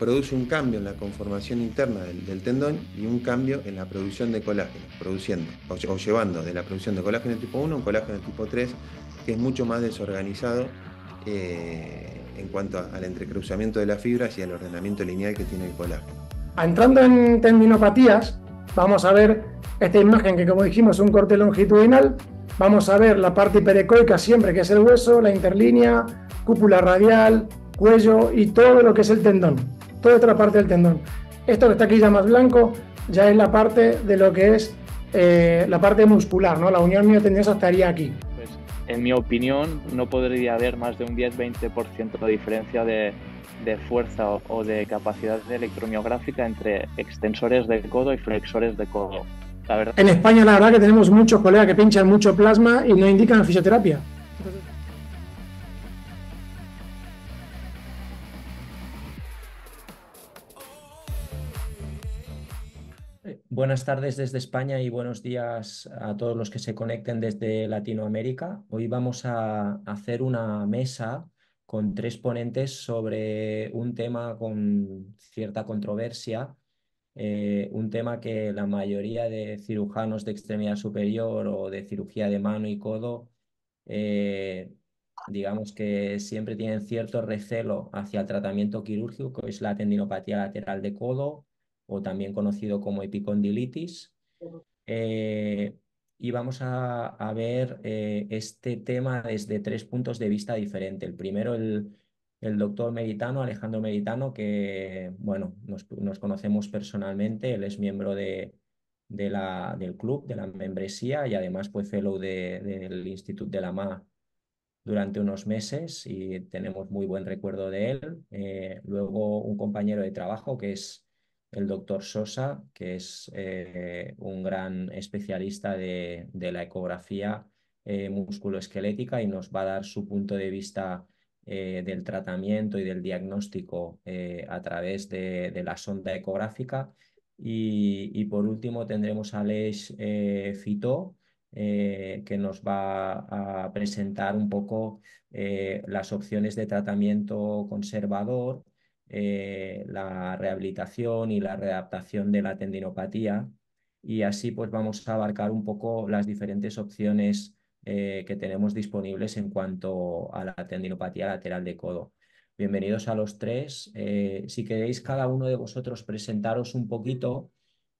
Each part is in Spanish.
produce un cambio en la conformación interna del, tendón y un cambio en la producción de colágeno, produciendo o, llevando de la producción de colágeno tipo 1 a colágeno tipo 3, que es mucho más desorganizado eh, en cuanto al entrecruzamiento de las fibras y al ordenamiento lineal que tiene el colágeno. Entrando en tendinopatías, vamos a ver esta imagen que como dijimos es un corte longitudinal, vamos a ver la parte hiperecoica siempre que es el hueso, la interlínea, cúpula radial, cuello y todo lo que es el tendón toda otra parte del tendón. Esto que está aquí ya más blanco ya es la parte de lo que es eh, la parte muscular, ¿no? La unión miotendinosa estaría aquí. Pues, en mi opinión, no podría haber más de un 10-20% de diferencia de, de fuerza o, de capacidad electromiográfica entre extensores de codo y flexores de codo. La verdad... En España, la verdad, que tenemos muchos colegas que pinchan mucho plasma y no indican fisioterapia. Buenas tardes desde España y buenos días a todos los que se conecten desde Latinoamérica. Hoy vamos a hacer una mesa con tres ponentes sobre un tema con cierta controversia, eh, un tema que la mayoría de cirujanos de extremidad superior o de cirugía de mano y codo, eh, digamos que siempre tienen cierto recelo hacia el tratamiento quirúrgico, que es la tendinopatía lateral de codo o también conocido como epicondilitis. Eh, y vamos a, ver eh, este tema desde tres puntos de vista diferentes. El primero, el, el doctor Meritano, Alejandro Meritano, que bueno, nos, conocemos personalmente, él es miembro de, de la, del club, de la membresía y además fue fellow del Instituto de la MA durante unos meses y tenemos muy buen recuerdo de él. Eh, luego un compañero de trabajo que es el doctor Sosa, que es eh, un gran especialista de, la ecografía eh, musculoesquelética y nos va a dar su punto de vista eh, del tratamiento y del diagnóstico a través de, la sonda ecográfica. Y, y, por último tendremos a Aleix Fito, que nos va a presentar un poco las opciones de tratamiento conservador eh, la rehabilitación y la readaptación de la tendinopatía y así pues vamos a abarcar un poco las diferentes opciones eh, que tenemos disponibles en cuanto a la tendinopatía lateral de codo. Bienvenidos a los tres. Eh, si queréis cada uno de vosotros presentaros un poquito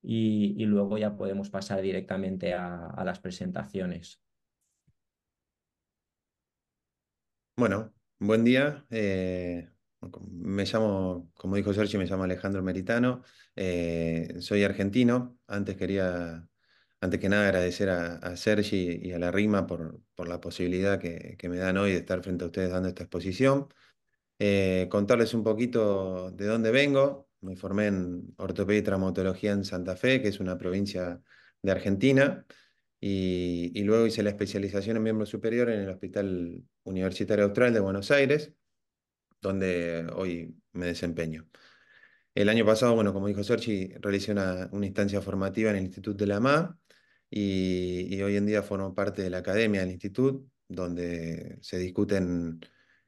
y, luego ya podemos pasar directamente a, las presentaciones. Bueno, buen día. Me llamo, como dijo Sergi, me llamo Alejandro Meritano, eh, soy argentino. Antes quería, antes que nada, agradecer a, Sergi y a la RIMA por, la posibilidad que, me dan hoy de estar frente a ustedes dando esta exposición. Eh, contarles un poquito de dónde vengo. Me formé en ortopedia y traumatología en Santa Fe, que es una provincia de Argentina, y, y luego hice la especialización en miembro superior en el Hospital Universitario Austral de Buenos Aires donde hoy me desempeño. El año pasado, bueno, como dijo Sergi, realicé una, instancia formativa en el Instituto de la MA y, hoy en día formo parte de la academia del Instituto, donde se discuten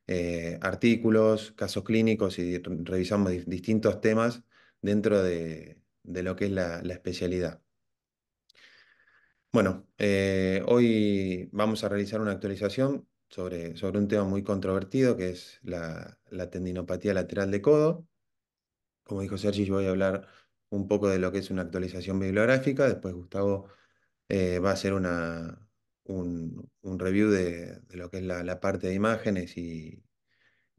eh, artículos, casos clínicos y revisamos distintos temas dentro de, lo que es la, especialidad. Bueno, eh, hoy vamos a realizar una actualización sobre, un tema muy controvertido que es la, tendinopatía lateral de codo. Como dijo Sergi, yo voy a hablar un poco de lo que es una actualización bibliográfica, después Gustavo eh, va a hacer una, un, review de, lo que es la, parte de imágenes y,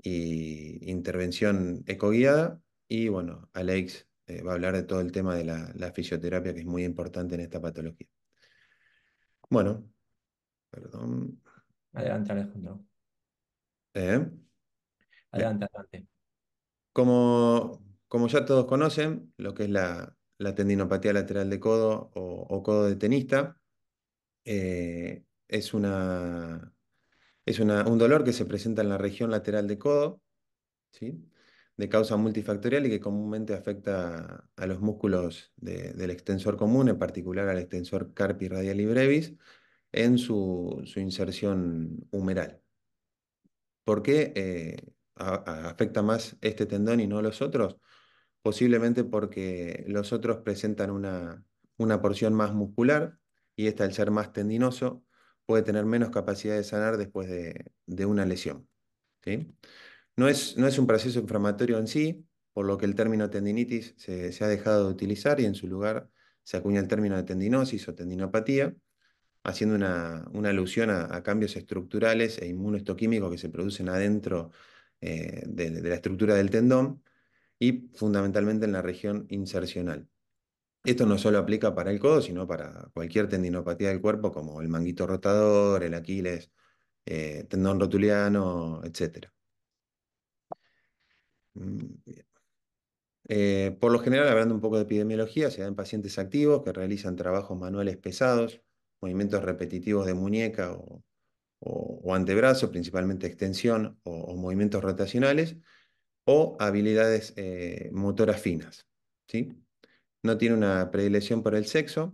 y intervención ecoguiada. Y bueno, Alex eh, va a hablar de todo el tema de la, la, fisioterapia, que es muy importante en esta patología. Bueno, perdón. Adelante, Alejandro. ¿Eh? Adelante, adelante. Como, ya todos conocen, lo que es la, tendinopatía lateral de codo o, codo de tenista, eh, es, una, es un dolor que se presenta en la región lateral de codo, de causa multifactorial y que comúnmente afecta a los músculos del extensor común, en particular al extensor carpi radial y brevis, en su, inserción humeral. ¿Por qué eh, afecta más este tendón y no los otros? Posiblemente porque los otros presentan una, porción más muscular y este al ser más tendinoso, puede tener menos capacidad de sanar después de, una lesión. No, es, un proceso inflamatorio en sí, por lo que el término tendinitis se, se, ha dejado de utilizar y en su lugar se acuña el término de tendinosis o tendinopatía, haciendo una, alusión a, cambios estructurales e inmunohistoquímicos que se producen adentro eh, de, la estructura del tendón y fundamentalmente en la región insercional. Esto no solo aplica para el codo, sino para cualquier tendinopatía del cuerpo, como el manguito rotador, el Aquiles, eh, tendón rotuliano, etc. Mm, eh, por lo general, hablando un poco de epidemiología, se dan pacientes activos que realizan trabajos manuales pesados, movimientos repetitivos de muñeca o, antebrazo, principalmente extensión o, movimientos rotacionales, o habilidades eh, motoras finas. ¿sí? No tiene una predilección por el sexo,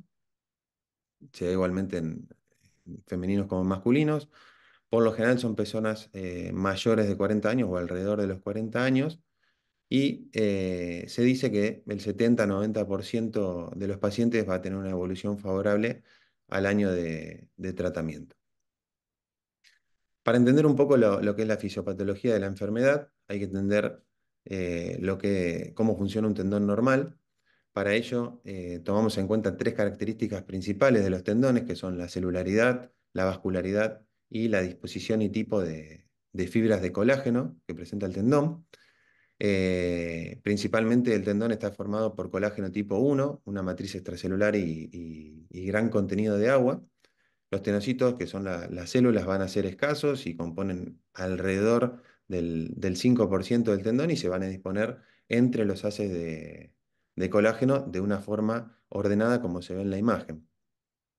se igualmente en femeninos como masculinos. Por lo general son personas eh, mayores de 40 años o alrededor de los 40 años. Y eh, se dice que el 70-90% de los pacientes va a tener una evolución favorable al año de, tratamiento. Para entender un poco lo, que es la fisiopatología de la enfermedad, hay que entender eh, lo que, cómo funciona un tendón normal. Para ello, eh, tomamos en cuenta tres características principales de los tendones, que son la celularidad, la vascularidad y la disposición y tipo de fibras de colágeno que presenta el tendón. Eh, principalmente el tendón está formado por colágeno tipo 1, una matriz extracelular y, gran contenido de agua. Los tenocitos, que son las células, van a ser escasos y componen alrededor del, 5% del tendón y se van a disponer entre los haces de, colágeno de una forma ordenada como se ve en la imagen.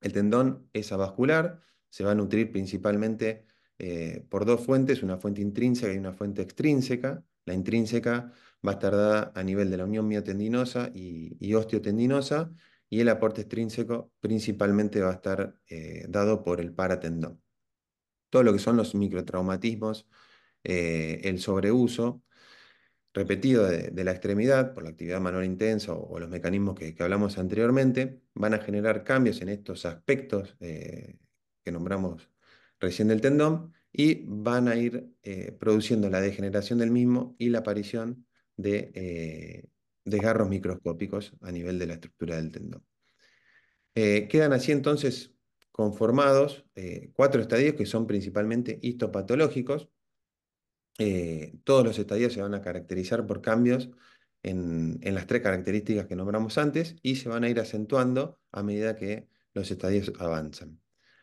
El tendón es avascular, se va a nutrir principalmente eh, por dos fuentes, una fuente intrínseca y una fuente extrínseca. La intrínseca va a estar dada a nivel de la unión miotendinosa y, osteotendinosa y el aporte extrínseco principalmente va a estar eh, dado por el paratendón. Todo lo que son los microtraumatismos, eh, el sobreuso repetido de, la extremidad por la actividad manual intensa o, los mecanismos que, hablamos anteriormente, van a generar cambios en estos aspectos eh, que nombramos recién del tendón y van a ir eh, produciendo la degeneración del mismo y la aparición de eh, desgarros microscópicos a nivel de la estructura del tendón. Eh, quedan así entonces conformados cuatro estadios que son principalmente histopatológicos. todos los estadios se van a caracterizar por cambios en las tres características que nombramos antes y se van a ir acentuando a medida que los estadios avanzan.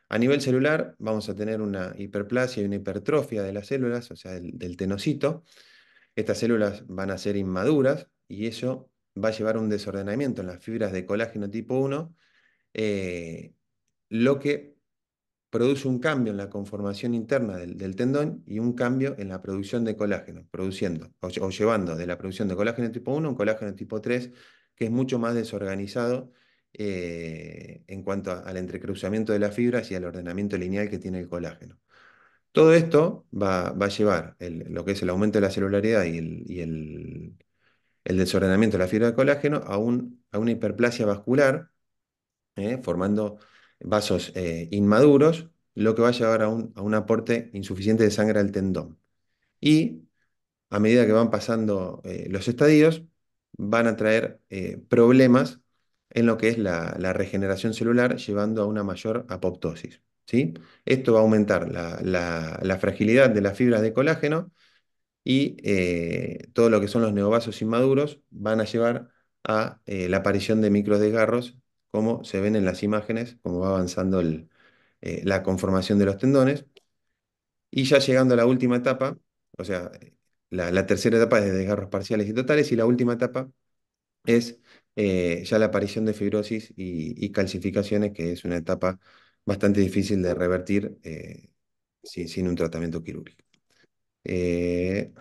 A nivel celular vamos a tener una hiperplasia y una hipertrofia de las células, o sea, del, tenocito. Estas células van a ser inmaduras y eso va a llevar a un desordenamiento en las fibras de colágeno tipo 1, eh, lo que produce un cambio en la conformación interna del, tendón y un cambio en la producción de colágeno, produciendo o, llevando de la producción de colágeno tipo 1 a un colágeno tipo 3 que es mucho más desorganizado eh, en cuanto al entrecruzamiento de las fibras y al ordenamiento lineal que tiene el colágeno. Todo esto va, a llevar lo que es el aumento de la celularidad y el, desordenamiento de la fibra de colágeno a, a una hiperplasia vascular, eh, formando vasos eh, inmaduros, lo que va a llevar a un, aporte insuficiente de sangre al tendón. Y a medida que van pasando los estadios, van a traer problemas en lo que es la, regeneración celular, llevando a una mayor apoptosis. ¿sí? Esto va a aumentar la, fragilidad de las fibras de colágeno y eh, todo lo que son los neovasos inmaduros van a llevar a eh, la aparición de microdesgarros, como se ven en las imágenes, como va avanzando eh, la conformación de los tendones. Y ya llegando a la última etapa, o sea, la, la tercera etapa es de desgarros parciales y totales, y la última etapa es eh, ya la aparición de fibrosis y, calcificaciones, que es una etapa bastante difícil de revertir eh, sin, un tratamiento quirúrgico. Eh,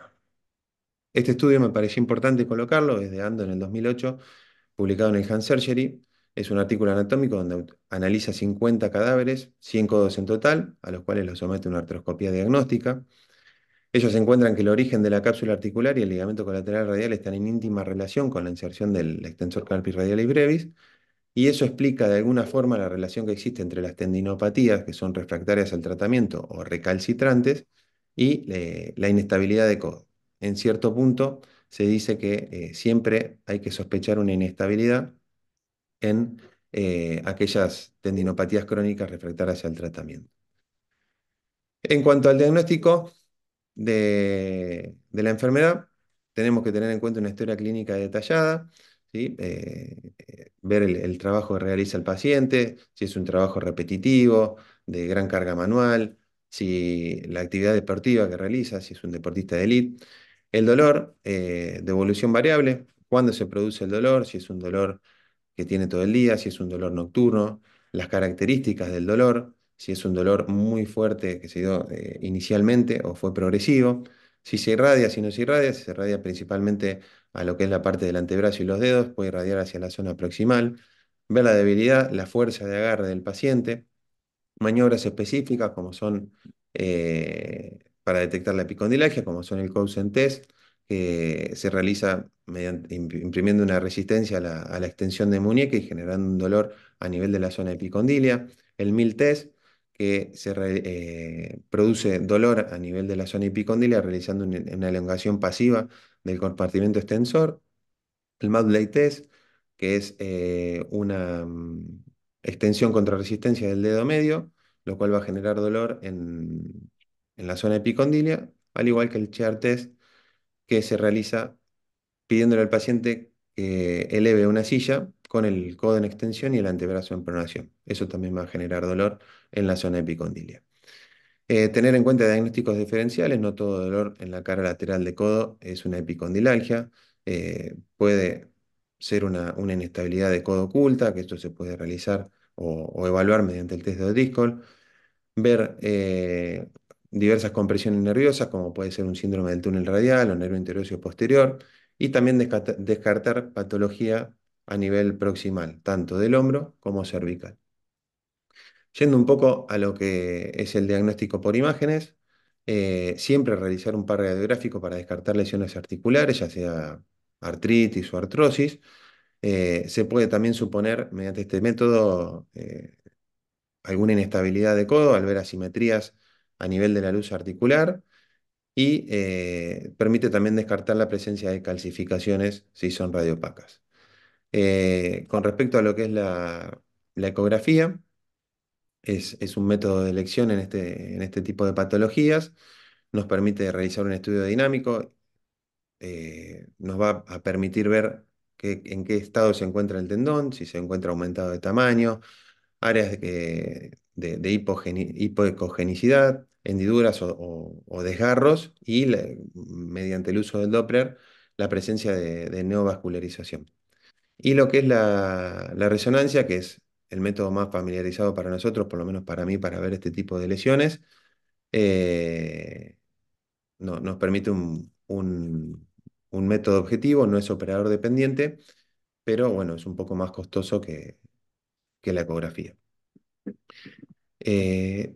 este estudio me pareció importante colocarlo, es de Ando en el 2008, publicado en el Hand Surgery. Es un artículo anatómico donde analiza 50 cadáveres, 100 codos en total, a los cuales los somete una artroscopía diagnóstica. Ellos encuentran que el origen de la cápsula articular y el ligamento colateral radial están en íntima relación con la inserción del extensor carpi radial y brevis, y eso explica de alguna forma la relación que existe entre las tendinopatías, que son refractarias al tratamiento o recalcitrantes, y eh, la inestabilidad de codo. En cierto punto se dice que eh, siempre hay que sospechar una inestabilidad en eh, aquellas tendinopatías crónicas refractarias al tratamiento. En cuanto al diagnóstico, de, la enfermedad, tenemos que tener en cuenta una historia clínica detallada, eh, eh, ver el, trabajo que realiza el paciente, si es un trabajo repetitivo, de gran carga manual, si la actividad deportiva que realiza, si es un deportista de élite. El dolor eh, de evolución variable, cuándo se produce el dolor, si es un dolor que tiene todo el día, si es un dolor nocturno, las características del dolor, si es un dolor muy fuerte que se dio eh, inicialmente o fue progresivo, si se irradia, si no se irradia, si se irradia principalmente a lo que es la parte del antebrazo y los dedos, puede irradiar hacia la zona proximal, ver la debilidad, la fuerza de agarre del paciente, maniobras específicas como son eh, para detectar la epicondilagia, como son el Cousin Test, que se realiza imprimiendo una resistencia a la, extensión de muñeca y generando un dolor a nivel de la zona epicondilia. El MIL test, que se eh, produce dolor a nivel de la zona epicondilia realizando una, elongación pasiva del compartimento extensor. El MADLAY test, que es eh, una mm, extensión contra resistencia del dedo medio, lo cual va a generar dolor en, en la zona epicondilia, al igual que el chair test, que se realiza pidiéndole al paciente que eleve una silla con el codo en extensión y el antebrazo en pronación. Eso también va a generar dolor en la zona epicondilia. Eh, tener en cuenta diagnósticos diferenciales, no todo dolor en la cara lateral de codo es una epicondilalgia, eh, puede ser una, inestabilidad de codo oculta, que esto se puede realizar o, evaluar mediante el test de Odiscol. ver eh, diversas compresiones nerviosas, como puede ser un síndrome del túnel radial o nervio interóseo posterior, y también descartar patología a nivel proximal, tanto del hombro como cervical. Yendo un poco a lo que es el diagnóstico por imágenes, eh, siempre realizar un par radiográfico para descartar lesiones articulares, ya sea artritis o artrosis. Eh, se puede también suponer, mediante este método, eh, alguna inestabilidad de codo al ver asimetrías a nivel de la luz articular y permite también descartar la presencia de calcificaciones si son radiopacas. Eh, con respecto a lo que es la, ecografía, es, un método de elección este, en este, tipo de patologías, nos permite realizar un estudio dinámico, eh, nos va a permitir ver en qué estado se encuentra el tendón, si se encuentra aumentado de tamaño, áreas de, hipoecogenicidad, hendiduras o, desgarros y mediante el uso del Doppler la presencia de neovascularización. Y lo que es la, resonancia, que es el método más familiarizado para nosotros, por lo menos para mí, para ver este tipo de lesiones, eh, no, nos permite un, método objetivo, no es operador dependiente, pero bueno, es un poco más costoso que, que la ecografía. Eh,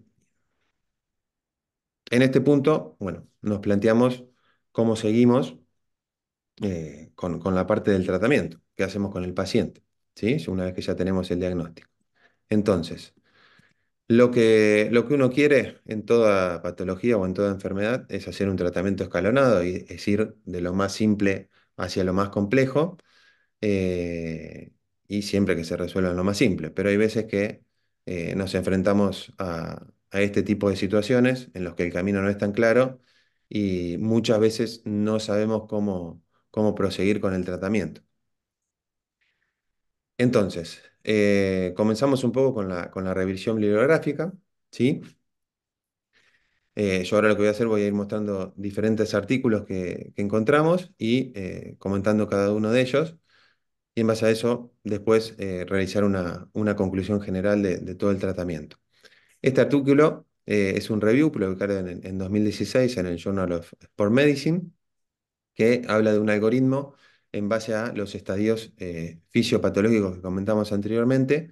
en este punto, bueno, nos planteamos cómo seguimos eh, con la parte del tratamiento hacemos con el paciente, ¿sí? Una vez que ya tenemos el diagnóstico. Entonces, lo que, lo que uno quiere en toda patología o en toda enfermedad es hacer un tratamiento escalonado, y es ir de lo más simple hacia lo más complejo, eh, y siempre que se resuelva lo más simple. Pero hay veces que eh, nos enfrentamos a, a, este tipo de situaciones en los que el camino no es tan claro y muchas veces no sabemos cómo, cómo proseguir con el tratamiento. Entonces, eh, comenzamos un poco con la, revisión bibliográfica, ¿sí? Eh, yo ahora lo que voy a hacer, voy a ir mostrando diferentes artículos que, encontramos y eh, comentando cada uno de ellos. Y en base a eso, después realizar una, conclusión general de, todo el tratamiento. Este artículo es un review publicado en, en, 2016 en el Journal of Sport Medicine, que habla de un algoritmo en base a los estadios eh, fisiopatológicos que comentamos anteriormente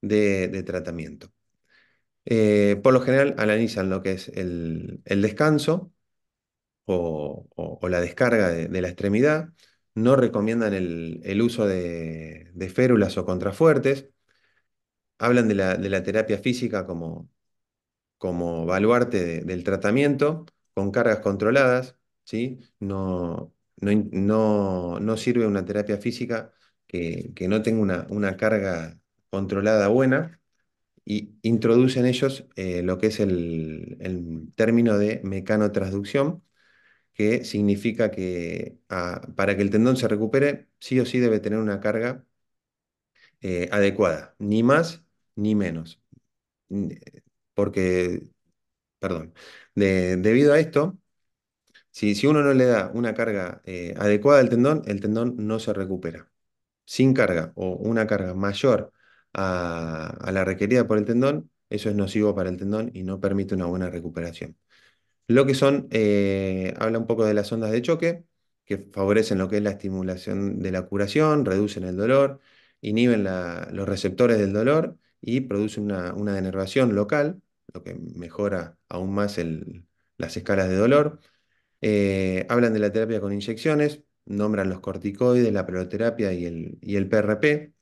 de, tratamiento. Eh, por lo general analizan lo que es el, descanso o, la descarga de, la extremidad, no recomiendan el, uso de, férulas o contrafuertes, hablan de la, terapia física como, como baluarte del tratamiento, con cargas controladas, ¿sí? no, no, sirve una terapia física que, no tenga una, carga controlada buena y introducen ellos eh, lo que es el, término de mecanotransducción, que significa que ah, para que el tendón se recupere, sí o sí debe tener una carga eh, adecuada, ni más ni menos. Eh, porque, perdón, debido a esto, si, uno no le da una carga eh, adecuada al tendón, el tendón no se recupera. Sin carga o una carga mayor a, la requerida por el tendón, eso es nocivo para el tendón y no permite una buena recuperación. Lo que son, eh, habla un poco de las ondas de choque, que favorecen lo que es la estimulación de la curación, reducen el dolor, inhiben los receptores del dolor y producen una, denervación local, lo que mejora aún más las escalas de dolor. Eh, hablan de la terapia con inyecciones, nombran los corticoides, la proloterapia y el, PRP.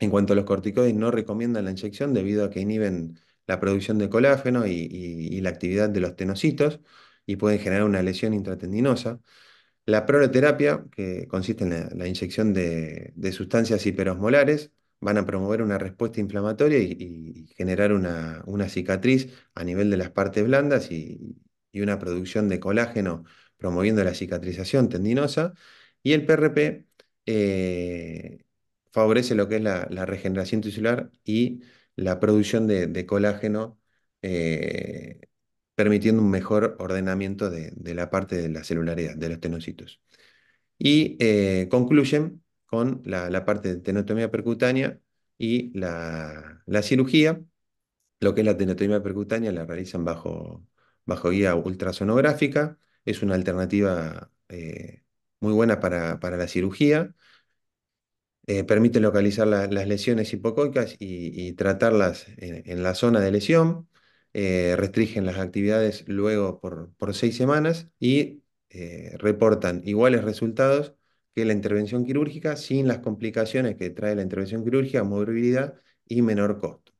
En cuanto a los corticoides, no recomiendan la inyección debido a que inhiben la producción de colágeno y, la actividad de los tenocitos y pueden generar una lesión intratendinosa. La proloterapia, que consiste en la, inyección de, sustancias hiperosmolares, van a promover una respuesta inflamatoria y, generar una, una, cicatriz a nivel de las partes blandas y, y una producción de colágeno promoviendo la cicatrización tendinosa, y el PRP eh, favorece lo que es la, regeneración tisular y la producción de, colágeno, eh, permitiendo un mejor ordenamiento de, la parte de la celularidad, de los tenocitos. Y eh, concluyen con la, parte de tenotomía percutánea y la, la cirugía. Lo que es la tenotomía percutánea la realizan bajo bajo guía ultrasonográfica. Es una alternativa eh, muy buena para, la cirugía. Eh, permite localizar las lesiones hipocoicas y, tratarlas en, la zona de lesión. Eh, restringen las actividades luego por, por seis semanas y reportan iguales resultados que la intervención quirúrgica sin las complicaciones que trae la intervención quirúrgica, movilidad y menor costo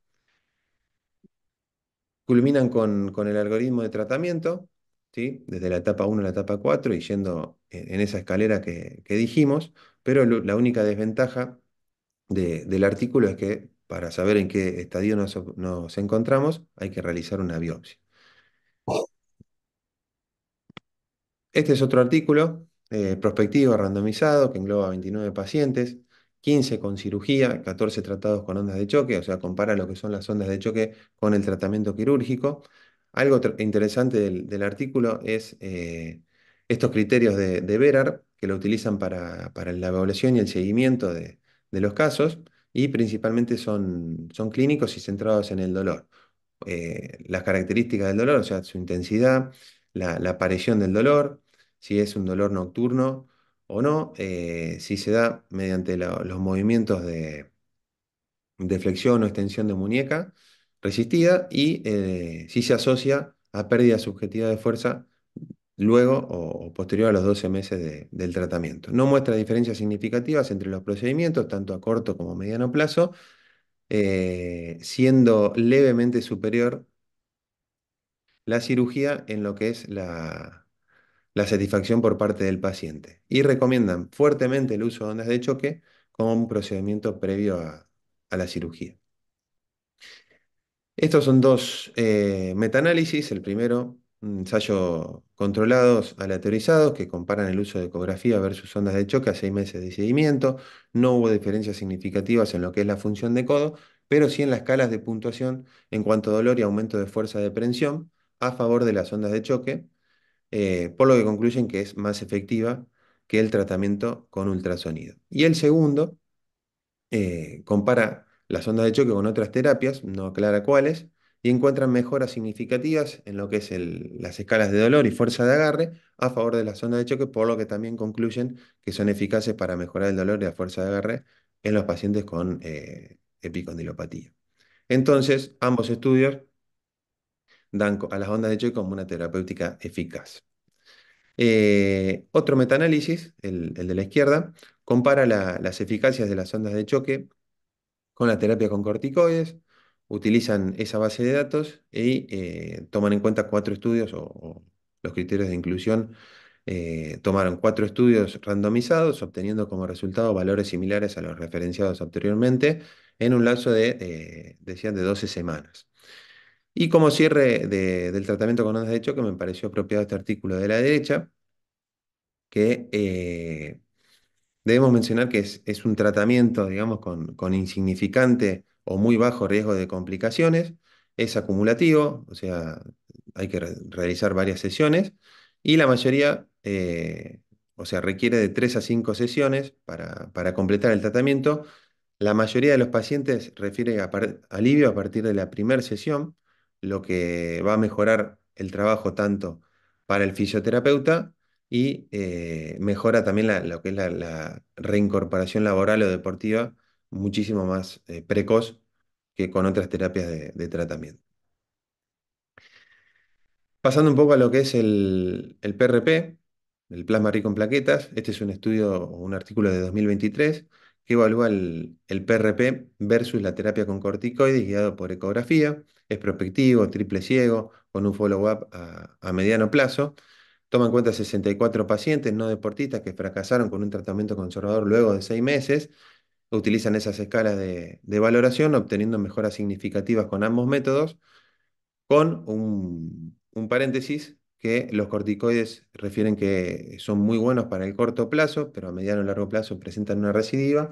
culminan con, el algoritmo de tratamiento, ¿sí? desde la etapa 1 a la etapa 4 y yendo en, esa escalera que, dijimos, pero la única desventaja del artículo es que para saber en qué estadio nos, encontramos hay que realizar una biopsia. Este es otro artículo, eh, prospectivo, randomizado, que engloba 29 pacientes. 15 con cirugía, 14 tratados con ondas de choque, o sea, compara lo que son las ondas de choque con el tratamiento quirúrgico. Algo interesante del, artículo es eh, estos criterios de, de, Verar, que lo utilizan para, la evaluación y el seguimiento de, los casos, y principalmente son, son, clínicos y centrados en el dolor. Eh, las características del dolor, o sea, su intensidad, la aparición del dolor, si es un dolor nocturno, o no, eh, si se da mediante los movimientos de, flexión o extensión de muñeca resistida y eh, si se asocia a pérdida subjetiva de fuerza luego o, posterior a los 12 meses del tratamiento. No muestra diferencias significativas entre los procedimientos, tanto a corto como a mediano plazo, eh, siendo levemente superior la cirugía en lo que es la, la satisfacción por parte del paciente. Y recomiendan fuertemente el uso de ondas de choque como un procedimiento previo a, la cirugía. Estos son dos eh, metaanálisis. El primero, ensayos controlados aleatorizados que comparan el uso de ecografía versus ondas de choque a seis meses de seguimiento. No hubo diferencias significativas en lo que es la función de codo, pero sí en las escalas de puntuación en cuanto a dolor y aumento de fuerza de prensión a favor de las ondas de choque eh, por lo que concluyen que es más efectiva que el tratamiento con ultrasonido. Y el segundo, eh, compara las ondas de choque con otras terapias, no aclara cuáles, y encuentran mejoras significativas en lo que es las escalas de dolor y fuerza de agarre a favor de las ondas de choque, por lo que también concluyen que son eficaces para mejorar el dolor y la fuerza de agarre en los pacientes con eh, epicondilopatía. Entonces, ambos estudios dan a las ondas de choque como una terapéutica eficaz. Eh, otro metaanálisis, el, el, de la izquierda, compara las eficacias de las ondas de choque con la terapia con corticoides, utilizan esa base de datos y eh, toman en cuenta cuatro estudios o, los criterios de inclusión. Eh, tomaron cuatro estudios randomizados, obteniendo como resultado valores similares a los referenciados anteriormente en un lapso de, decían, de 12 semanas. Y como cierre del tratamiento con ondas de hecho, que me pareció apropiado este artículo de la derecha, que eh, debemos mencionar que es, un tratamiento, digamos, con, insignificante o muy bajo riesgo de complicaciones, es acumulativo, o sea, hay que realizar varias sesiones, y la mayoría, eh, o sea, requiere de tres a cinco sesiones para, para completar el tratamiento. La mayoría de los pacientes refiere a alivio a partir de la primera sesión, lo que va a mejorar el trabajo tanto para el fisioterapeuta y eh, mejora también lo que es la, reincorporación laboral o deportiva muchísimo más eh, precoz que con otras terapias de, tratamiento. Pasando un poco a lo que es el, PRP, el plasma rico en plaquetas, este es un estudio o un artículo de 2023 que evalúa el, PRP versus la terapia con corticoides guiado por ecografía es prospectivo, triple ciego, con un follow-up a, mediano plazo. Toma en cuenta 64 pacientes no deportistas que fracasaron con un tratamiento conservador luego de seis meses. Utilizan esas escalas de, valoración, obteniendo mejoras significativas con ambos métodos, con un, paréntesis que los corticoides refieren que son muy buenos para el corto plazo, pero a mediano o largo plazo presentan una recidiva.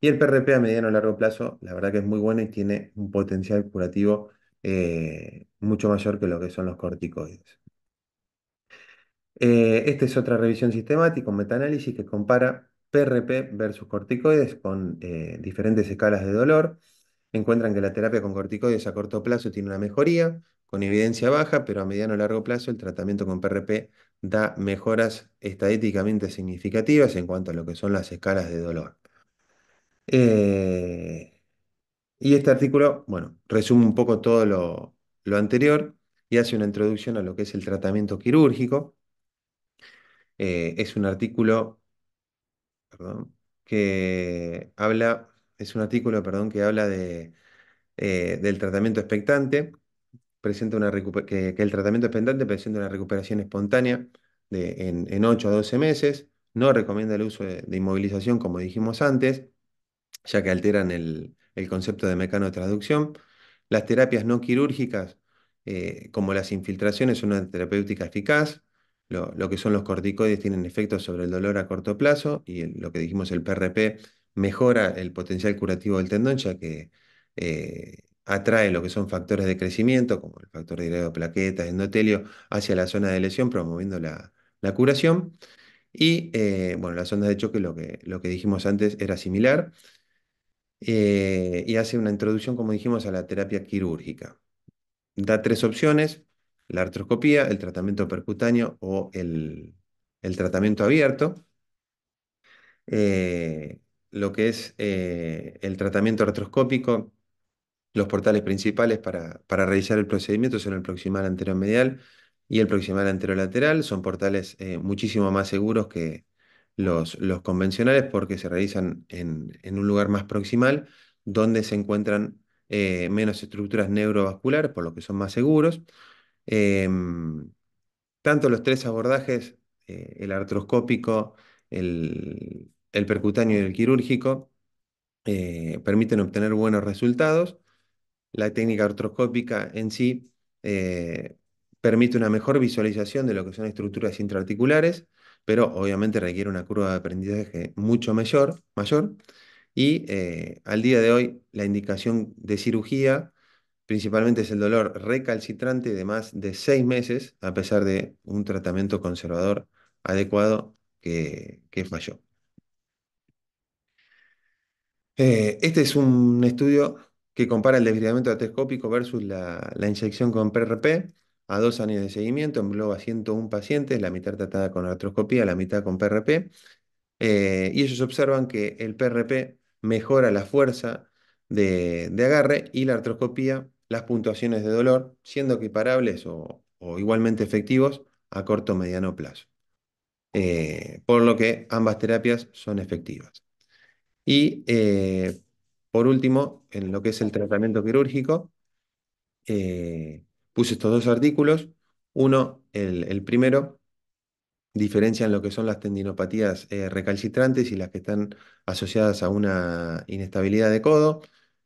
Y el PRP a mediano o largo plazo, la verdad que es muy bueno y tiene un potencial curativo eh, mucho mayor que lo que son los corticoides. Eh, esta es otra revisión sistemática, un metaanálisis que compara PRP versus corticoides con eh, diferentes escalas de dolor. Encuentran que la terapia con corticoides a corto plazo tiene una mejoría, con evidencia baja, pero a mediano o largo plazo el tratamiento con PRP da mejoras estadísticamente significativas en cuanto a lo que son las escalas de dolor. Y este artículo, bueno, resume un poco todo lo, anterior y hace una introducción a lo que es el tratamiento quirúrgico. Eh, es un artículo, que habla, es un artículo, perdón, que habla de, eh, del tratamiento expectante, presenta una que, el tratamiento expectante presenta una recuperación espontánea de, en, 8 a 12 meses, no recomienda el uso de inmovilización, como dijimos antes, ya que alteran el, el concepto de traducción Las terapias no quirúrgicas, eh, como las infiltraciones, son una terapéutica eficaz. Lo, que son los corticoides tienen efectos sobre el dolor a corto plazo y lo que dijimos, el PRP mejora el potencial curativo del tendón, ya que eh, atrae lo que son factores de crecimiento, como el factor de plaquetas, endotelio, hacia la zona de lesión, promoviendo la, curación. Y eh, bueno, las ondas de choque, lo que, lo que dijimos antes, era similar. Eh, y hace una introducción, como dijimos, a la terapia quirúrgica. Da tres opciones, la artroscopía, el tratamiento percutáneo o el, tratamiento abierto. Eh, lo que es eh, el tratamiento artroscópico, los portales principales para, realizar el procedimiento son el proximal anteromedial y el proximal anterolateral, son portales muchísimo más seguros que, los, convencionales porque se realizan en, un lugar más proximal donde se encuentran eh, menos estructuras neurovasculares, por lo que son más seguros. Em, tanto los tres abordajes, eh, el artroscópico, el, el percutáneo y el quirúrgico, eh, permiten obtener buenos resultados. La técnica artroscópica en sí permite una mejor visualización de lo que son estructuras intraarticulares pero obviamente requiere una curva de aprendizaje mucho mayor. mayor y eh, al día de hoy la indicación de cirugía principalmente es el dolor recalcitrante de más de seis meses, a pesar de un tratamiento conservador adecuado que, que falló. Eh, este es un estudio que compara el desviamiento atescópico versus la, la inyección con PRP a dos años de seguimiento, engloba 101 pacientes, la mitad tratada con artroscopía, la mitad con PRP, eh, y ellos observan que el PRP mejora la fuerza de, agarre y la artroscopía, las puntuaciones de dolor, siendo equiparables o, igualmente efectivos a corto o mediano plazo. Eh, por lo que ambas terapias son efectivas. Y eh, por último, en lo que es el tratamiento quirúrgico, eh, Puse estos dos artículos. Uno, el, primero, primero, diferencian lo que son las tendinopatías eh, recalcitrantes y las que están asociadas a una inestabilidad de codo.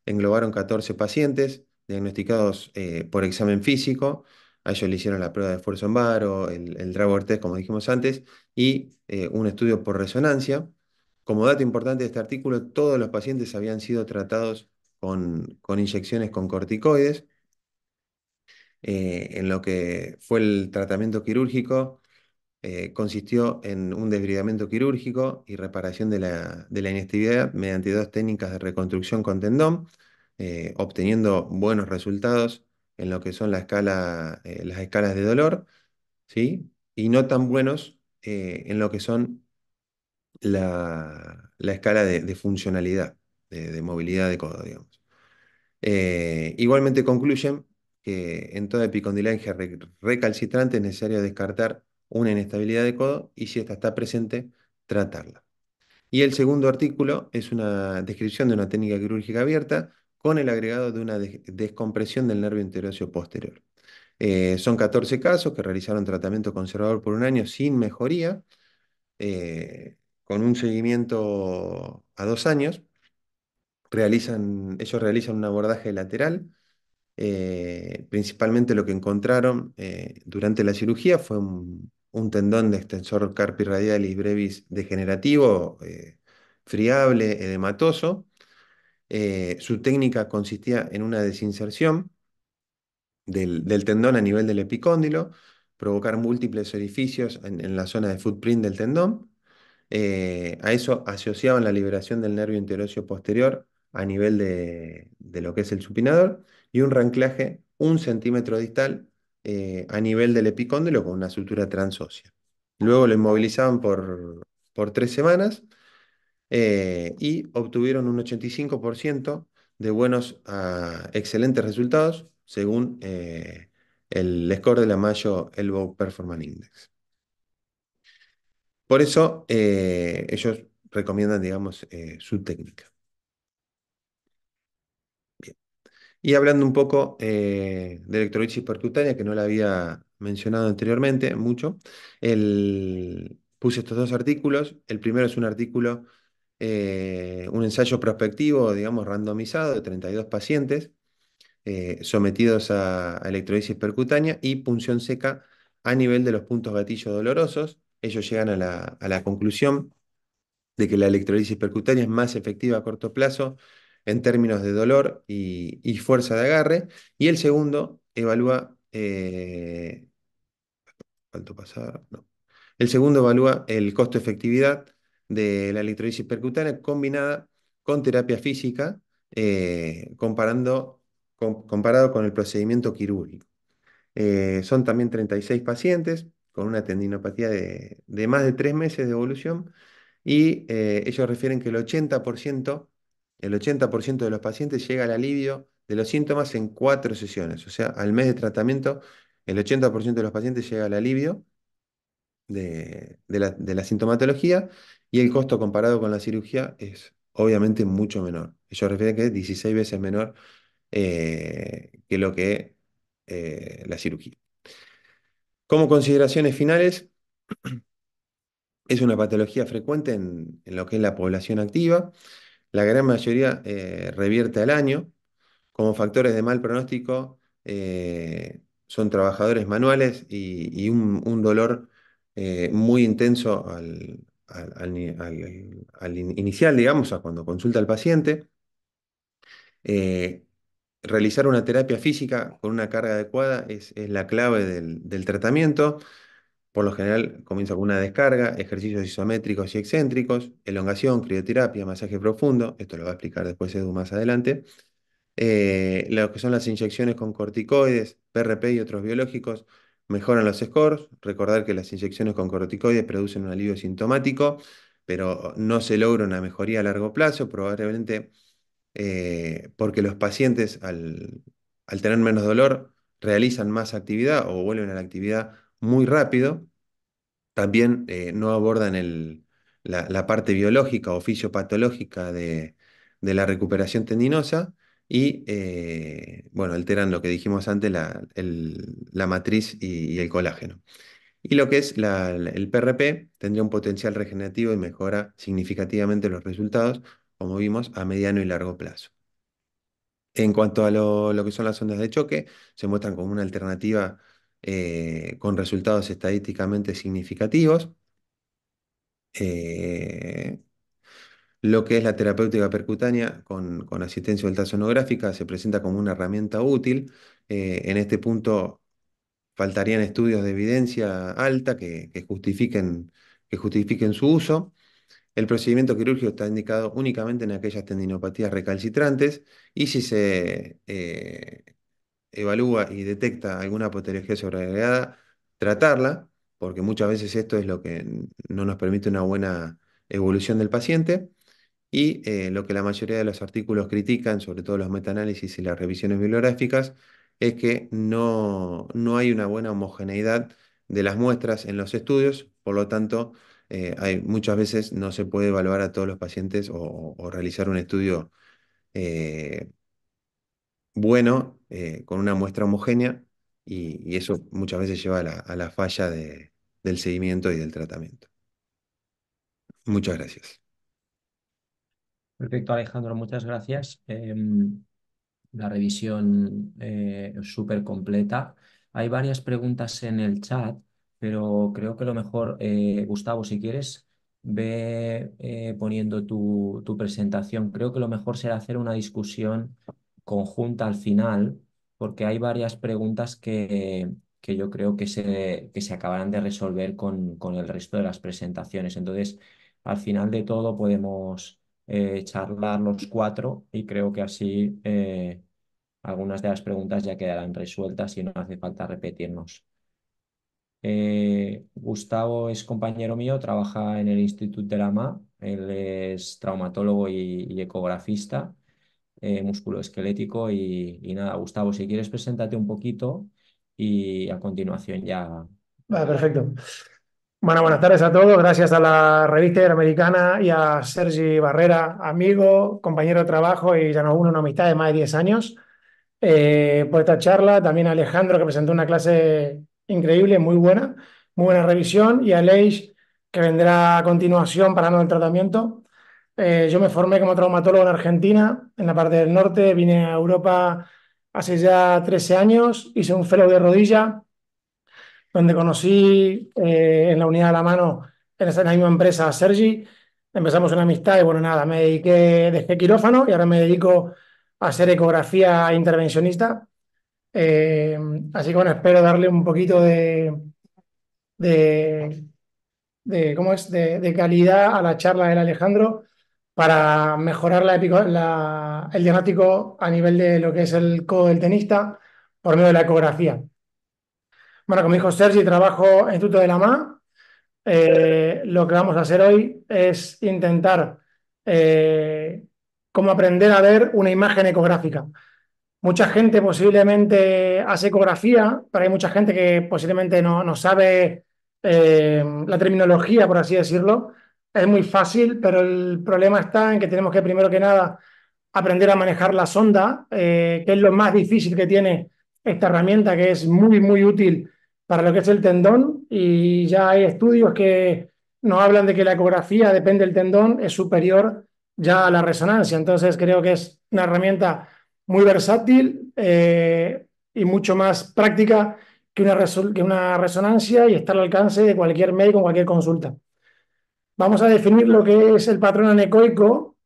Englobaron 14 pacientes diagnosticados eh, por examen físico. A ellos le hicieron la prueba de esfuerzo en varo, el, el Drawer test, como dijimos antes, y eh, un estudio por resonancia. Como dato importante de este artículo, todos los pacientes habían sido tratados con inyecciones con corticoides eh, en lo que fue el tratamiento quirúrgico, eh, consistió en un desbridamiento quirúrgico y reparación de la, de inestabilidad mediante dos técnicas de reconstrucción con tendón, eh, obteniendo buenos resultados en lo que son las escalas de dolor, ¿sí? y no tan buenos en lo que son la, escala de, funcionalidad, de, de, movilidad de codo, digamos. igualmente concluyen que en toda epicondilangia recalcitrante es necesario descartar una inestabilidad de codo y si esta está presente, tratarla. Y el segundo artículo es una descripción de una técnica quirúrgica abierta con el agregado de una descompresión del nervio interóseo posterior. Eh, son 14 casos que realizaron tratamiento conservador por un año sin mejoría, eh, con un seguimiento a dos años. Realizan, ellos realizan un abordaje lateral eh, principalmente lo que encontraron eh, durante la cirugía fue un, tendón de extensor carpi radialis brevis degenerativo, eh, friable, edematoso. su técnica consistía en una desinserción del, tendón a nivel del epicóndilo, provocar múltiples orificios en, la zona de footprint del tendón. a eso asociaban la liberación del nervio interóseo posterior a nivel de lo que es el supinador y un ranclaje un centímetro distal eh, a nivel del epicóndilo con una sutura transósea. Luego lo inmovilizaban por, por tres semanas eh, y obtuvieron un 85% de buenos a ah, excelentes resultados según eh, el score de la Mayo Elbow Performance Index. Por eso ellos recomiendan, digamos, su técnica. Y hablando un poco eh, de electrolisis percutánea, que no la había mencionado anteriormente mucho, el, puse estos dos artículos. El primero es un artículo, eh, un ensayo prospectivo, digamos, randomizado de 32 pacientes eh, sometidos a, electrolisis percutánea y punción seca a nivel de los puntos gatillo dolorosos. Ellos llegan a la, a la conclusión de que la electrolisis percutánea es más efectiva a corto plazo en términos de dolor y, fuerza de agarre. Y el segundo evalúa... Eh, el segundo evalúa el costo-efectividad de la electrolisis percutánea combinada con terapia física, eh, comparando, comparado con el procedimiento quirúrgico. Eh, son también 36 pacientes con una tendinopatía de, más de tres meses de evolución y ellos refieren que el 80% el 80% de los pacientes llega al alivio de los síntomas en cuatro sesiones. O sea, al mes de tratamiento, el 80% de los pacientes llega al alivio de, la, sintomatología y el costo comparado con la cirugía es obviamente mucho menor. Ellos refieren que es 16 veces menor eh, que lo que eh, la cirugía. Como consideraciones finales, es una patología frecuente en lo que es la población activa la gran mayoría eh, revierte al año. Como factores de mal pronóstico eh, son trabajadores manuales y, un, dolor eh, muy intenso al, inicial, digamos, a cuando consulta al paciente. realizar una terapia física con una carga adecuada es, la clave del tratamiento. Por lo general comienza con una descarga, ejercicios isométricos y excéntricos, elongación, crioterapia, masaje profundo, esto lo va a explicar después Edu más adelante, eh, lo que son las inyecciones con corticoides, PRP y otros biológicos, mejoran los scores, recordar que las inyecciones con corticoides producen un alivio sintomático, pero no se logra una mejoría a largo plazo, probablemente eh, porque los pacientes al, al tener menos dolor realizan más actividad o vuelven a la actividad muy rápido. También eh, no abordan la, parte biológica o fisiopatológica de, la recuperación tendinosa y, eh, bueno, alteran lo que dijimos antes, la, matriz y, el colágeno. Y lo que es el PRP tendría un potencial regenerativo y mejora significativamente los resultados, como vimos, a mediano y largo plazo. En cuanto a lo, lo que son las ondas de choque, se muestran como una alternativa eh, con resultados estadísticamente significativos. Eh, lo que es la terapéutica percutánea con, con asistencia ultrasonográfica se presenta como una herramienta útil. Eh, en este punto faltarían estudios de evidencia alta que, justifiquen, su uso. El procedimiento quirúrgico está indicado únicamente en aquellas tendinopatías recalcitrantes y si se evalúa y detecta alguna patología sobreagregada, tratarla, porque muchas veces esto es lo que no nos permite una buena evolución del paciente. Y eh, lo que la mayoría de los artículos critican, sobre todo los metaanálisis y las revisiones bibliográficas, es que no, no hay una buena homogeneidad de las muestras en los estudios, por lo tanto, eh, hay, muchas veces no se puede evaluar a todos los pacientes o, realizar un estudio eh, bueno eh, con una muestra homogénea y, eso muchas veces lleva a la, falla del seguimiento y del tratamiento. Muchas gracias. Perfecto, Alejandro, muchas gracias. Em, la revisión eh, súper completa. Hay varias preguntas en el chat, pero creo que lo mejor, eh, Gustavo, si quieres, ve poniendo tu, presentación. Creo que lo mejor será hacer una discusión conjunta al final, porque hay varias preguntas que, que yo creo que se, que se acabarán de resolver con, con el resto de las presentaciones. Entonces, al final de todo podemos eh, charlar los cuatro y creo que así eh, algunas de las preguntas ya quedarán resueltas y no hace falta repetirnos. Eh, Gustavo es compañero mío, trabaja en el Instituto de la MA, él es traumatólogo y ecografista eh, músculo esquelético y, nada, Gustavo, si quieres preséntate un poquito y a continuación ya... perfecto. Bueno, buenas tardes a todos. Gracias a la revista Iberoamericana y a Sergi Barrera, amigo, compañero de trabajo y ya nos uno una amistad de más de 10 años. Eh, por esta charla, también a Alejandro que presentó una clase increíble, muy buena, muy buena revisión, y a Leish que vendrá a continuación para el tratamiento. Eh, yo me formé como traumatólogo en Argentina, en la parte del norte, vine a Europa hace ya 13 años, hice un fellow de rodilla, donde conocí eh, en la unidad de la mano, en esa misma empresa, a Sergi. Empezamos una amistad y bueno, nada, me dediqué, dejé quirófano y ahora me dedico a hacer ecografía intervencionista. Eh, así que bueno, espero darle un poquito de, ¿cómo es? de calidad a la charla del Alejandro para mejorar el diagnóstico a nivel de lo que es el codo del tenista por medio de la ecografía. Bueno, como dijo Sergi, trabajo en Instituto de la MA. Eh, lo que vamos a hacer hoy es intentar eh, cómo aprender a ver una imagen ecográfica. Mucha gente posiblemente hace ecografía, pero hay mucha gente que posiblemente no, sabe eh, la terminología, por así decirlo, es muy fácil, pero el problema está en que tenemos que primero que nada aprender a manejar la sonda, eh, que es lo más difícil que tiene esta herramienta, que es muy, muy útil para lo que es el tendón. Y ya hay estudios que nos hablan de que la ecografía, depende del tendón, es superior ya a la resonancia. Entonces creo que es una herramienta muy versátil eh, y mucho más práctica que una, que una resonancia y está al alcance de cualquier médico en cualquier consulta. Vamos a definir lo que es el patrón anecoico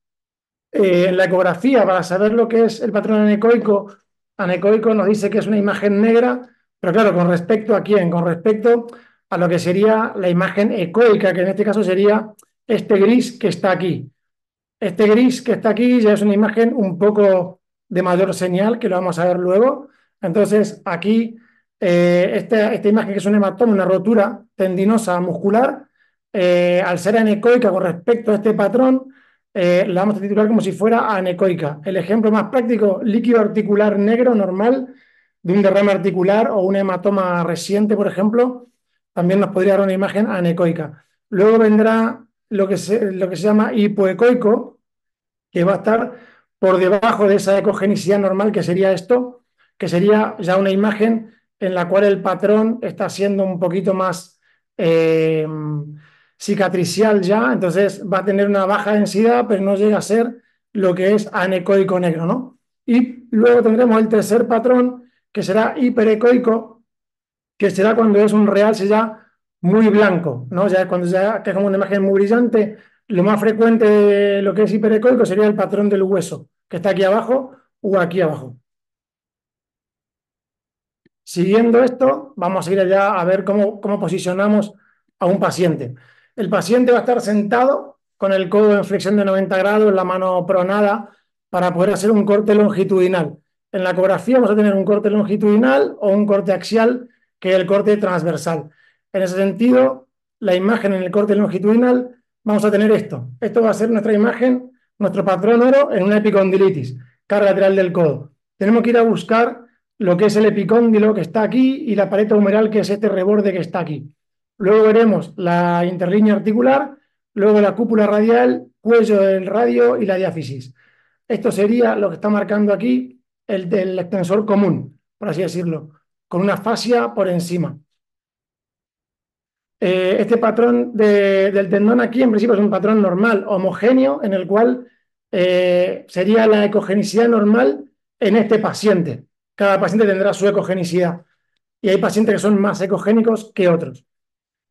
eh, en la ecografía. Para saber lo que es el patrón anecoico, anecoico nos dice que es una imagen negra, pero claro, ¿con respecto a quién? Con respecto a lo que sería la imagen ecoica, que en este caso sería este gris que está aquí. Este gris que está aquí ya es una imagen un poco de mayor señal, que lo vamos a ver luego. Entonces, aquí, eh, esta, esta imagen que es un hematoma, una rotura tendinosa muscular, eh, al ser anecoica con respecto a este patrón, eh, la vamos a titular como si fuera anecoica. El ejemplo más práctico, líquido articular negro normal de un derrame articular o un hematoma reciente, por ejemplo, también nos podría dar una imagen anecoica. Luego vendrá lo que se, lo que se llama hipoecoico, que va a estar por debajo de esa ecogenicidad normal, que sería esto, que sería ya una imagen en la cual el patrón está siendo un poquito más... Eh, cicatricial ya, entonces va a tener una baja densidad, pero no llega a ser lo que es anecoico negro, ¿no? Y luego tendremos el tercer patrón, que será hiperecoico, que será cuando es un realce ya muy blanco, ¿no? Ya cuando ya es como una imagen muy brillante, lo más frecuente de lo que es hiperecoico sería el patrón del hueso, que está aquí abajo o aquí abajo. Siguiendo esto, vamos a ir allá a ver cómo posicionamos a un paciente. El paciente va a estar sentado con el codo en flexión de 90 grados, la mano pronada, para poder hacer un corte longitudinal. En la ecografía vamos a tener un corte longitudinal o un corte axial, que es el corte transversal. En ese sentido, la imagen en el corte longitudinal, vamos a tener esto. Esto va a ser nuestra imagen, nuestro patrón oro en una epicondilitis, carga lateral del codo. Tenemos que ir a buscar lo que es el epicóndilo que está aquí y la pared humeral que es este reborde que está aquí. Luego veremos la interlínea articular, luego la cúpula radial, cuello del radio y la diáfisis. Esto sería lo que está marcando aquí el del extensor común, por así decirlo, con una fascia por encima. Eh, este patrón del tendón aquí en principio es un patrón normal, homogéneo, en el cual eh, sería la ecogenicidad normal en este paciente. Cada paciente tendrá su ecogenicidad y hay pacientes que son más ecogénicos que otros.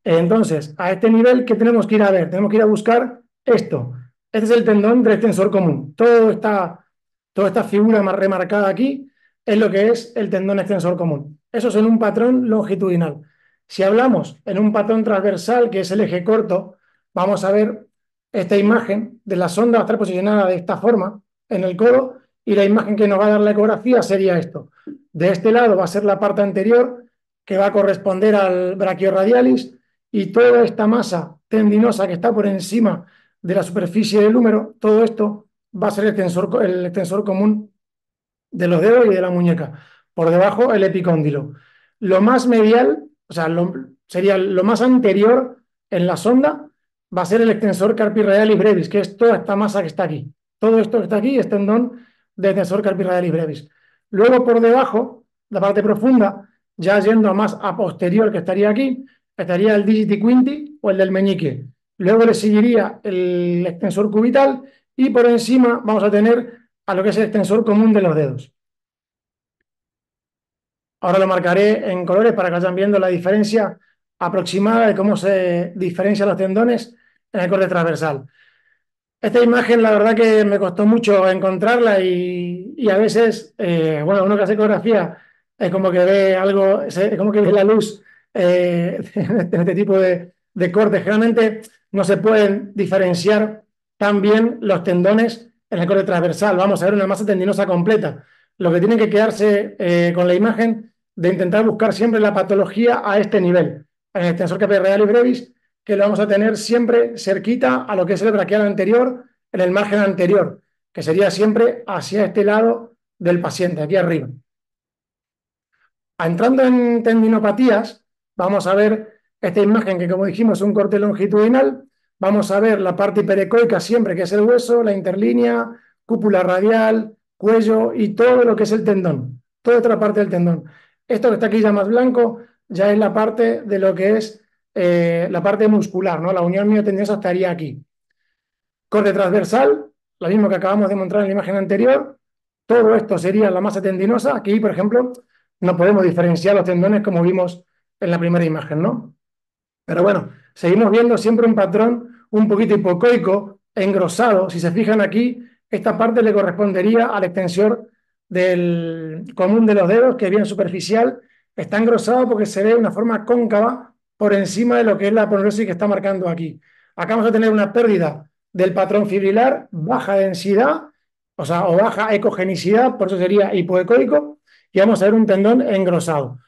Entonces, a este nivel, ¿qué tenemos que ir a ver? Tenemos que ir a buscar esto. Este es el tendón del extensor común. toda esta figura más remarcada aquí es lo que es el tendón extensor común. Eso es en un patrón longitudinal. Si hablamos en un patrón transversal, que es el eje corto, vamos a ver esta imagen de la sonda va a estar posicionada de esta forma en el codo y la imagen que nos va a dar la ecografía sería esto. De este lado va a ser la parte anterior que va a corresponder al brachioradialis, y toda esta masa tendinosa que está por encima de la superficie del húmero, todo esto va a ser el extensor el común de los dedos y de la muñeca. Por debajo, el epicóndilo. Lo más medial, o sea, sería lo más anterior en la sonda, va a ser el extensor y brevis, que es toda esta masa que está aquí. Todo esto que está aquí es tendón extensor tensor y brevis. Luego, por debajo, la parte profunda, ya yendo más a posterior que estaría aquí, estaría el Digity quinti o el del meñique. Luego le seguiría el extensor cubital y por encima vamos a tener a lo que es el extensor común de los dedos. Ahora lo marcaré en colores para que vayan viendo la diferencia aproximada de cómo se diferencian los tendones en el corte transversal. Esta imagen la verdad que me costó mucho encontrarla y, a veces, eh, bueno, uno que hace ecografía es como que ve algo, es como que ve la luz en eh, este tipo de, cortes. Generalmente no se pueden diferenciar tan bien los tendones en el corte transversal. Vamos a ver una masa tendinosa completa. Lo que tiene que quedarse eh, con la imagen de intentar buscar siempre la patología a este nivel, en el tensor y brevis, que lo vamos a tener siempre cerquita a lo que es el braquial anterior, en el margen anterior, que sería siempre hacia este lado del paciente, aquí arriba. Entrando en tendinopatías, Vamos a ver esta imagen que, como dijimos, es un corte longitudinal. Vamos a ver la parte hiperecoica siempre, que es el hueso, la interlínea, cúpula radial, cuello y todo lo que es el tendón, toda otra parte del tendón. Esto que está aquí ya más blanco ya es la parte de lo que es eh, la parte muscular, ¿no? La unión miotendinosa estaría aquí. Corte transversal, lo mismo que acabamos de mostrar en la imagen anterior. Todo esto sería la masa tendinosa. Aquí, por ejemplo, no podemos diferenciar los tendones como vimos en la primera imagen, ¿no? Pero bueno, seguimos viendo siempre un patrón un poquito hipocoico, engrosado. Si se fijan aquí, esta parte le correspondería al extensor del común de los dedos, que es bien superficial, está engrosado porque se ve una forma cóncava por encima de lo que es la pronosis que está marcando aquí. Acá vamos a tener una pérdida del patrón fibrilar, baja densidad, o sea, o baja ecogenicidad, por eso sería hipoecoico, y vamos a ver un tendón engrosado.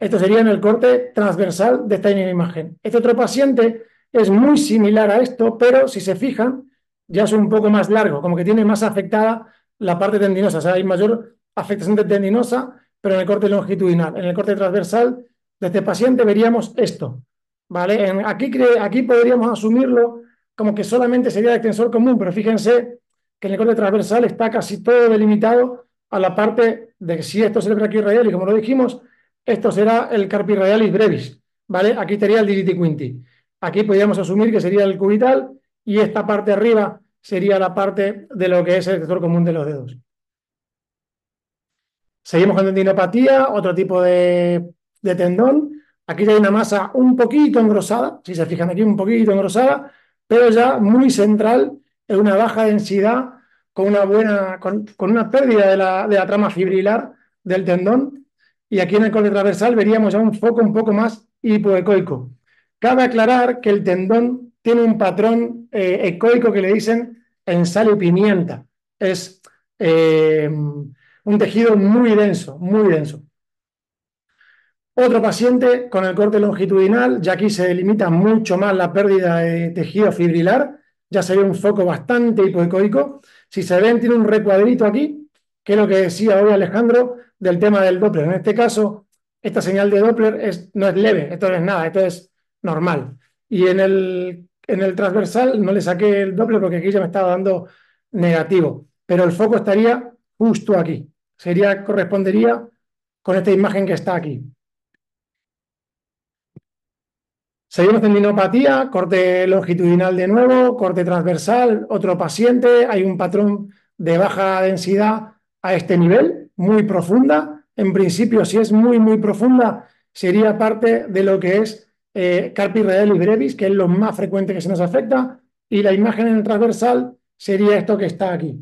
Esto sería en el corte transversal de esta imagen. Este otro paciente es muy similar a esto, pero si se fijan, ya es un poco más largo, como que tiene más afectada la parte tendinosa, o sea, hay mayor afectación de tendinosa, pero en el corte longitudinal. En el corte transversal de este paciente veríamos esto, ¿vale? aquí, aquí podríamos asumirlo como que solamente sería de extensor común, pero fíjense que en el corte transversal está casi todo delimitado a la parte de si esto es el radial y como lo dijimos, esto será el carpi brevis, ¿vale? Aquí estaría el digiti quinti. Aquí podríamos asumir que sería el cubital y esta parte arriba sería la parte de lo que es el sector común de los dedos. Seguimos con tendinopatía, otro tipo de, tendón. Aquí hay una masa un poquito engrosada, si se fijan aquí, un poquito engrosada, pero ya muy central, en una baja densidad, con una buena, con, una pérdida de la trama fibrilar del tendón y aquí en el corte transversal veríamos ya un foco un poco más hipoecoico. Cabe aclarar que el tendón tiene un patrón eh, ecoico que le dicen en sal y pimienta. Es eh, un tejido muy denso, muy denso. Otro paciente con el corte longitudinal, ya aquí se delimita mucho más la pérdida de tejido fibrilar, ya se ve un foco bastante hipoecoico. Si se ven, tiene un recuadrito aquí, que es lo que decía hoy Alejandro del tema del Doppler. En este caso, esta señal de Doppler es, no es leve, esto no es nada, esto es normal. Y en el, en el transversal no le saqué el Doppler porque aquí ya me estaba dando negativo, pero el foco estaría justo aquí, sería, correspondería con esta imagen que está aquí. Seguimos en lino-patía, corte longitudinal de nuevo, corte transversal, otro paciente, hay un patrón de baja densidad a este nivel, muy profunda. En principio, si es muy, muy profunda, sería parte de lo que es eh, Carpi Brevis, que es lo más frecuente que se nos afecta, y la imagen en el transversal sería esto que está aquí.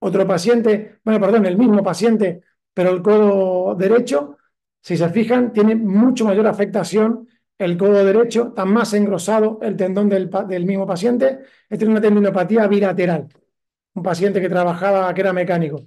Otro paciente, bueno, perdón, el mismo paciente, pero el codo derecho, si se fijan, tiene mucho mayor afectación el codo derecho, está más engrosado el tendón del, mismo paciente, ...esto es una tendinopatía bilateral un paciente que trabajaba, que era mecánico.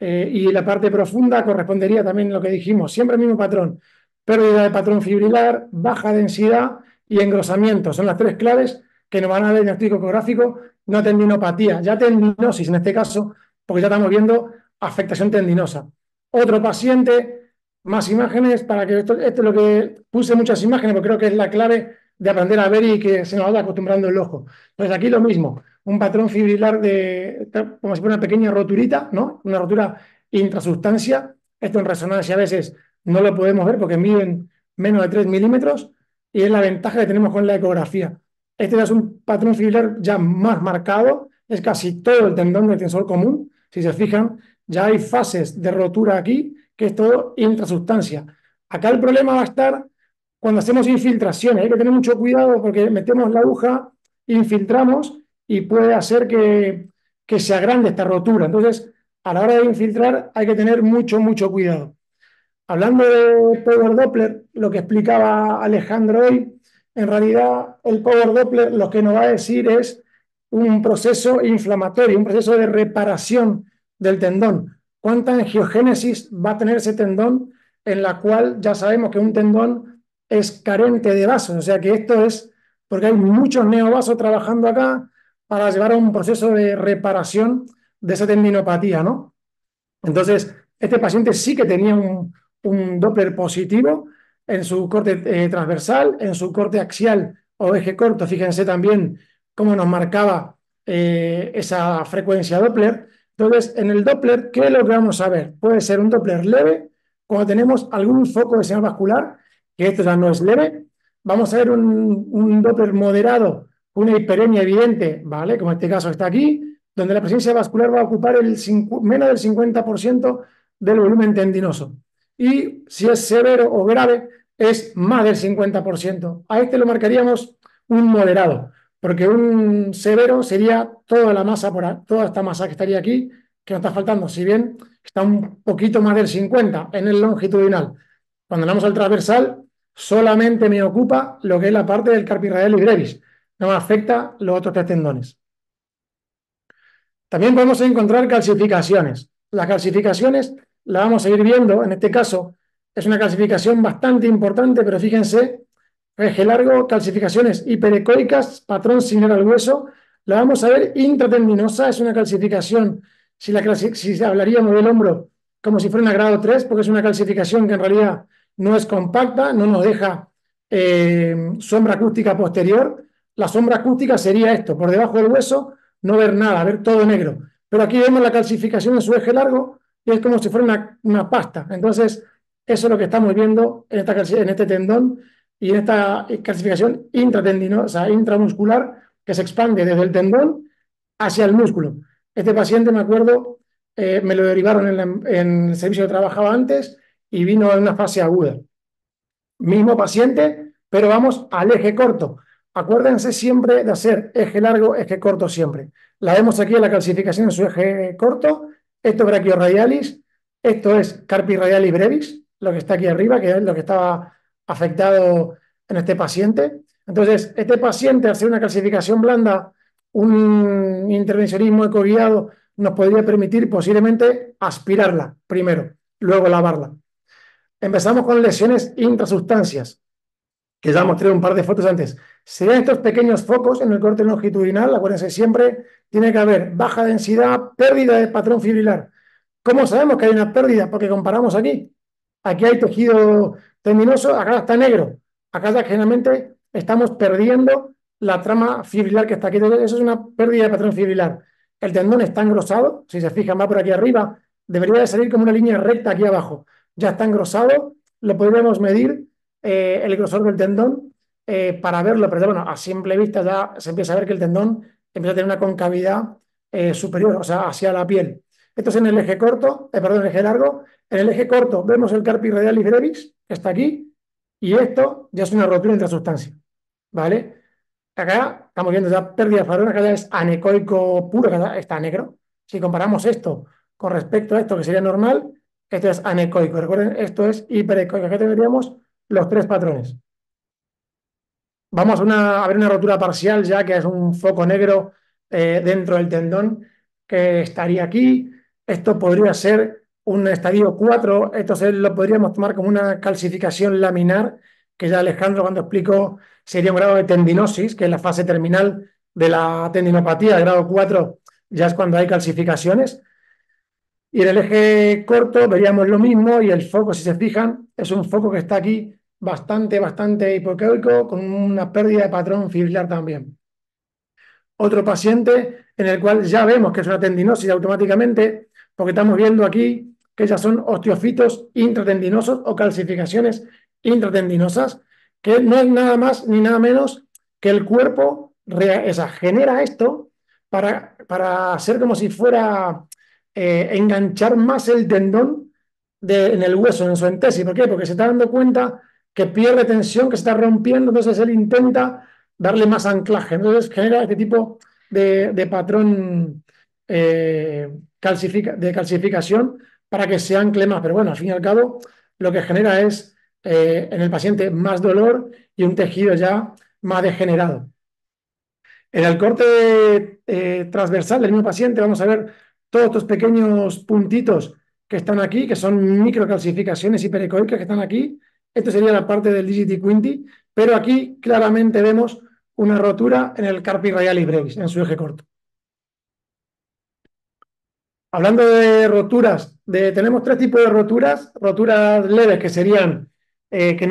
Eh, y la parte profunda correspondería también a lo que dijimos, siempre el mismo patrón, pérdida de patrón fibrilar, baja densidad y engrosamiento. Son las tres claves que nos van a dar el diagnóstico ecográfico, no tendinopatía, ya tendinosis en este caso, porque ya estamos viendo afectación tendinosa. Otro paciente, más imágenes, para que esto, esto es lo que puse muchas imágenes, porque creo que es la clave de aprender a ver y que se nos vaya acostumbrando el ojo. Pues aquí lo mismo, un patrón fibrilar de como si fuera una pequeña roturita, ¿no? Una rotura intrasustancia. Esto en resonancia a veces no lo podemos ver porque miden menos de 3 milímetros y es la ventaja que tenemos con la ecografía. Este es un patrón fibrilar ya más marcado, es casi todo el tendón del tensor común. Si se fijan, ya hay fases de rotura aquí, que es todo intrasustancia. Acá el problema va a estar cuando hacemos infiltraciones. Hay que tener mucho cuidado porque metemos la aguja, infiltramos y puede hacer que, que se agrande esta rotura. Entonces, a la hora de infiltrar hay que tener mucho, mucho cuidado. Hablando de Power Doppler, lo que explicaba Alejandro hoy, en realidad el Power Doppler lo que nos va a decir es un proceso inflamatorio, un proceso de reparación del tendón. ¿Cuánta angiogénesis va a tener ese tendón en la cual ya sabemos que un tendón es carente de vasos. O sea que esto es porque hay muchos neovasos trabajando acá para llevar a un proceso de reparación de esa tendinopatía, ¿no? Entonces, este paciente sí que tenía un, Doppler positivo en su corte eh, transversal, en su corte axial o eje corto. Fíjense también cómo nos marcaba eh, esa frecuencia Doppler. Entonces, en el Doppler, ¿qué es lo que vamos a ver? Puede ser un Doppler leve cuando tenemos algún foco de señal vascular que esto ya no es leve. Vamos a ver un, un moderado, una hiperemia evidente, ¿vale? Como este caso está aquí, donde la presencia vascular va a ocupar el menos del 50% del volumen tendinoso. Y si es severo o grave, es más del 50%. A este lo marcaríamos un moderado, porque un severo sería toda la masa, por toda esta masa que estaría aquí, que nos está faltando, si bien está un poquito más del 50 en el longitudinal. Cuando hablamos al transversal, solamente me ocupa lo que es la parte del carpi y brevis, no afecta los otros tres tendones. También podemos encontrar calcificaciones. Las calcificaciones las vamos a ir viendo, en este caso es una calcificación bastante importante, pero fíjense, eje largo, calcificaciones hiperecoicas, patrón similar al hueso, la vamos a ver intratendinosa, es una calcificación, si, la, si hablaríamos del hombro como si fuera una grado 3, porque es una calcificación que en realidad no es compacta, no nos deja eh, sombra acústica posterior. La sombra acústica sería esto, por debajo del hueso no ver nada, ver todo negro. Pero aquí vemos la calcificación en su eje largo y es como si fuera una, pasta. Entonces, eso es lo que estamos viendo en, esta, en este tendón y en esta eh, calcificación intratendinosa, intramuscular, que se expande desde el tendón hacia el músculo. Este paciente, me acuerdo, eh, me lo derivaron en, en el servicio que trabajaba antes y vino en una fase aguda. Mismo paciente, pero vamos al eje corto. Acuérdense siempre de hacer eje largo, eje corto siempre. La vemos aquí en la calcificación en su eje corto. Esto es brachioradialis, esto es carpi radialis brevis, lo que está aquí arriba, que es lo que estaba afectado en este paciente. Entonces, este paciente, hacer una calcificación blanda, un intervencionismo ecoguiado, nos podría permitir posiblemente aspirarla primero, luego lavarla. Empezamos con lesiones intrasustancias, que ya mostré un par de fotos antes. ven estos pequeños focos en el corte longitudinal, acuérdense siempre, tiene que haber baja densidad, pérdida de patrón fibrilar. ¿Cómo sabemos que hay una pérdida? Porque comparamos aquí. Aquí hay tejido tendinoso, acá está negro. Acá generalmente estamos perdiendo la trama fibrilar que está aquí. Eso es una pérdida de patrón fibrilar. El tendón está engrosado, si se fijan, va por aquí arriba. Debería de salir como una línea recta aquí abajo ya está engrosado, lo podríamos medir eh, el grosor del tendón eh, para verlo, pero bueno, a simple vista ya se empieza a ver que el tendón empieza a tener una concavidad eh, superior, o sea, hacia la piel. Esto es en el eje corto, perdón, en el eje largo. En el eje corto vemos el carpi y brevis, que está aquí, y esto ya es una rotura entre sustancia ¿vale? Acá estamos viendo ya pérdida de farona, que ya es anecoico puro, está negro. Si comparamos esto con respecto a esto, que sería normal, esto es anecoico. Recuerden, esto es hiperecoico. ¿Qué tendríamos los tres patrones. Vamos a, ver una rotura parcial ya, que es un foco negro eh, dentro del tendón que estaría aquí. Esto podría ser un estadio 4. Esto lo podríamos tomar como una calcificación laminar, que ya Alejandro cuando explico, sería un grado de tendinosis, que es la fase terminal de la tendinopatía, el grado 4 ya es cuando hay calcificaciones. Y en el eje corto veríamos lo mismo y el foco, si se fijan, es un foco que está aquí bastante, bastante hipoqueico con una pérdida de patrón fibrilar también. Otro paciente en el cual ya vemos que es una tendinosis automáticamente porque estamos viendo aquí que ya son osteofitos intratendinosos o calcificaciones intratendinosas que no es nada más ni nada menos que el cuerpo esa, genera esto para, para hacer como si fuera eh, enganchar más el tendón en el hueso, en su entesis. ¿Por qué? Porque se está dando cuenta que pierde tensión, que se está rompiendo, entonces él intenta darle más anclaje. Entonces genera este tipo de, patrón eh, de calcificación para que se ancle más. Pero bueno, al fin y al cabo, lo que genera es eh, en el paciente más dolor y un tejido ya más degenerado. En el corte transversal del mismo paciente vamos a ver todos estos pequeños puntitos que están aquí, que son microcalcificaciones hiperecoicas que están aquí. Esta sería la parte del DGT quinti, pero aquí claramente vemos una rotura en el carpi radialis brevis, en su eje corto. Hablando de roturas, tenemos tres tipos de roturas. Roturas leves, que serían eh, que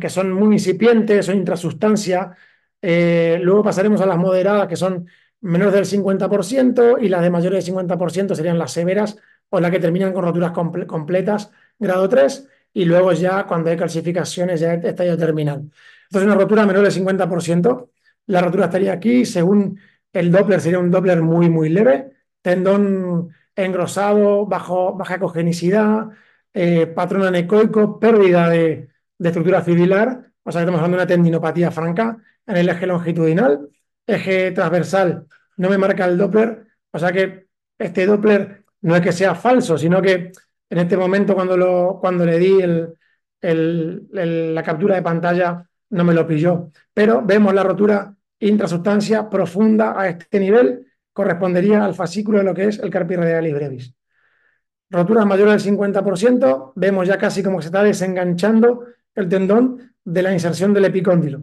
Que, son muy incipientes, son intrasustancia. Eh, luego pasaremos a las moderadas, que son menos del 50% y las de mayores del 50% serían las severas o las que terminan con roturas completas, grado 3, y luego ya cuando hay calcificaciones ya está ya terminal. Entonces una rotura menor del 50%, la rotura estaría aquí, según el Doppler sería un Doppler muy, muy leve, tendón engrosado, bajo, baja ecogenicidad, eh, patrón anecoico, pérdida de, de estructura fibrilar, o sea que estamos hablando de una tendinopatía franca en el eje longitudinal, eje transversal, no me marca el Doppler, o sea que este Doppler no es que sea falso, sino que en este momento cuando, lo, cuando le di el, la captura de pantalla no me lo pilló. Pero vemos la rotura intrasustancia profunda a este nivel, correspondería al fascículo de lo que es el carpi radialis brevis. rotura mayor del 50%, vemos ya casi como que se está desenganchando el tendón de la inserción del epicóndilo.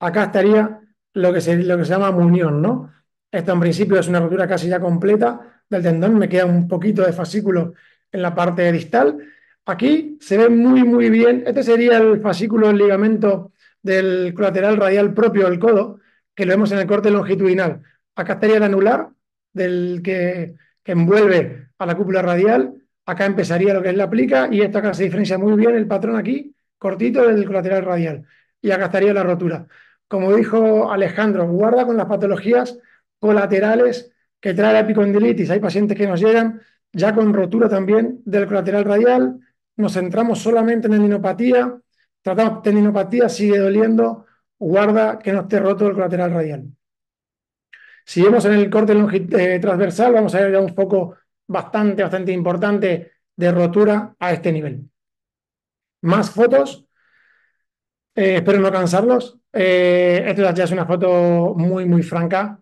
Acá estaría lo que se, lo que se llama muñón ¿no? Esto en principio es una rotura casi ya completa del tendón, me queda un poquito de fascículo en la parte distal. Aquí se ve muy, muy bien. Este sería el fascículo del ligamento del colateral radial propio del codo, que lo vemos en el corte longitudinal. Acá estaría el anular del que, envuelve a la cúpula radial. Acá empezaría lo que es la plica y esto acá se diferencia muy bien el patrón aquí, cortito del colateral radial. Y acá estaría la rotura como dijo Alejandro, guarda con las patologías colaterales que trae la epicondilitis. Hay pacientes que nos llegan ya con rotura también del colateral radial. Nos centramos solamente en la endinopatía. Tratamos tendinopatía, sigue doliendo. Guarda que no esté roto el colateral radial. Si vemos en el corte eh, transversal, vamos a ver ya un poco bastante, bastante importante de rotura a este nivel. Más fotos. Eh, espero no cansarlos. Eh, esto ya es una foto muy, muy franca.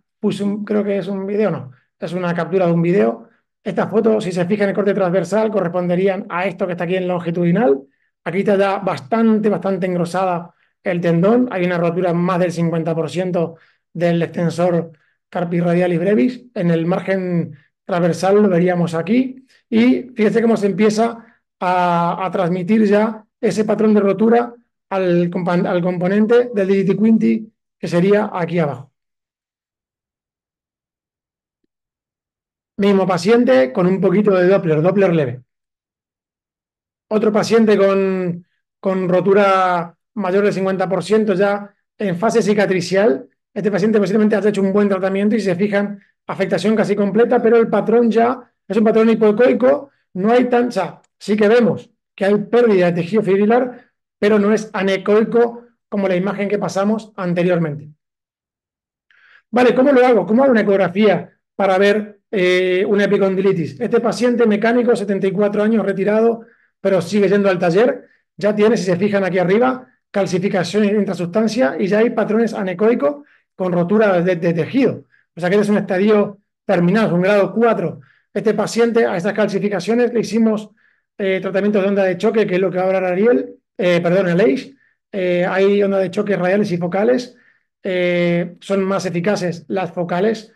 creo que es un video, no, es una captura de un video. Estas fotos, si se fijan en el corte transversal, corresponderían a esto que está aquí en longitudinal. Aquí está bastante, bastante engrosada el tendón. Hay una rotura más del 50% del extensor carpi radialis brevis. En el margen transversal lo veríamos aquí. Y fíjense cómo se empieza a, a transmitir ya ese patrón de rotura al, componente del DDT Quinty, que sería aquí abajo. Mismo paciente con un poquito de Doppler, Doppler leve. Otro paciente con, con rotura mayor del 50% ya en fase cicatricial. Este paciente posiblemente ha hecho un buen tratamiento y si se fijan, afectación casi completa, pero el patrón ya es un patrón hipocoico, no hay tan, sí que vemos que hay pérdida de tejido fibrilar, pero no es anecoico como la imagen que pasamos anteriormente. Vale, ¿cómo lo hago? ¿Cómo hago una ecografía para ver eh, una epicondilitis? Este paciente mecánico, 74 años, retirado, pero sigue yendo al taller, ya tiene, si se fijan aquí arriba, calcificaciones de sustancia y ya hay patrones anecoicos con rotura de, tejido. O sea que este es un estadio terminal, es un grado 4. Este paciente, a estas calcificaciones, le hicimos eh, tratamientos de onda de choque, que es lo que va a hablar Ariel, eh, perdón, el eh, hay ondas de choques radiales y focales. Eh, son más eficaces las focales.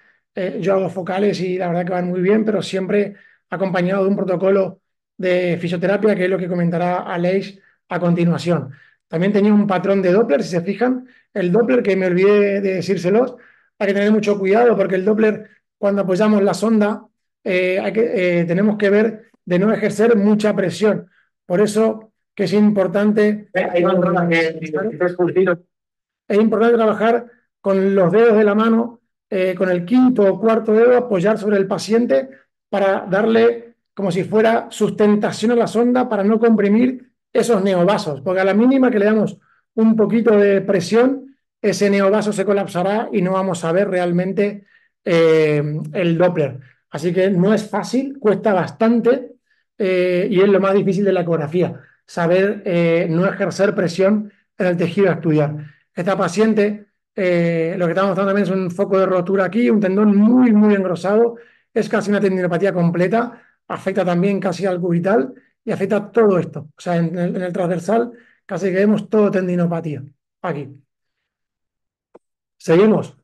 yo hago focales y la verdad que van muy bien, pero siempre acompañado de un protocolo de fisioterapia, que es lo que comentará Aleix a continuación. También tenía un patrón de Doppler, si se fijan, el Doppler, que me olvidé de decírselos, hay que tener mucho cuidado porque el Doppler, cuando apoyamos la sonda, tenemos que ver de no ejercer mucha presión. Por eso que es importante. es importante trabajar con los dedos de la mano, eh, con el quinto o cuarto dedo, apoyar sobre el paciente para darle como si fuera sustentación a la sonda para no comprimir esos neovasos, porque a la mínima que le damos un poquito de presión, ese neovaso se colapsará y no vamos a ver realmente eh, el Doppler. Así que no es fácil, cuesta bastante eh, y es lo más difícil de la ecografía saber eh, no ejercer presión en el tejido a estudiar. Esta paciente, eh, lo que estamos mostrando también es un foco de rotura aquí, un tendón muy, muy engrosado, es casi una tendinopatía completa, afecta también casi al cubital y afecta todo esto. O sea, en el, transversal casi que vemos todo tendinopatía aquí. Seguimos.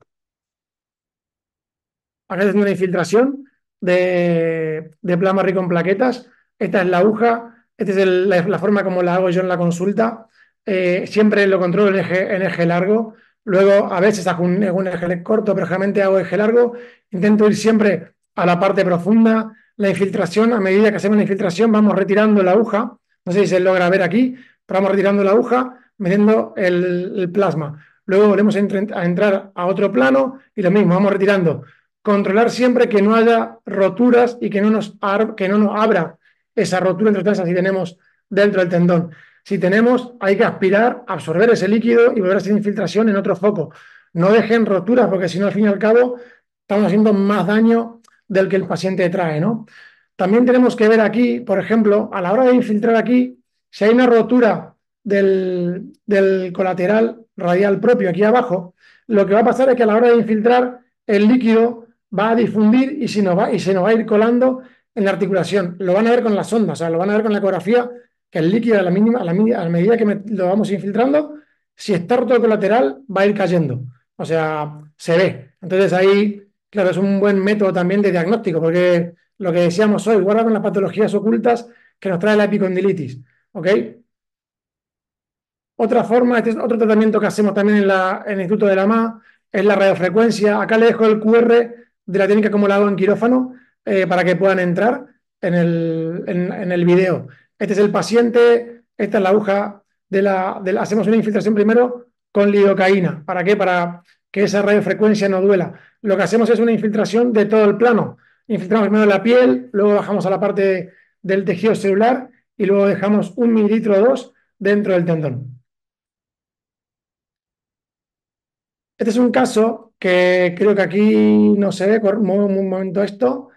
Acá tengo una infiltración de, de plasma rico en plaquetas. Esta es la aguja esta es la, forma como la hago yo en la consulta. Eh, siempre lo controlo en eje, largo. Luego, a veces hago un, eje corto, pero generalmente hago eje largo. Intento ir siempre a la parte profunda. La infiltración, a medida que hacemos la infiltración, vamos retirando la aguja. No sé si se logra ver aquí, pero vamos retirando la aguja, metiendo el, plasma. Luego volvemos a, entrar a otro plano y lo mismo, vamos retirando. Controlar siempre que no haya roturas y que no nos, que no nos abra esa rotura entre tres así tenemos dentro del tendón. Si tenemos, hay que aspirar, absorber ese líquido y volver a hacer infiltración en otro foco. No dejen roturas, porque si no, al fin y al cabo, estamos haciendo más daño del que el paciente trae, ¿no? También tenemos que ver aquí, por ejemplo, a la hora de infiltrar aquí, si hay una rotura del, colateral radial propio aquí abajo, lo que va a pasar es que a la hora de infiltrar, el líquido va a difundir y se va, y se nos va a ir colando en la articulación, lo van a ver con la sonda, o sea, lo van a ver con la ecografía, que el líquido a la, mínima, a medida que lo vamos infiltrando, si está roto el colateral, va a ir cayendo. O sea, se ve. Entonces ahí, claro, es un buen método también de diagnóstico, porque lo que decíamos hoy, guarda con las patologías ocultas que nos trae la epicondilitis. ¿Ok? Otra forma, este es otro tratamiento que hacemos también en, en el Instituto de la MA, es la radiofrecuencia. Acá le dejo el QR de la técnica como la hago en quirófano, eh, para que puedan entrar en el, en, video. Este es el paciente, esta es la aguja de la, hacemos una infiltración primero con lidocaína. ¿Para qué? Para que esa radiofrecuencia no duela. Lo que hacemos es una infiltración de todo el plano. Infiltramos primero la piel, luego bajamos a la parte del tejido celular y luego dejamos un mililitro o dos dentro del tendón. Este es un caso que creo que aquí no se ve, un momento esto,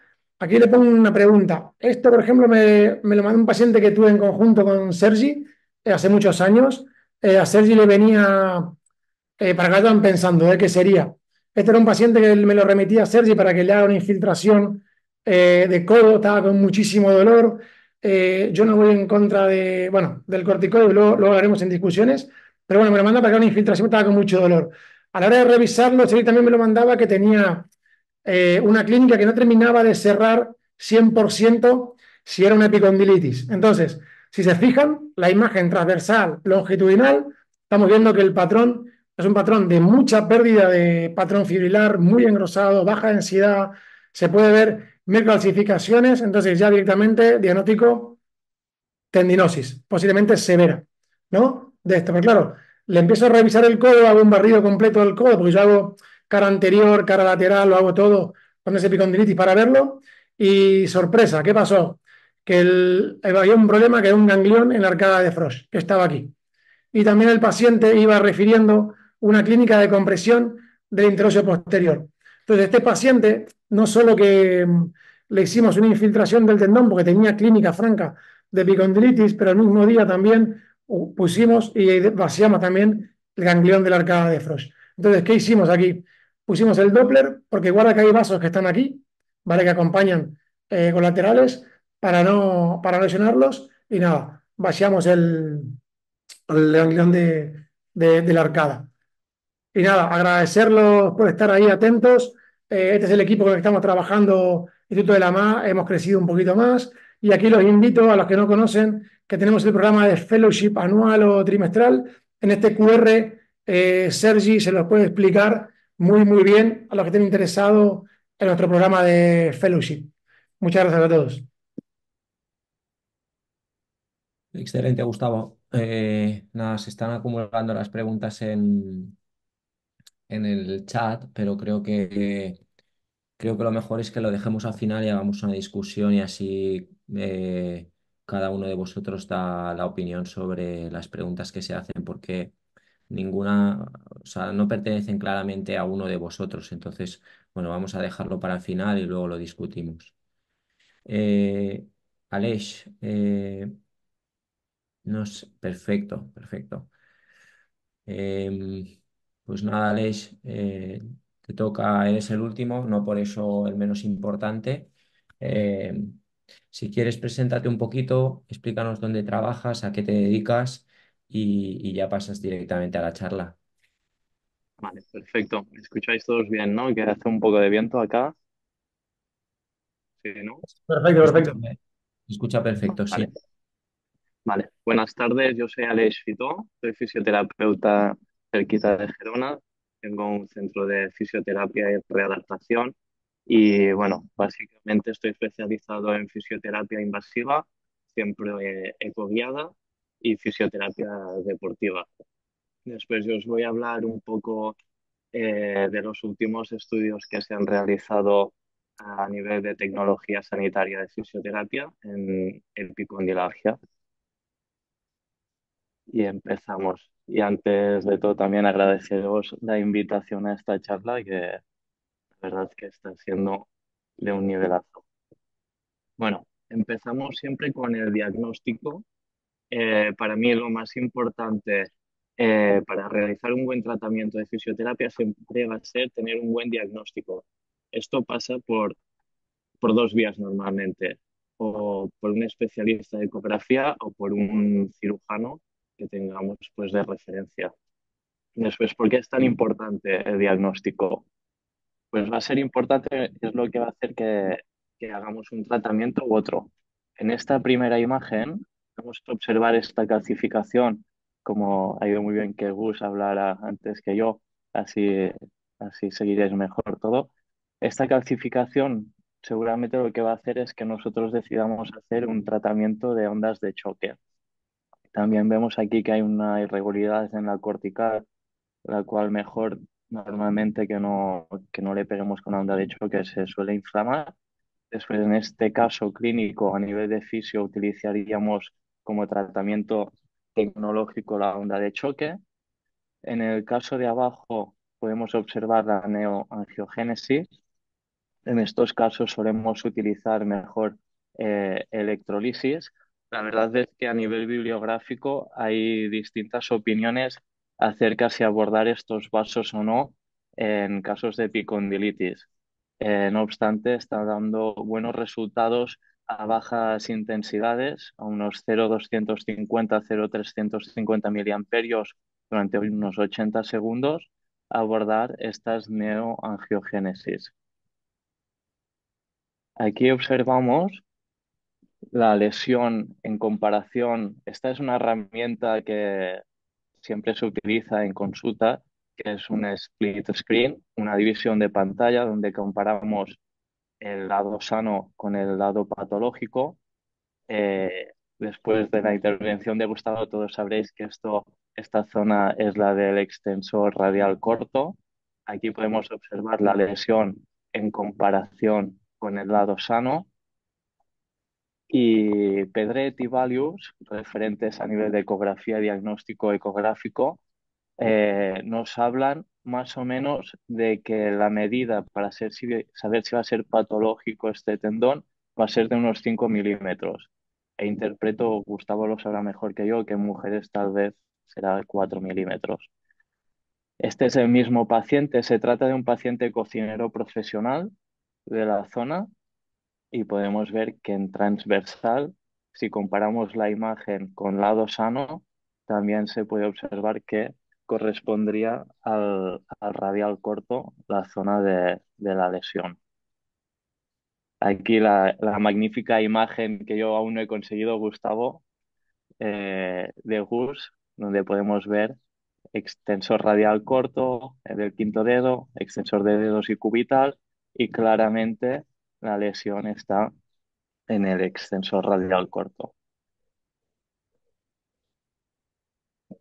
Aquí le pongo una pregunta. Esto, por ejemplo, me, me lo mandó un paciente que tuve en conjunto con Sergi eh, hace muchos años. Eh, a Sergi le venía, eh, para que estaban pensando, de ¿eh? ¿qué sería? Este era un paciente que me lo remitía a Sergi para que le haga una infiltración de codo, estaba con muchísimo dolor. yo no voy en contra de, bueno, del corticoide, luego, lo haremos en discusiones, pero bueno, me lo manda para que haga una infiltración, estaba con mucho dolor. A la hora de revisarlo, Sergi también me lo mandaba que tenía eh, una clínica que no terminaba de cerrar 100% si era una epicondilitis. Entonces, si se fijan, la imagen transversal, longitudinal, estamos viendo que el patrón es un patrón de mucha pérdida de patrón fibrilar, muy engrosado, baja densidad, se puede ver clasificaciones entonces ya directamente diagnóstico tendinosis, posiblemente severa, ¿no? De esto, pero claro, le empiezo a revisar el codo, hago un barrido completo del codo, porque yo hago cara anterior, cara lateral, lo hago todo con ese picondilitis para verlo. Y sorpresa, ¿qué pasó? Que había un problema que era un ganglión en la arcada de Frosch, que estaba aquí. Y también el paciente iba refiriendo una clínica de compresión del interocio posterior. Entonces, este paciente, no solo que mm, le hicimos una infiltración del tendón porque tenía clínica franca de picondilitis, pero al mismo día también pusimos y vaciamos también el ganglión de la arcada de Frosch. Entonces, ¿qué hicimos aquí? Pusimos el Doppler porque guarda que hay vasos que están aquí, ¿vale? Que acompañan eh, colaterales para no, para lesionarlos y nada, vaciamos el, el de, la arcada. Y nada, agradecerlos por estar ahí atentos. Eh, este es el equipo con el que estamos trabajando, Instituto de la MA, hemos crecido un poquito más. Y aquí los invito a los que no conocen que tenemos el programa de fellowship anual o trimestral. En este QR, eh, Sergi se los puede explicar muy, muy bien a los que estén interesado en nuestro programa de fellowship. Muchas gracias a todos. Excelente, Gustavo. Eh, nada, se están acumulando las preguntas en, en el chat, pero creo que creo que lo mejor es que lo dejemos al final y hagamos una discusión y así eh, cada uno de vosotros da la opinión sobre las preguntas que se hacen, porque ninguna, o sea, no pertenecen claramente a uno de vosotros. Entonces, bueno, vamos a dejarlo para el final y luego lo discutimos. Eh, eh no perfecto, perfecto. Em, pues nada, Aleix, eh, te toca, eres el último, no por eso el menos importante. Em, si quieres, preséntate un poquito, explícanos dónde trabajas, a qué te dedicas y, ya pasas directamente a la charla. Vale, perfecto. escucháis todos bien, ¿no? Que hacer un poco de viento acá. Sí, ¿no? Perfecto, perfecto. escucha perfecto, sí. Vale. Buenas tardes, yo soy Alex Fito. soy fisioterapeuta cerquita de Gerona, tengo un centro de fisioterapia y readaptación y bueno, básicamente estoy especializado en fisioterapia invasiva, siempre ecoguiada y fisioterapia deportiva. Después yo os voy a hablar un poco eh, de los últimos estudios que se han realizado a nivel de tecnología sanitaria de fisioterapia en epicondilargia. Y empezamos. Y antes de todo también agradeceros la invitación a esta charla que la verdad es que está siendo de un nivelazo. Bueno, empezamos siempre con el diagnóstico eh, para mí lo más importante eh, para realizar un buen tratamiento de fisioterapia siempre va a ser tener un buen diagnóstico. Esto pasa por, por dos vías normalmente, o por un especialista de ecografía o por un cirujano que tengamos pues, de referencia. Después, ¿por qué es tan importante el diagnóstico? Pues va a ser importante, es lo que va a hacer que, que hagamos un tratamiento u otro. En esta primera imagen podemos observar esta calcificación, como ha ido muy bien que Gus hablara antes que yo, así, así seguiréis mejor todo. Esta calcificación seguramente lo que va a hacer es que nosotros decidamos hacer un tratamiento de ondas de choque. También vemos aquí que hay una irregularidad en la cortical, la cual mejor normalmente que no, que no le peguemos con onda de choque se suele inflamar Después, en este caso clínico, a nivel de fisio, utilizaríamos como tratamiento tecnológico la onda de choque. En el caso de abajo, podemos observar la neoangiogénesis. En estos casos solemos utilizar mejor eh, electrolisis. La verdad es que a nivel bibliográfico hay distintas opiniones acerca si abordar estos vasos o no en casos de picondilitis. Eh, no obstante, está dando buenos resultados a bajas intensidades, a unos 0,250-0,350 miliamperios durante unos 80 segundos, abordar estas neoangiogénesis. Aquí observamos la lesión en comparación. Esta es una herramienta que siempre se utiliza en consulta es un split screen, una división de pantalla donde comparamos el lado sano con el lado patológico. Eh, después de la intervención de Gustavo, todos sabréis que esto, esta zona es la del extensor radial corto. Aquí podemos observar la lesión en comparación con el lado sano. Y Pedretti values, referentes a nivel de ecografía, diagnóstico ecográfico, eh, nos hablan más o menos de que la medida para saber si va a ser patológico este tendón va a ser de unos 5 milímetros. E interpreto, Gustavo lo sabrá mejor que yo, que en mujeres tal vez será 4 milímetros. Este es el mismo paciente, se trata de un paciente cocinero profesional de la zona y podemos ver que en transversal, si comparamos la imagen con lado sano, también se puede observar que correspondría al, radial corto, la zona de, la lesión. Aquí la, magnífica imagen que yo aún no he conseguido, Gustavo, eh, de Gus, donde podemos ver extensor radial corto eh, del quinto dedo, extensor de dedos y cubital, y claramente la lesión está en el extensor radial corto.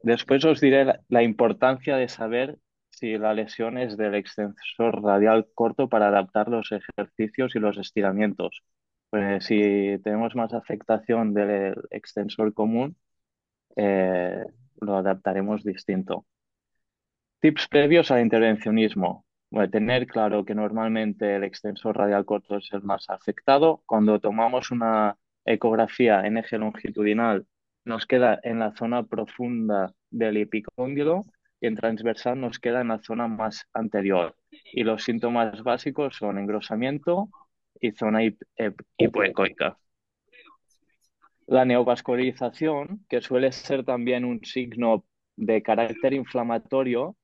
Después os diré la, importancia de saber si la lesión es del extensor radial corto para adaptar los ejercicios y los estiramientos. Pues si tenemos más afectación del extensor común, eh, lo adaptaremos distinto. Tips previos al intervencionismo. tener claro que normalmente el extensor radial corto es el más afectado. Cuando tomamos una ecografía en eje longitudinal nos queda en la zona profunda del epicóndilo y en transversal nos queda en la zona más anterior. Y los síntomas básicos son engrosamiento y zona hipoencoica. La neovascularización, que suele ser también un signo de carácter inflamatorio,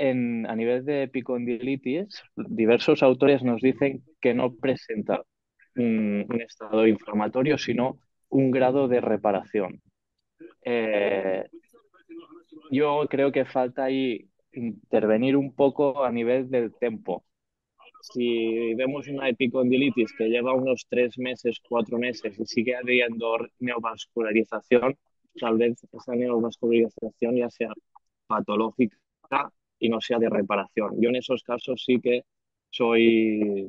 a nivel de epicondilitis, diversos autores nos dicen que no presenta un estado inflamatorio, sino un grado de reparación. Eh, yo creo que falta ahí intervenir un poco a nivel del tempo. Si vemos una epicondilitis que lleva unos tres meses, cuatro meses y sigue habiendo neovascularización, tal vez esa neovascularización ya sea patológica y no sea de reparación. Yo en esos casos sí que soy,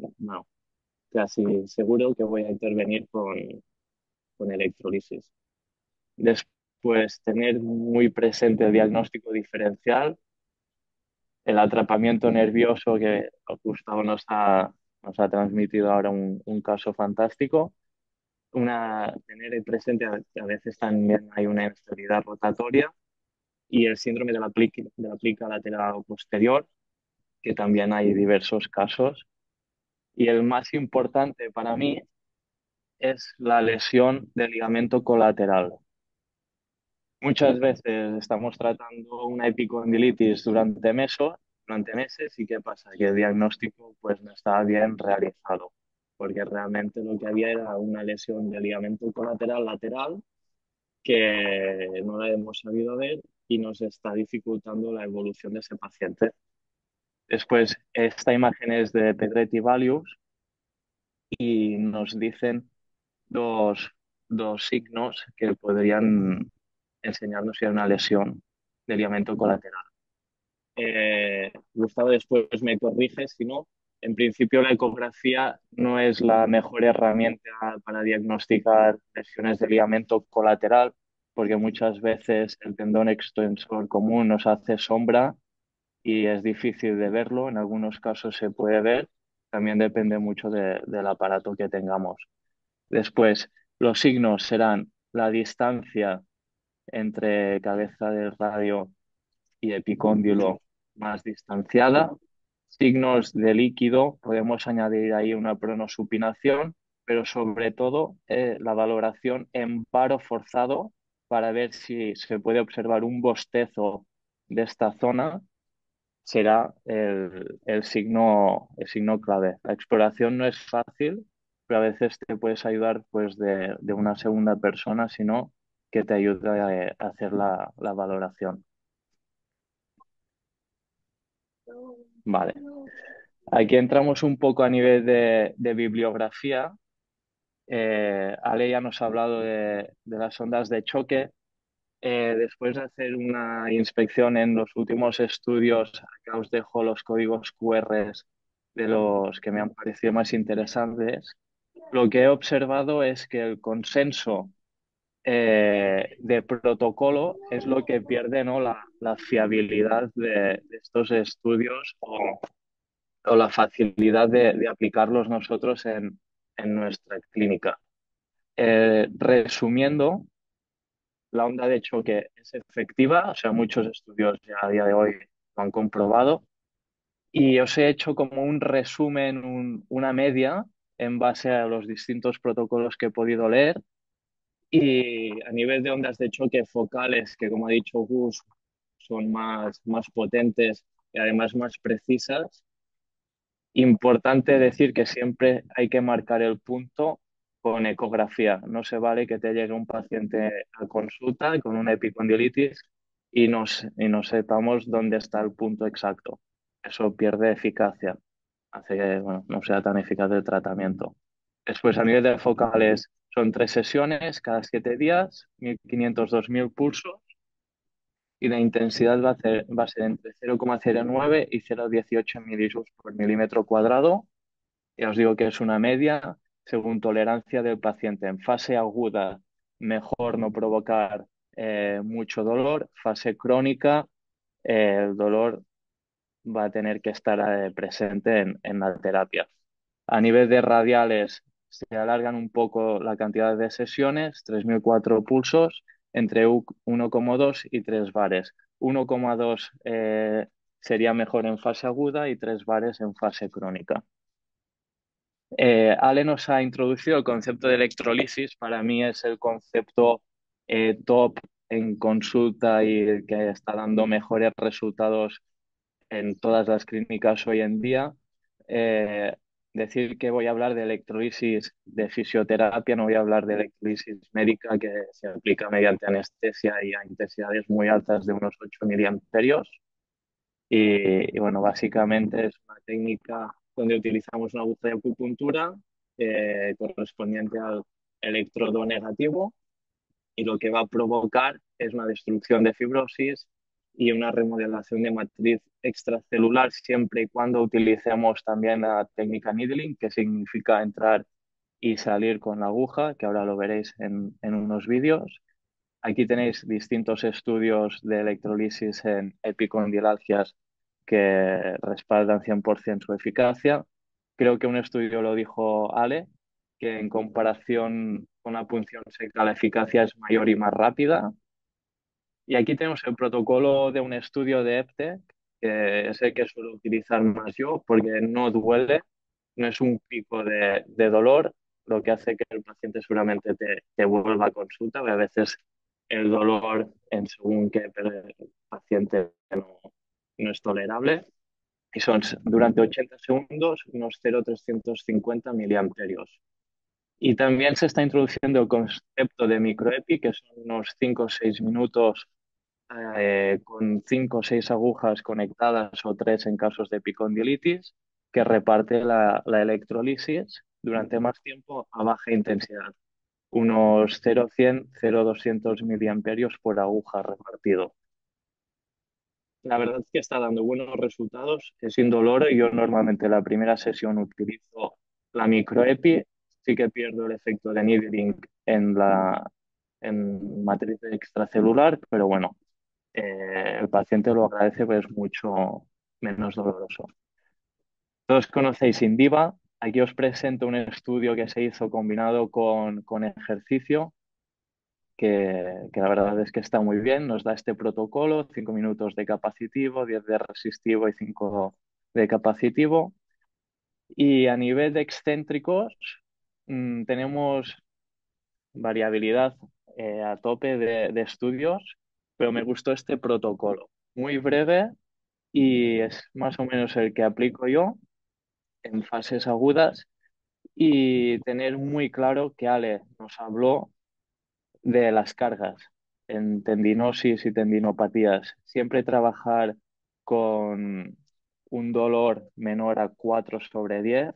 casi seguro que voy a intervenir con, con electrolisis. Después, pues tener muy presente el diagnóstico diferencial, el atrapamiento nervioso que Gustavo nos ha, ha transmitido ahora un, caso fantástico, una, tener presente que a veces también hay una inestabilidad rotatoria y el síndrome de la, plica, de la lateral posterior, que también hay diversos casos. Y el más importante para mí es la lesión del ligamento colateral, Muchas veces estamos tratando una epicondilitis durante, meso, durante meses y ¿qué pasa? Que el diagnóstico pues, no está bien realizado, porque realmente lo que había era una lesión de ligamento colateral lateral que no la hemos sabido ver y nos está dificultando la evolución de ese paciente. Después, esta imagen es de Pedretti Values y nos dicen dos, dos signos que podrían enseñarnos si hay una lesión de ligamento colateral. Eh, Gustavo, después me corrige si no. En principio, la ecografía no es la mejor herramienta para diagnosticar lesiones de ligamento colateral, porque muchas veces el tendón extensor común nos hace sombra y es difícil de verlo. En algunos casos se puede ver, también depende mucho del aparato que tengamos. Después, los signos serán la distancia entre cabeza del radio y epicóndilo más distanciada. Signos de líquido, podemos añadir ahí una pronosupinación, pero sobre todo eh, la valoración en paro forzado para ver si se puede observar un bostezo de esta zona será el, signo, el signo clave. La exploración no es fácil, pero a veces te puedes ayudar pues, de una segunda persona, si no, que te ayuda eh, a hacer la, valoración. Vale. Aquí entramos un poco a nivel de, bibliografía. Eh, Ale ya nos ha hablado de, las ondas de choque. Eh, después de hacer una inspección en los últimos estudios, acá os dejo los códigos QR de los que me han parecido más interesantes. Lo que he observado es que el consenso eh, de protocolo es lo que pierde ¿no? la, la fiabilidad de, estos estudios o, o la facilidad de, aplicarlos nosotros en, en nuestra clínica. Eh, resumiendo, la onda de choque es efectiva, o sea, muchos estudios ya a día de hoy lo han comprobado, y os he hecho como un resumen, un, una media en base a los distintos protocolos que he podido leer y a nivel de ondas de choque focales, que como ha dicho Gus, son más, más potentes y además más precisas, importante decir que siempre hay que marcar el punto con ecografía. No se vale que te llegue un paciente a consulta con una epicondilitis y no, y no sepamos dónde está el punto exacto. Eso pierde eficacia, hace que no sea tan eficaz el tratamiento. Después, a nivel de focales, son tres sesiones cada siete días, 1.500-2.000 pulsos y la intensidad va a ser, va a ser entre 0,09 y 0,18 milijoules por milímetro cuadrado. Ya os digo que es una media según tolerancia del paciente. En fase aguda, mejor no provocar eh, mucho dolor. Fase crónica, eh, el dolor va a tener que estar eh, presente en la terapia. A nivel de radiales, se alargan un poco la cantidad de sesiones, 3.004 pulsos, entre 1,2 y 3 bares. 1,2 eh, sería mejor en fase aguda y 3 bares en fase crónica. Eh, Ale nos ha introducido el concepto de electrolisis, para mí es el concepto eh, top en consulta y que está dando mejores resultados en todas las clínicas hoy en día decir que voy a hablar de electrolisis de fisioterapia, no voy a hablar de electrolisis médica que se aplica mediante anestesia y a intensidades muy altas de unos 8 miliamperios. Y, bueno, básicamente es una técnica donde utilizamos una aguja de acupuntura eh, correspondiente al electrodo negativo y lo que va a provocar es una destrucción de fibrosis y una remodelación de matriz extracelular siempre y cuando utilicemos también la técnica needling, que significa entrar y salir con la aguja, que ahora lo veréis en, unos vídeos. Aquí tenéis distintos estudios de electrolisis en epicondilalgias que respaldan 100% su eficacia. Creo que un estudio lo dijo Ale, que en comparación con la punción seca la eficacia es mayor y más rápida, y aquí tenemos el protocolo de un estudio de EPTE, que es el que suelo utilizar más yo, porque no duele, no es un pico de, dolor, lo que hace que el paciente seguramente te, vuelva a consulta, porque a veces el dolor en según qué paciente no, no es tolerable. Y son durante 80 segundos unos 0,350 miliamperios. Y también se está introduciendo el concepto de microepi, que son unos 5 o 6 minutos eh, con cinco o seis agujas conectadas o tres en casos de picondilitis que reparte la, la electrolisis durante más tiempo a baja intensidad, unos 0,100, 200 miliamperios por aguja repartido. La verdad es que está dando buenos resultados, es indoloro yo normalmente la primera sesión utilizo la microepi, sí que pierdo el efecto de needling en la en matriz extracelular, pero bueno, eh, el paciente lo agradece, pero es mucho menos doloroso. Todos conocéis Indiva. Aquí os presento un estudio que se hizo combinado con, ejercicio, que, la verdad es que está muy bien. Nos da este protocolo, 5 minutos de capacitivo, 10 de resistivo y 5 de capacitivo. Y a nivel de excéntricos, mm, tenemos variabilidad eh, a tope de estudios pero me gustó este protocolo, muy breve y es más o menos el que aplico yo en fases agudas y tener muy claro que Ale nos habló de las cargas en tendinosis y tendinopatías. Siempre trabajar con un dolor menor a 4 sobre 10.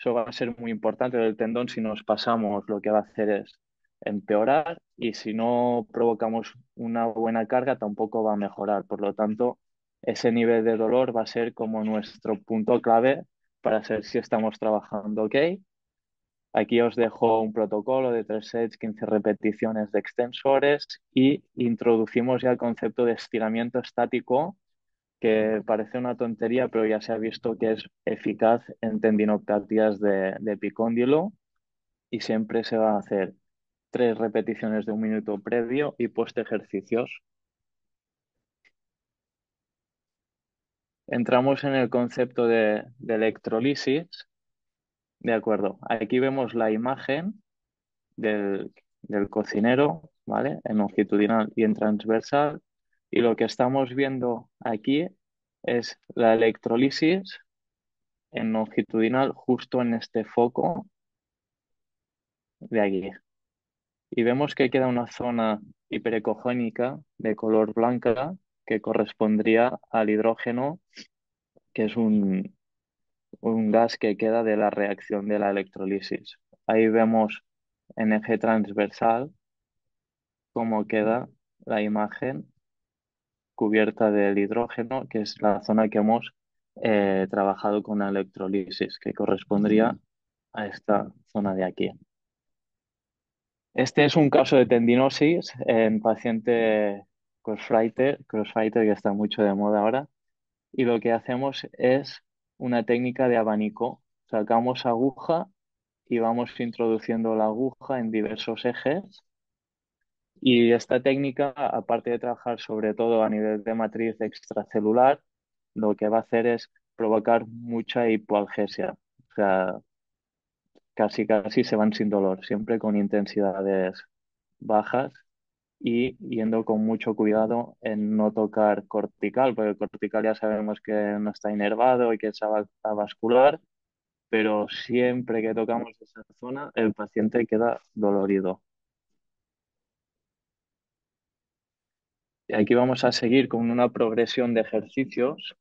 Eso va a ser muy importante del tendón. Si nos pasamos, lo que va a hacer es empeorar y si no provocamos una buena carga tampoco va a mejorar. Por lo tanto, ese nivel de dolor va a ser como nuestro punto clave para saber si estamos trabajando ok. Aquí os dejo un protocolo de 3 sets, 15 repeticiones de extensores y introducimos ya el concepto de estiramiento estático, que parece una tontería, pero ya se ha visto que es eficaz en tendinopatías de, de picóndilo y siempre se va a hacer tres repeticiones de un minuto previo y post ejercicios. Entramos en el concepto de, electrolisis. De acuerdo, aquí vemos la imagen del, del cocinero, ¿vale? En longitudinal y en transversal. Y lo que estamos viendo aquí es la electrolisis en longitudinal justo en este foco de aquí, y vemos que queda una zona hiperecogénica de color blanca que correspondría al hidrógeno, que es un, gas que queda de la reacción de la electrolisis. Ahí vemos en eje transversal cómo queda la imagen cubierta del hidrógeno, que es la zona que hemos eh, trabajado con la electrolisis, que correspondría a esta zona de aquí. Este es un caso de tendinosis en paciente crossfighter, crossfighter que está mucho de moda ahora. Y lo que hacemos es una técnica de abanico. Sacamos aguja y vamos introduciendo la aguja en diversos ejes. Y esta técnica, aparte de trabajar sobre todo a nivel de matriz extracelular, lo que va a hacer es provocar mucha hipoalgesia. O sea, casi casi se van sin dolor, siempre con intensidades bajas y yendo con mucho cuidado en no tocar cortical, porque cortical ya sabemos que no está inervado y que se a vascular, pero siempre que tocamos esa zona el paciente queda dolorido. Y aquí vamos a seguir con una progresión de ejercicios.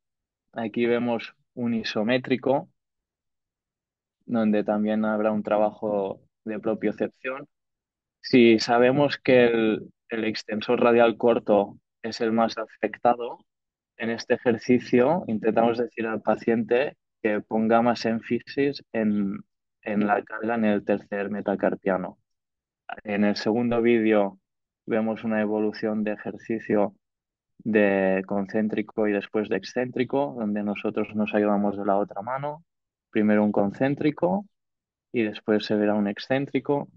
Aquí vemos un isométrico, donde también habrá un trabajo de propiocepción. Si sabemos que el, extensor radial corto es el más afectado, en este ejercicio intentamos decir al paciente que ponga más énfasis en, la carga en el tercer metacarpiano. En el segundo vídeo vemos una evolución de ejercicio de concéntrico y después de excéntrico, donde nosotros nos ayudamos de la otra mano. Primero un concéntrico y después se verá un excéntrico.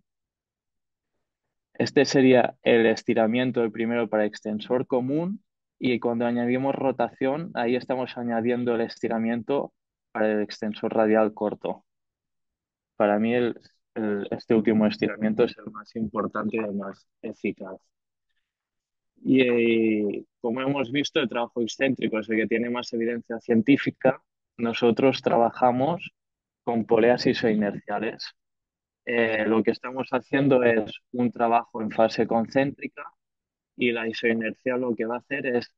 Este sería el estiramiento el primero para extensor común y cuando añadimos rotación, ahí estamos añadiendo el estiramiento para el extensor radial corto. Para mí este último estiramiento es el más importante y el más eficaz. Y eh, como hemos visto, el trabajo excéntrico es el que tiene más evidencia científica nosotros trabajamos con poleas isoinerciales. E eh, lo que estamos haciendo es un trabajo en fase concéntrica y la isoinercia lo que va a hacer es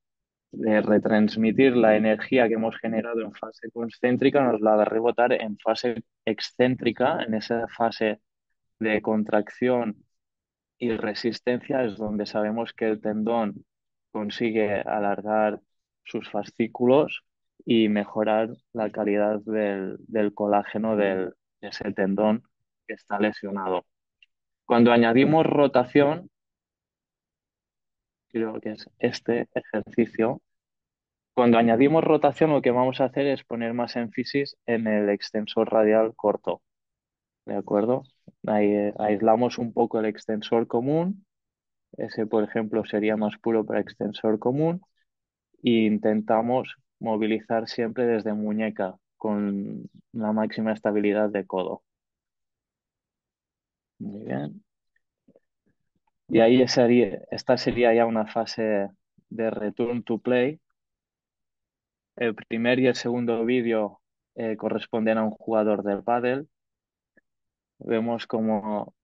eh, retransmitir la energía que hemos generado en fase concéntrica, nos la va a rebotar en fase excéntrica, en esa fase de contracción y resistencia es donde sabemos que el tendón consigue alargar sus fascículos y mejorar la calidad del, colágeno del, de ese tendón que está lesionado. Cuando añadimos rotación, creo que es este ejercicio, cuando añadimos rotación lo que vamos a hacer es poner más énfasis en el extensor radial corto. ¿De acuerdo? Ahí, eh, aislamos un poco el extensor común. Ese, por ejemplo, sería más puro para extensor común. E intentamos movilizar siempre desde muñeca con la máxima estabilidad de codo. Muy bien. Y ahí sería, esta sería ya una fase de return to play. El primer y el segundo vídeo eh, corresponden a un jugador de pádel. Vemos cómo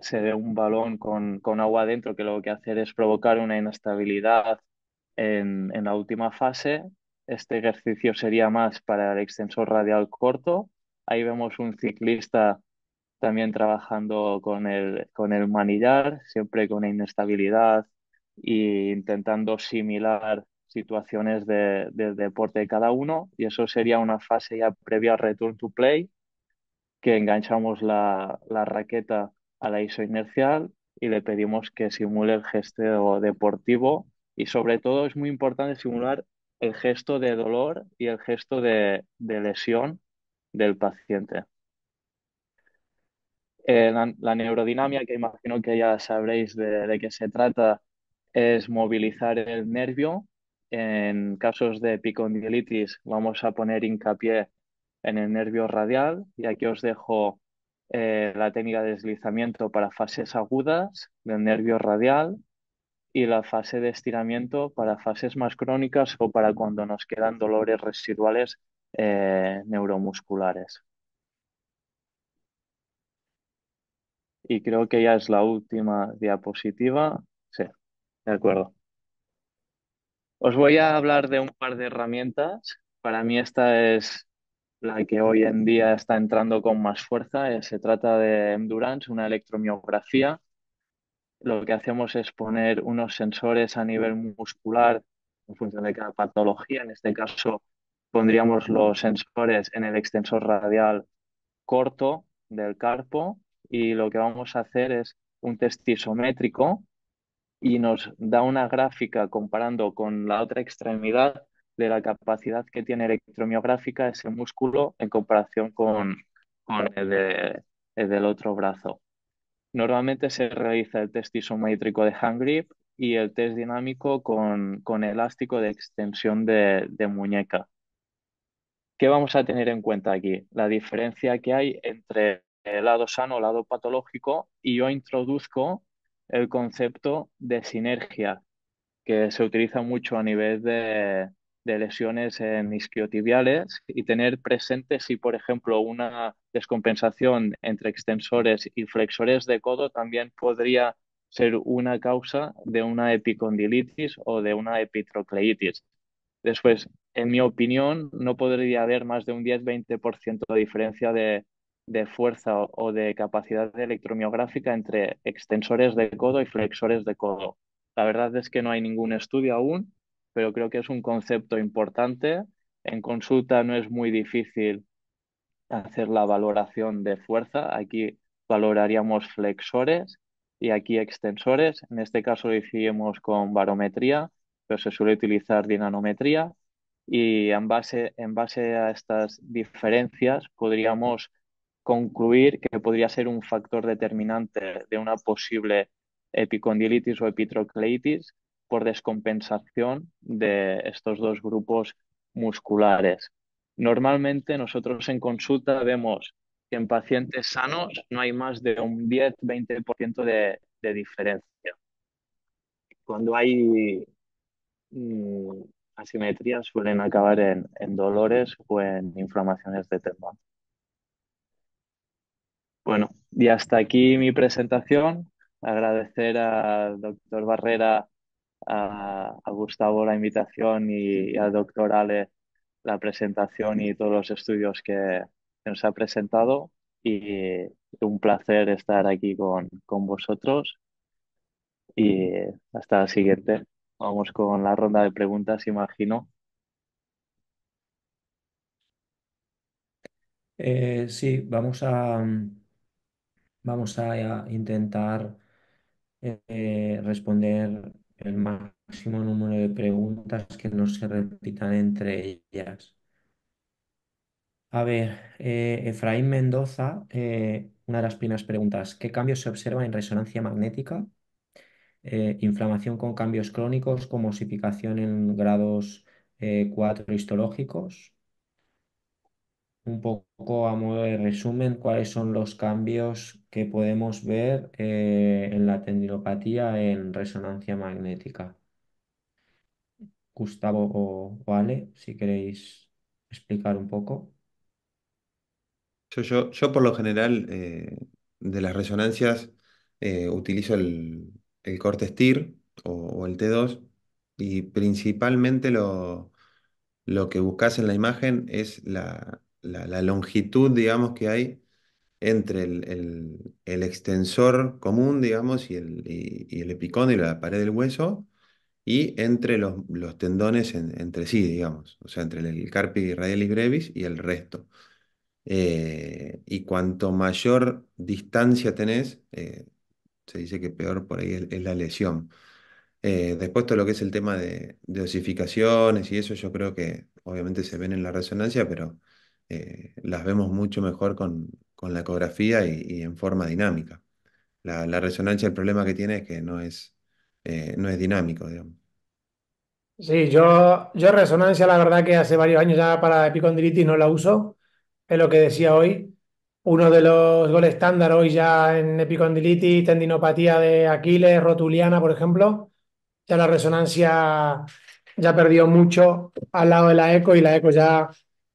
se ve un balón con, con agua adentro que lo que hace es provocar una inestabilidad en, la última fase, este ejercicio sería más para el extensor radial corto. Ahí vemos un ciclista también trabajando con el, con el manillar, siempre con inestabilidad e intentando simular situaciones de, deporte de cada uno. Y eso sería una fase ya previa al return to play, que enganchamos la, la raqueta a la iso inercial y le pedimos que simule el gesto deportivo y sobre todo es muy importante simular el gesto de dolor y el gesto de, lesión del paciente. Eh, la, neurodinamia, que imagino que ya sabréis de, qué se trata, es movilizar el nervio. En casos de epicondilitis vamos a poner hincapié en el nervio radial y aquí os dejo eh, la técnica de deslizamiento para fases agudas del nervio radial y la fase de estiramiento para fases más crónicas o para cuando nos quedan dolores residuales eh, neuromusculares. Y creo que ya es la última diapositiva. Sí, de acuerdo. Os voy a hablar de un par de herramientas. Para mí esta es la que hoy en día está entrando con más fuerza. Eh, se trata de Endurance, una electromiografía lo que hacemos es poner unos sensores a nivel muscular en función de cada patología. En este caso, pondríamos los sensores en el extensor radial corto del carpo y lo que vamos a hacer es un test isométrico y nos da una gráfica comparando con la otra extremidad de la capacidad que tiene electromiográfica ese músculo en comparación con, el del otro brazo. Normalmente se realiza el test isométrico de hand grip y el test dinámico con, elástico de extensión de, muñeca. ¿Qué vamos a tener en cuenta aquí? La diferencia que hay entre el lado sano, el lado patológico, y yo introduzco el concepto de sinergia, que se utiliza mucho a nivel de, de lesiones en isquiotibiales y tener presente si, por ejemplo, una descompensación entre extensores y flexores de codo también podría ser una causa de una epicondilitis o de una epitrocleitis. Después, en mi opinión, no podría haber más de un 10-20% de diferencia de fuerza o de capacidad electromiográfica entre extensores de codo y flexores de codo. La verdad es que no hay ningún estudio aún pero creo que es un concepto importante. En consulta no es muy difícil hacer la valoración de fuerza. Aquí valoraríamos flexores y aquí extensores. En este caso lo hicimos con barometría, pero se suele utilizar dinanometría. Y en base, en base a estas diferencias podríamos concluir que podría ser un factor determinante de una posible epicondilitis o epitrocleitis por descompensación de estos dos grupos musculares. Normalmente nosotros en consulta vemos que en pacientes sanos no hay más de un 10-20% de, de diferencia. Cuando hay mm, asimetrías suelen acabar en, dolores o en inflamaciones de tendón. Bueno, y hasta aquí mi presentación. Agradecer al doctor Barrera a, Gustavo la invitación y, al doctor Ale la presentación y todos los estudios que, nos ha presentado. Y un placer estar aquí con, vosotros. Y hasta la siguiente. Vamos con la ronda de preguntas, imagino. Eh, sí, vamos a, vamos a intentar eh, responder el máximo número de preguntas que no se repitan entre ellas. A ver, eh, Efraín Mendoza, eh, una de las primeras preguntas, ¿qué cambios se observan en resonancia magnética? Eh, inflamación con cambios crónicos como osificación en grados 4 histológicos. Un poco a modo de resumen, ¿cuáles son los cambios que podemos ver eh, en la tendinopatía en resonancia magnética. Gustavo o, Ale, si queréis explicar un poco. Yo, yo, por lo general eh, de las resonancias eh, utilizo el, el, corte STIR o, el T2 y principalmente lo, que buscas en la imagen es la longitud, digamos, que hay entre el, extensor común, digamos, y el, y, el epicón y la pared del hueso, y entre los, tendones entre sí, digamos, o sea, entre el, carpi radialis brevis y el resto. Eh, y cuanto mayor distancia tenés, eh, se dice que peor por ahí es, la lesión. Eh, después todo lo que es el tema de, de, osificaciones y eso, yo creo que obviamente se ven en la resonancia, pero las vemos mucho mejor con, con la ecografía y, en forma dinámica. La, resonancia, el problema que tiene es que no es, eh, no es dinámico, Sí, yo, yo resonancia, la verdad que hace varios años ya para epicondilitis no la uso, es lo que decía hoy. Uno de los goles estándar hoy ya en epicondilitis, tendinopatía de Aquiles, rotuliana, por ejemplo, ya la resonancia ya perdió mucho al lado de la eco y la eco ya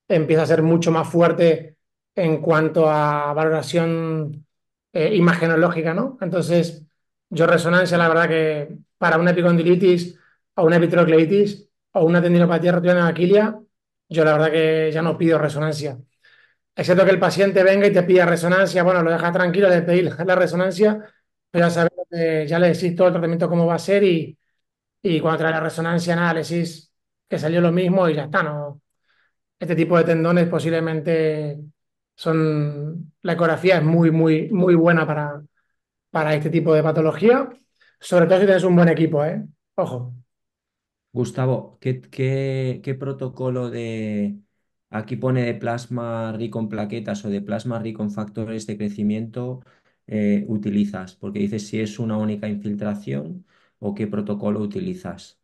empieza a ser mucho más fuerte en cuanto a valoración eh, imagenológica, ¿no? Entonces, yo resonancia, la verdad que para una epicondilitis o una epitrocleitis o una tendinopatía rotuliana aquilia, yo la verdad que ya no pido resonancia. Excepto que el paciente venga y te pida resonancia, bueno, lo deja tranquilo de pedir la resonancia, pero ya sabes ya le decís todo el tratamiento cómo va a ser y, y cuando trae la resonancia, nada, le que salió lo mismo y ya está, ¿no? Este tipo de tendones posiblemente son, la ecografía es muy, muy, muy buena para, para este tipo de patología, sobre todo si tienes un buen equipo, ¿eh? Ojo. Gustavo, ¿qué, protocolo de, Aquí pone de plasma rico en plaquetas o de plasma rico en factores de crecimiento eh, utilizas, porque dices si es una única infiltración o qué protocolo utilizas.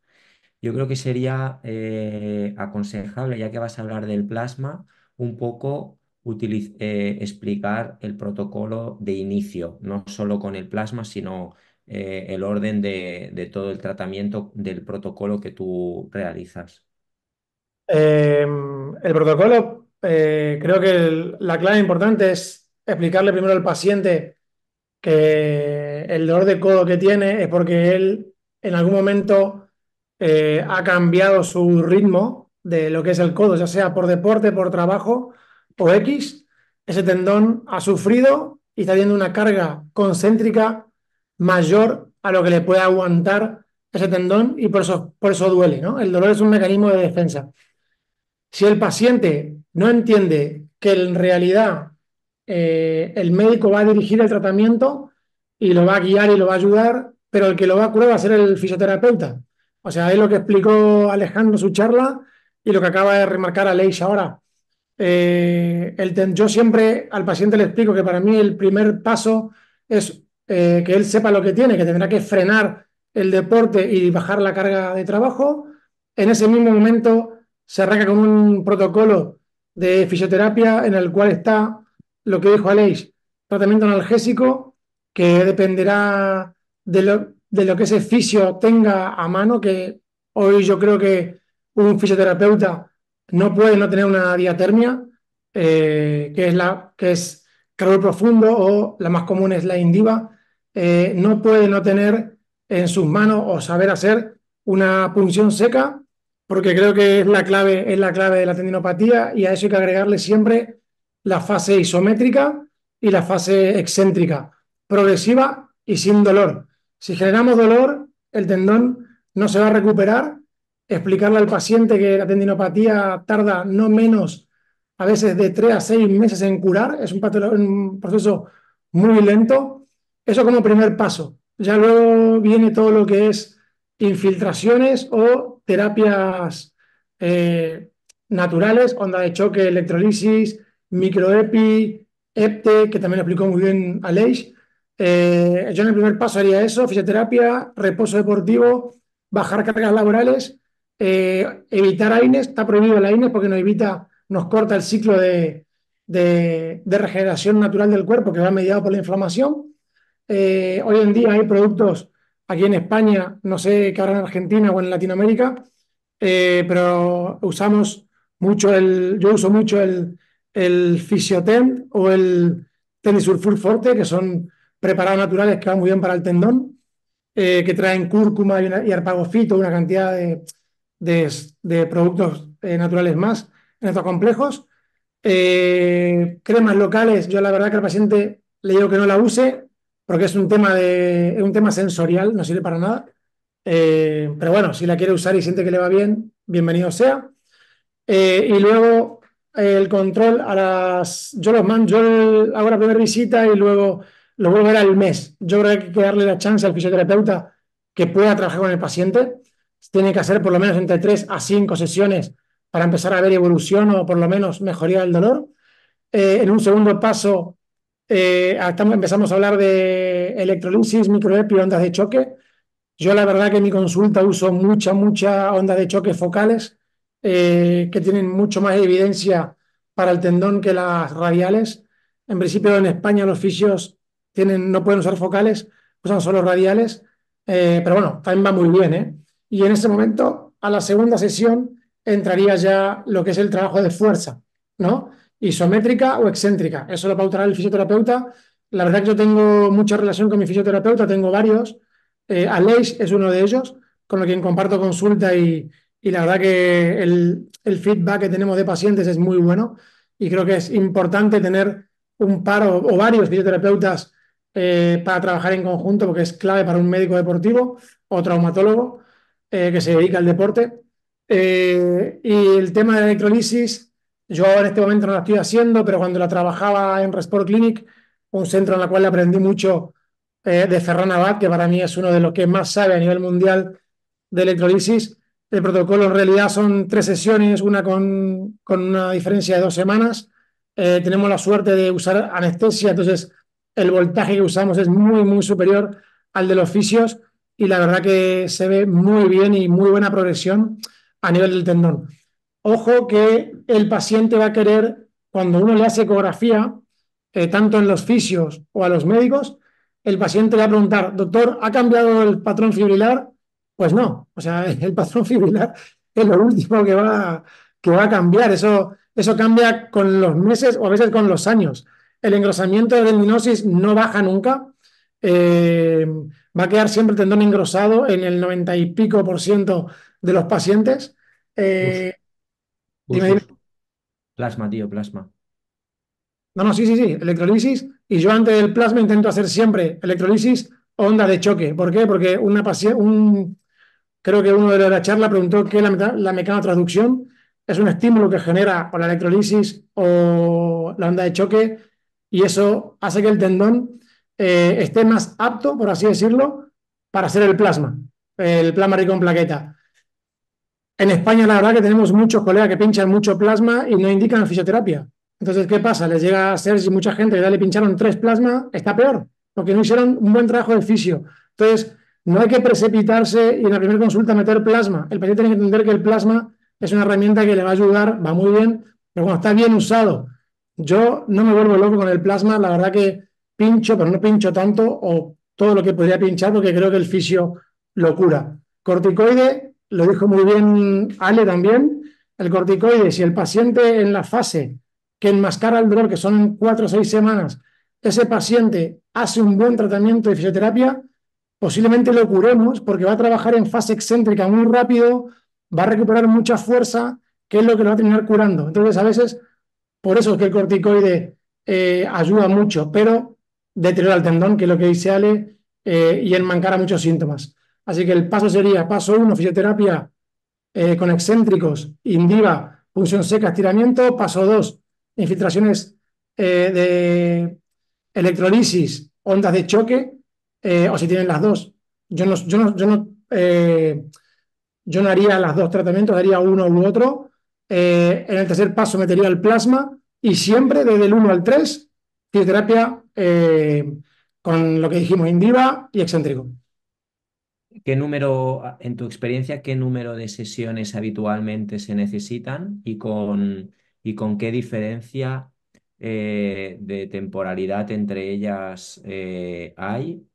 Yo creo que sería eh, aconsejable, ya que vas a hablar del plasma, un poco eh, explicar el protocolo de inicio, no solo con el plasma, sino eh, el orden de, todo el tratamiento del protocolo que tú realizas. Em, el protocolo, eh, creo que la clave importante es explicarle primero al paciente que el dolor de codo que tiene es porque él en algún momento ha cambiado su ritmo de lo que es el codo, ya sea por deporte, por trabajo, o X, ese tendón ha sufrido y está teniendo una carga concéntrica mayor a lo que le puede aguantar ese tendón y por eso, por eso duele, ¿no? El dolor es un mecanismo de defensa. Si el paciente no entiende que en realidad eh, el médico va a dirigir el tratamiento y lo va a guiar y lo va a ayudar, pero el que lo va a curar va a ser el fisioterapeuta. O sea, es lo que explicó Alejandro en su charla y lo que acaba de remarcar Aleix ahora. Eh, el, yo siempre al paciente le explico que para mí el primer paso es eh, que él sepa lo que tiene, que tendrá que frenar el deporte y bajar la carga de trabajo. En ese mismo momento se arranca con un protocolo de fisioterapia en el cual está lo que dijo Aleix, tratamiento analgésico, que dependerá de lo, de lo que ese fisio tenga a mano, que hoy yo creo que un fisioterapeuta no puede no tener una diatermia, eh, que, es la, que es calor profundo o la más común es la indiva, eh, no puede no tener en sus manos o saber hacer una punción seca, porque creo que es la clave, es la clave de la tendinopatía y a eso hay que agregarle siempre la fase isométrica y la fase excéntrica, progresiva y sin dolor. Si generamos dolor, el tendón no se va a recuperar explicarle al paciente que la tendinopatía tarda no menos, a veces de tres a seis meses en curar, es un, proceso muy lento. Eso como primer paso. Ya luego viene todo lo que es infiltraciones o terapias eh, naturales, onda de choque, electrolisis, microepi, EPTE, que también lo explicó muy bien Aleix. Eh, yo en el primer paso haría eso, fisioterapia, reposo deportivo, bajar cargas laborales eh, evitar AINES, está prohibido el AINES porque nos evita, nos corta el ciclo de, regeneración natural del cuerpo que va mediado por la inflamación. Eh, hoy en día hay productos aquí en España, no sé qué ahora en Argentina o en Latinoamérica, eh, pero usamos mucho el, yo uso mucho el, el Fisiotem o el Tenisulfur Forte, que son preparados naturales que van muy bien para el tendón, que traen cúrcuma y arpagofito, una cantidad de, de, productos eh, naturales más en estos complejos. Eh, cremas locales, yo la verdad que al paciente le digo que no la use porque es un tema, de, un tema sensorial, no sirve para nada. Eh, pero bueno, si la quiere usar y siente que le va bien, bienvenido sea. y luego el control a las... Yo los mando, yo hago la primera visita y luego lo vuelvo a ver al mes. Yo creo que hay que darle la chance al fisioterapeuta que pueda trabajar con el paciente tiene que hacer por lo menos entre 3 a 5 sesiones para empezar a ver evolución o por lo menos mejoría del dolor. Eh, en un segundo paso, eh, empezamos a hablar de electrolisis, microondas, y ondas de choque. Yo la verdad que en mi consulta uso mucha, mucha onda de choque focales eh, que tienen mucho más evidencia para el tendón que las radiales. En principio en España los fisios no pueden usar focales, usan solo radiales, pero bueno, también va muy bien y en ese momento, a la segunda sesión, entraría ya lo que es el trabajo de fuerza, ¿no? Isométrica o excéntrica. Eso lo pautará el fisioterapeuta. La verdad que yo tengo mucha relación con mi fisioterapeuta, tengo varios. Eh, Aleix es uno de ellos, con quien comparto consulta y, y la verdad que el, el, feedback que tenemos de pacientes es muy bueno y creo que es importante tener un par o, varios fisioterapeutas eh, para trabajar en conjunto porque es clave para un médico deportivo o traumatólogo eh, que se dedica al deporte. Eh, y el tema de la electrolisis, yo en este momento no la estoy haciendo, pero cuando la trabajaba en Resport Clinic, un centro en el cual aprendí mucho eh, de Ferran Abad, que para mí es uno de los que más sabe a nivel mundial de electrolisis. El protocolo en realidad son tres sesiones, una con, una diferencia de dos semanas. tenemos la suerte de usar anestesia, entonces el voltaje que usamos es muy, muy superior al de los fisios y la verdad que se ve muy bien y muy buena progresión a nivel del tendón. Ojo que el paciente va a querer, cuando uno le hace ecografía, eh, tanto en los fisios o a los médicos, el paciente le va a preguntar, doctor, ¿ha cambiado el patrón fibrilar? Pues no, o sea, el patrón fibrilar es lo último que va, que va a cambiar, eso, eso cambia con los meses o a veces con los años. El engrosamiento de la endinosis no baja nunca. Eh, va a quedar siempre el tendón engrosado en el 90 y pico por ciento de los pacientes. Eh, plasma, tío, plasma. No, no, sí, sí, sí, electrolisis. Y yo antes del plasma intento hacer siempre electrolisis o onda de choque. ¿Por qué? Porque una paciente, un, creo que uno de la charla preguntó qué la, la traducción es un estímulo que genera o la electrolisis o la onda de choque y eso hace que el tendón eh, esté más apto, por así decirlo, para hacer el plasma, el plasma rico en plaqueta. En España, la verdad que tenemos muchos colegas que pinchan mucho plasma y no indican fisioterapia. Entonces, ¿qué pasa? Les llega a si mucha gente ya le pincharon tres plasma, está peor, porque no hicieron un buen trabajo de fisio. Entonces, no hay que precipitarse y en la primera consulta meter plasma. El paciente tiene que entender que el plasma es una herramienta que le va a ayudar, va muy bien, pero cuando está bien usado. Yo no me vuelvo loco con el plasma, la verdad que pincho, pero no pincho tanto o todo lo que podría pinchar porque creo que el fisio lo cura. Corticoide, lo dijo muy bien Ale también, el corticoide, si el paciente en la fase que enmascara el dolor, que son cuatro o seis semanas, ese paciente hace un buen tratamiento de fisioterapia, posiblemente lo curemos porque va a trabajar en fase excéntrica muy rápido, va a recuperar mucha fuerza, que es lo que lo va a terminar curando. Entonces, a veces, por eso es que el corticoide eh, ayuda mucho, pero ...deteriora el tendón, que es lo que dice Ale, eh, y enmancara muchos síntomas. Así que el paso sería, paso 1, fisioterapia eh, con excéntricos, indiva, punción seca, estiramiento. Paso 2, infiltraciones eh, de electrolisis, ondas de choque, o si tienen las dos. Yo no, yo no, yo yo haría las dos tratamientos, haría uno u otro. en el tercer paso metería el plasma y siempre desde el 1 al 3, fisioterapia eh, con lo que dijimos, Indiva y Excéntrico. ¿Qué número, en tu experiencia, qué número de sesiones habitualmente se necesitan y con, y con qué diferencia eh, de temporalidad entre ellas eh, hay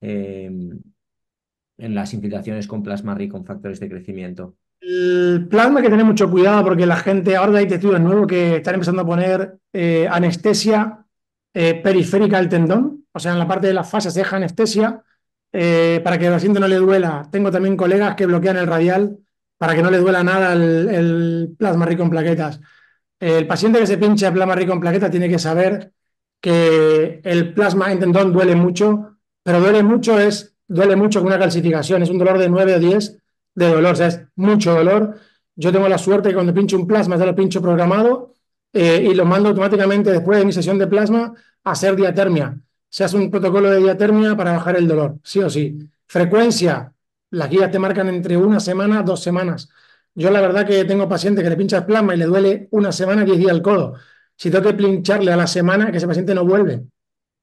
em, en las implicaciones con plasma rico, con factores de crecimiento? El plasma hay que tener mucho cuidado porque la gente, ahora hay testigos nuevos que están empezando a poner anestesia eh, periférica del tendón, o sea, en la parte de las fases se deja anestesia eh, para que el paciente no le duela. Tengo también colegas que bloquean el radial para que no le duela nada el, plasma rico en plaquetas. El paciente que se pincha plasma rico en plaquetas tiene que saber que el plasma en tendón duele mucho, pero duele mucho es duele mucho con una calcificación, es un dolor de 9 o 10 de dolor, o sea, es mucho dolor. Yo tengo la suerte que cuando pincho un plasma, ya lo pincho programado eh, y lo mando automáticamente después de mi sesión de plasma a hacer diatermia. Se hace un protocolo de diatermia para bajar el dolor, sí o sí. Frecuencia, las guías te marcan entre una semana, dos semanas. Yo la verdad que tengo pacientes que le pinchas plasma y le duele una semana, diez días el codo. Si tengo que pincharle a la semana, que ese paciente no vuelve.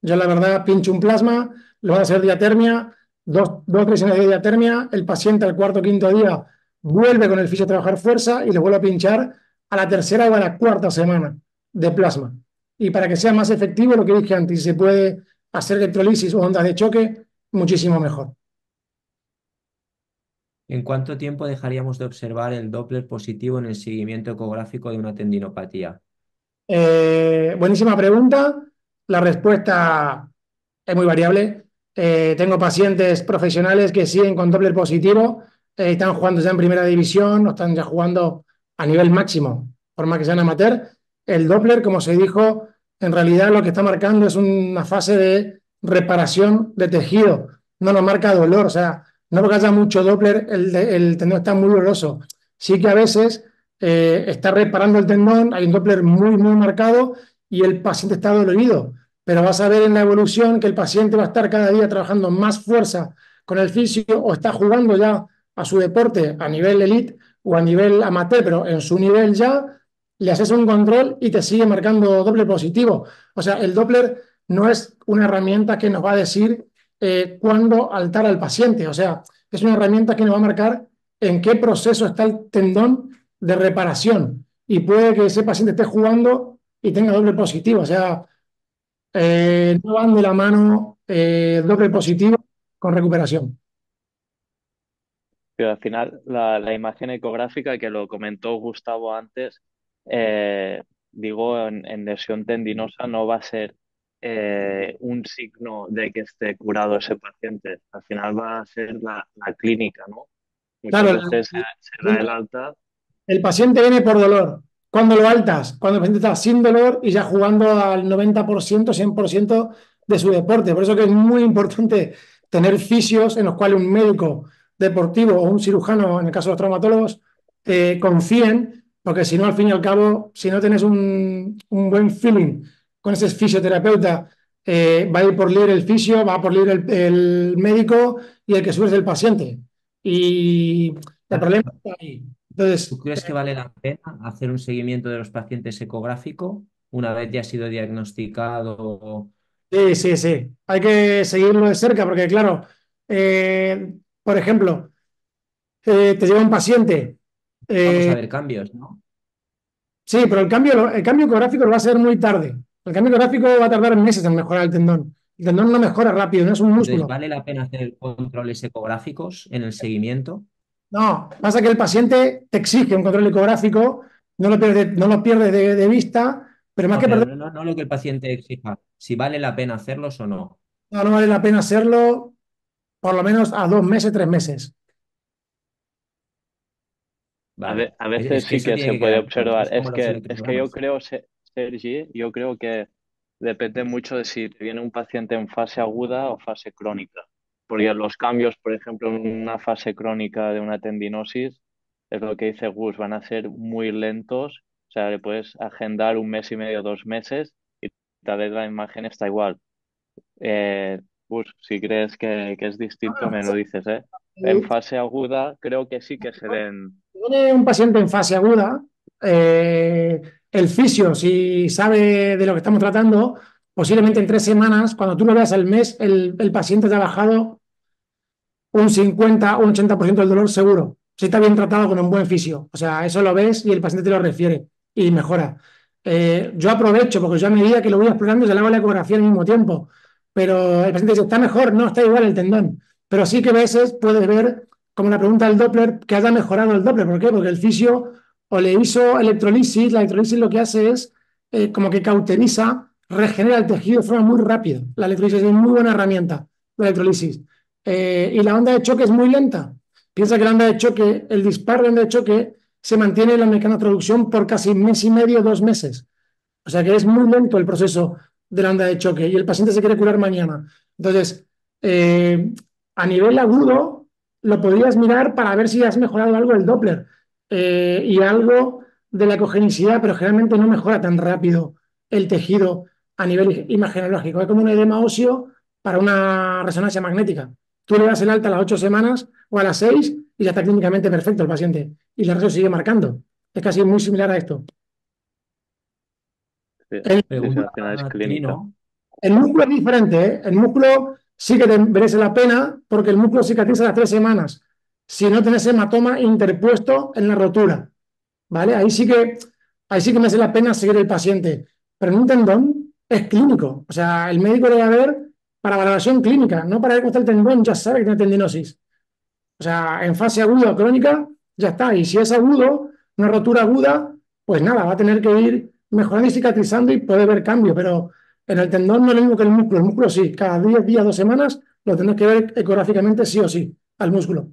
Yo la verdad pincho un plasma, lo van a hacer diatermia, dos, dos tres de diatermia, el paciente al cuarto o quinto día vuelve con el fisio a trabajar fuerza y le vuelvo a pinchar a la tercera o a la cuarta semana de plasma. Y para que sea más efectivo, lo que dije antes, se puede hacer electrolisis o ondas de choque, muchísimo mejor. ¿En cuánto tiempo dejaríamos de observar el Doppler positivo en el seguimiento ecográfico de una tendinopatía? Eh, buenísima pregunta. La respuesta es muy variable. Eh, tengo pacientes profesionales que siguen con Doppler positivo, eh, están jugando ya en primera división, o están ya jugando a nivel máximo, más que sean amateur. El Doppler, como se dijo, en realidad lo que está marcando es una fase de reparación de tejido, no nos marca dolor, o sea, no porque haya mucho Doppler, el, tendón está muy doloroso. Sí que a veces eh, está reparando el tendón, hay un Doppler muy, muy marcado y el paciente está dolorido, pero vas a ver en la evolución que el paciente va a estar cada día trabajando más fuerza con el fisio o está jugando ya a su deporte a nivel elite o a nivel amateur, pero en su nivel ya, le haces un control y te sigue marcando doble positivo. O sea, el Doppler no es una herramienta que nos va a decir eh, cuándo altar al paciente. O sea, es una herramienta que nos va a marcar en qué proceso está el tendón de reparación. Y puede que ese paciente esté jugando y tenga doble positivo. O sea, eh, no van de la mano eh, doble positivo con recuperación pero al final la, la imagen ecográfica que lo comentó Gustavo antes, eh, digo, en, lesión tendinosa no va a ser eh, un signo de que esté curado ese paciente, al final va a ser la, la clínica, ¿no? se, da el El paciente viene por dolor. Cuando lo altas? Cuando el paciente está sin dolor y ya jugando al 90%, 100% de su deporte. Por eso que es muy importante tener fisios en los cuales un médico deportivo o un cirujano, en el caso de los traumatólogos, confíen, porque si no, al fin y al cabo, si no tienes un, buen feeling con ese fisioterapeuta, eh, va a ir por libre el fisio, va a por libre el, médico y el que sube es el paciente. Y el problema está ahí. Entonces, ¿Tú crees que eh, vale la pena hacer un seguimiento de los pacientes ecográfico una vez ya ha sido diagnosticado? Sí, sí, sí. Hay que seguirlo de cerca porque, claro, eh, por ejemplo, eh, te lleva un paciente. Vamos a eh, ver cambios, ¿no? Sí, pero el cambio, el ecográfico lo va a ser muy tarde. El cambio ecográfico va a tardar meses en mejorar el tendón. El tendón no mejora rápido, no es un músculo. ¿Vale la pena hacer controles ecográficos en el seguimiento? No, pasa que el paciente te exige un control ecográfico, no lo pierdes no lo de, vista, pero más que perder... no, no, lo que el paciente exija, si vale la pena hacerlos o no. No, no vale la pena hacerlo por lo menos a dos meses, tres meses. A, veces sí que se puede observar. Es, que, es que yo creo, Sergi, yo creo que depende mucho de si viene un paciente en fase aguda o fase crónica. Porque los cambios, por ejemplo, en una fase crónica de una tendinosis, es lo que dice Gus, van a ser muy lentos. O sea, le puedes agendar un mes y medio, dos meses, y tal vez la imagen está igual. Eh, si crees que, es distinto, me lo dices, ¿eh? En fase aguda creo que sí que se ven. un paciente en fase aguda, eh, el fisio, si sabe de lo que estamos tratando, posiblemente en tres semanas, cuando tú lo veas al mes, el, paciente te ha bajado un 50 o un 80% del dolor seguro, si está bien tratado con un buen fisio. O sea, eso lo ves y el paciente te lo refiere y mejora. Eh, yo aprovecho, porque yo a medida que lo voy explorando, se le hago la ecografía al mismo tiempo pero el paciente dice, está mejor, no, está igual el tendón. Pero sí que a veces puedes ver, como la pregunta del Doppler, que haya mejorado el Doppler. ¿Por qué? Porque el fisio o le hizo electrolisis, la electrolisis lo que hace es eh, como que cauteriza, regenera el tejido de forma muy rápida. La electrolisis es muy buena herramienta, la electrolisis. Eh, y la onda de choque es muy lenta. Piensa que la onda de choque, el disparo de onda de choque, se mantiene en la de traducción por casi un mes y medio, dos meses. O sea que es muy lento el proceso de la onda de choque y el paciente se quiere curar mañana. Entonces, eh, a nivel agudo, lo podrías mirar para ver si has mejorado algo el Doppler eh, y algo de la ecogenicidad, pero generalmente no mejora tan rápido el tejido a nivel imaginológico, Es como un edema óseo para una resonancia magnética. Tú le das el alta a las ocho semanas o a las seis y ya está técnicamente perfecto el paciente y la resonancia sigue marcando. Es casi muy similar a esto. Ah, el músculo es diferente, ¿eh? El músculo sí que merece la pena porque el músculo cicatriza las tres semanas. Si no tenés hematoma interpuesto en la rotura, ¿vale? Ahí sí que, ahí sí que merece la pena seguir el paciente. Pero en un tendón es clínico. O sea, el médico va a ver para valoración clínica, no para ver cómo el tendón, ya sabe que tiene tendinosis. O sea, en fase aguda o crónica, ya está. Y si es agudo, una rotura aguda, pues nada, va a tener que ir mejorar y cicatrizando y puede ver cambios, pero en el tendón no es lo mismo que el músculo. El músculo sí, cada 10 días, dos semanas, lo tendrás que ver ecográficamente sí o sí, al músculo.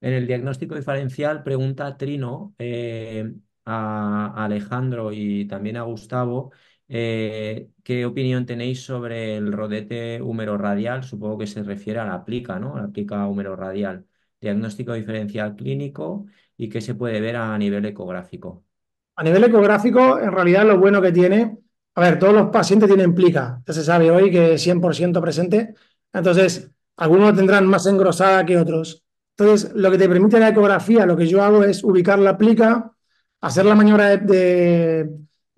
En el diagnóstico diferencial pregunta Trino eh, a Alejandro y también a Gustavo eh, qué opinión tenéis sobre el rodete húmero radial, Supongo que se refiere a la aplica, ¿no? La aplica radial, Diagnóstico diferencial clínico y qué se puede ver a nivel ecográfico. A nivel ecográfico, en realidad lo bueno que tiene, a ver, todos los pacientes tienen plica, ya se sabe hoy que es 100% presente, entonces algunos tendrán más engrosada que otros. Entonces, lo que te permite la ecografía, lo que yo hago es ubicar la plica, hacer la maniobra de,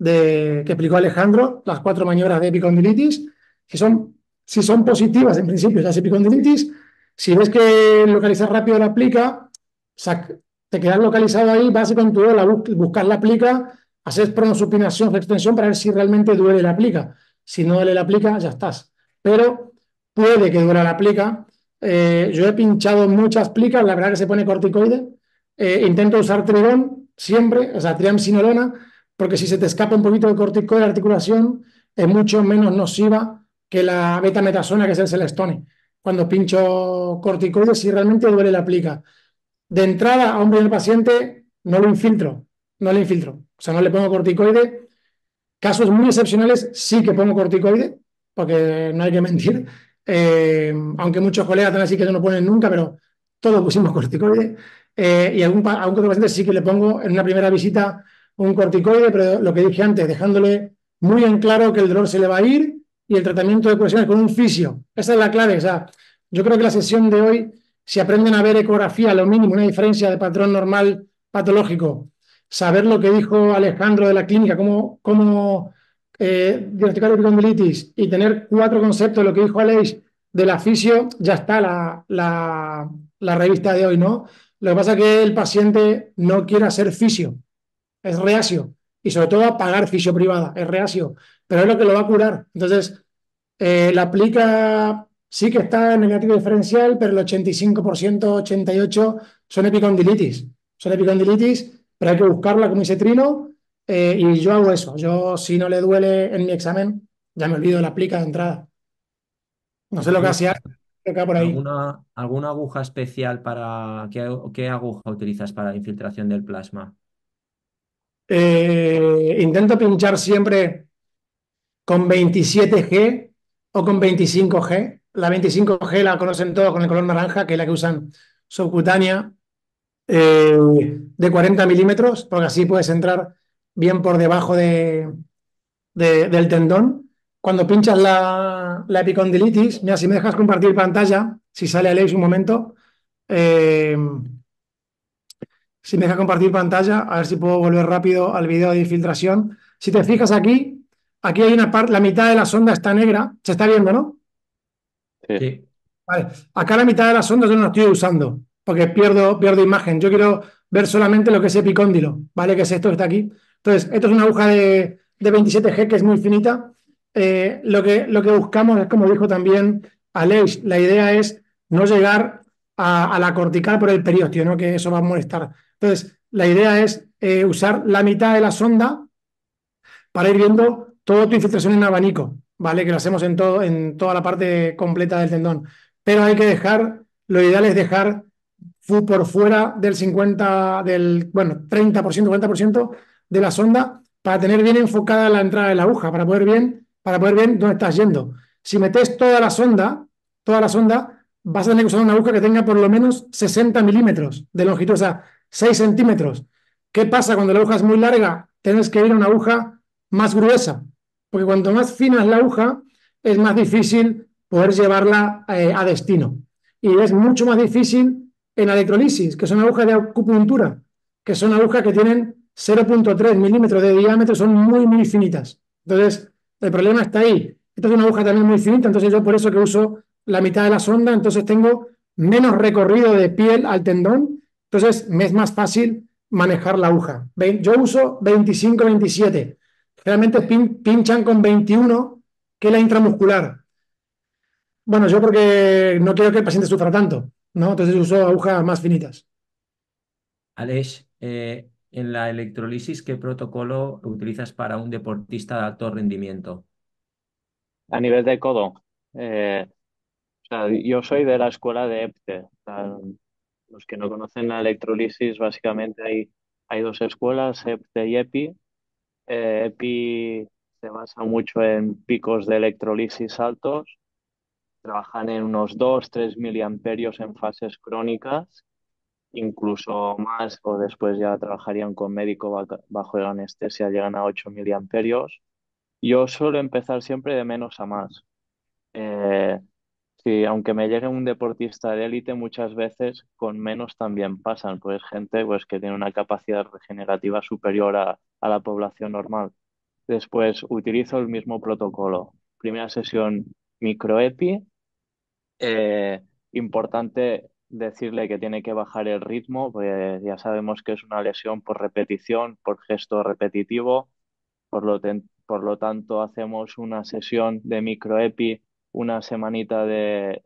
que explicó Alejandro, las cuatro maniobras de epicondilitis, que son, si son positivas en principio, las epicondilitis, si ves que localizas rápido la plica, sac, quedar localizado ahí, vas con tu ola, buscar la plica, haces pronosupinación, extensión para ver si realmente duele la plica. Si no duele la plica, ya estás. Pero puede que duela la plica. Eh, yo he pinchado muchas plicas, la verdad que se pone corticoide. Eh, intento usar trigón siempre, o sea, triamcinolona, porque si se te escapa un poquito de corticoide la articulación, es mucho menos nociva que la beta metasona que es el celestone. Cuando pincho corticoides, si realmente duele la plica de entrada a un primer paciente no lo infiltro, no le infiltro. O sea, no le pongo corticoide. Casos muy excepcionales sí que pongo corticoide, porque no hay que mentir. Eh, aunque muchos colegas también sí que no lo ponen nunca, pero todos pusimos corticoide. Eh, y algún, a un paciente sí que le pongo en una primera visita un corticoide, pero lo que dije antes, dejándole muy en claro que el dolor se le va a ir y el tratamiento de curaciones con un fisio. Esa es la clave. O sea, yo creo que la sesión de hoy si aprenden a ver ecografía, lo mínimo, una diferencia de patrón normal patológico, saber lo que dijo Alejandro de la clínica, cómo, cómo eh, diagnosticar epicondilitis y tener cuatro conceptos lo que dijo Aleix la fisio, ya está la, la, revista de hoy, ¿no? Lo que pasa es que el paciente no quiere hacer fisio, es reacio, y sobre todo a pagar fisio privada, es reacio, pero es lo que lo va a curar. Entonces, eh, la aplica sí que está en negativo diferencial, pero el 85%, 88% son epicondilitis. Son epicondilitis, pero hay que buscarla, con isetrino eh, y yo hago eso. Yo, si no le duele en mi examen, ya me olvido de la plica de entrada. No sé lo que hacía. ¿Alguna, aguja especial para. ¿Qué, aguja utilizas para infiltración del plasma? Eh, intento pinchar siempre con 27G o con 25G. La 25G la conocen todos con el color naranja, que es la que usan subcutánea eh, de 40 milímetros, porque así puedes entrar bien por debajo de, del tendón. Cuando pinchas la, la, epicondilitis, mira, si me dejas compartir pantalla, si sale Alex un momento, eh, si me dejas compartir pantalla, a ver si puedo volver rápido al video de infiltración. Si te fijas aquí, aquí hay una parte, la mitad de la sonda está negra, se está viendo, ¿no? Acá la mitad de las ondas yo no estoy usando, porque pierdo, pierdo imagen. Yo quiero ver solamente lo que es epicóndilo, ¿vale? Que es esto que está aquí. Entonces, esto es una aguja de, 27G que es muy finita. Eh, lo, que, lo que buscamos es, como dijo también Aleix, la idea es no llegar a, la cortical por el periódico, ¿no? Que eso va a molestar. Entonces, la idea es eh, usar la mitad de la sonda para ir viendo toda tu infiltración en abanico. ¿vale? Que lo hacemos en, todo, en toda la parte completa del tendón. Pero hay que dejar, lo ideal es dejar por fuera del 50, del, bueno, 30%, 40% de la sonda para tener bien enfocada la entrada de la aguja, para poder bien, para poder ver dónde estás yendo. Si metes toda la sonda, toda la sonda, vas a tener que usar una aguja que tenga por lo menos 60 milímetros de longitud, o sea, 6 centímetros. ¿Qué pasa cuando la aguja es muy larga? Tienes que ir a una aguja más gruesa, porque cuanto más fina es la aguja, es más difícil poder llevarla eh, a destino. Y es mucho más difícil en electrolisis, que son agujas de acupuntura, que son agujas que tienen 0.3 milímetros de diámetro, son muy, muy finitas. Entonces, el problema está ahí. Esta es una aguja también muy finita, entonces yo por eso que uso la mitad de la sonda, entonces tengo menos recorrido de piel al tendón, entonces me es más fácil manejar la aguja. Yo uso 25-27. Realmente pinchan con 21, que la intramuscular. Bueno, yo porque no quiero que el paciente sufra tanto, ¿no? Entonces uso agujas más finitas. Alex eh, en la electrolisis, ¿qué protocolo utilizas para un deportista de alto rendimiento? A nivel de codo. Eh, yo soy de la escuela de EPTE. los que no conocen la electrolisis, básicamente hay dos escuelas, EPTE y EPI. Eh, EPI se basa mucho en picos de electrolisis altos, trabajan en unos 2-3 miliamperios en fases crónicas, incluso más, o después ya trabajarían con médico bajo la anestesia, llegan a 8 miliamperios. Yo suelo empezar siempre de menos a más. Eh, Sí, aunque me llegue un deportista de élite, muchas veces con menos también pasan, pues gente pues, que tiene una capacidad regenerativa superior a, la población normal. Después utilizo el mismo protocolo. Primera sesión microepi. epi. Eh, importante decirle que tiene que bajar el ritmo, pues ya sabemos que es una lesión por repetición, por gesto repetitivo. Por lo, por lo tanto, hacemos una sesión de microepi una semanita de,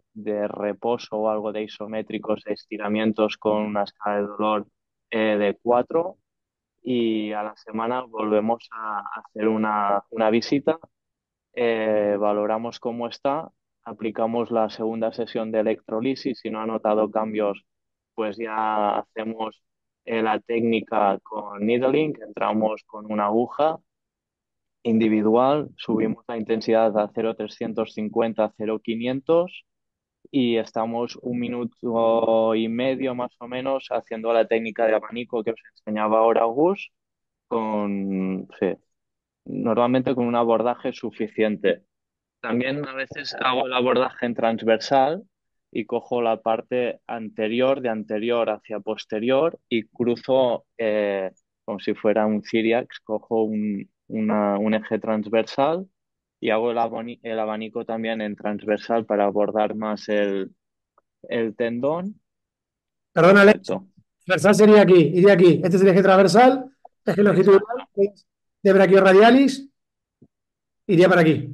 reposo o algo de isométricos, de estiramientos con una escala de dolor eh, de 4 y a la semana volvemos a hacer una, visita, eh, valoramos cómo está, aplicamos la segunda sesión de electrolisis, si no ha notado cambios, pues ya hacemos eh, la técnica con needling, entramos con una aguja individual, subimos la intensidad a 0,350, 0,500 y estamos un minuto y medio más o menos haciendo la técnica de abanico que os enseñaba ahora Gus, con, normalmente con un abordaje suficiente. También a veces hago el abordaje en transversal y cojo la parte anterior, de anterior hacia posterior y cruzo eh, como si fuera un ciriax, cojo un, un eje transversal y hago el, abanico también en transversal para abordar más el, tendón. Perdón, Alex. Transversal sería aquí, iría aquí. Este es el eje transversal, eje longitudinal, de brachioradialis, iría para aquí.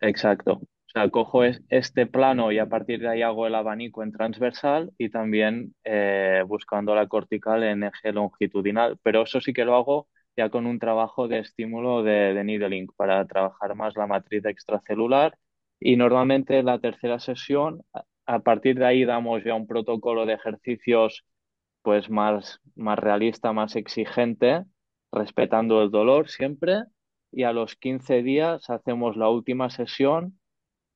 Exacto. O sea, cojo este plano y a partir de ahí hago el abanico en transversal y también eh, buscando la cortical en eje longitudinal. Pero eso sí que lo hago ya con un trabajo de estímulo de, de needling para trabajar más la matriz extracelular. Y normalmente la tercera sesión, a partir de ahí damos ya un protocolo de ejercicios pues más, más realista, más exigente, respetando el dolor siempre. Y a los 15 días hacemos la última sesión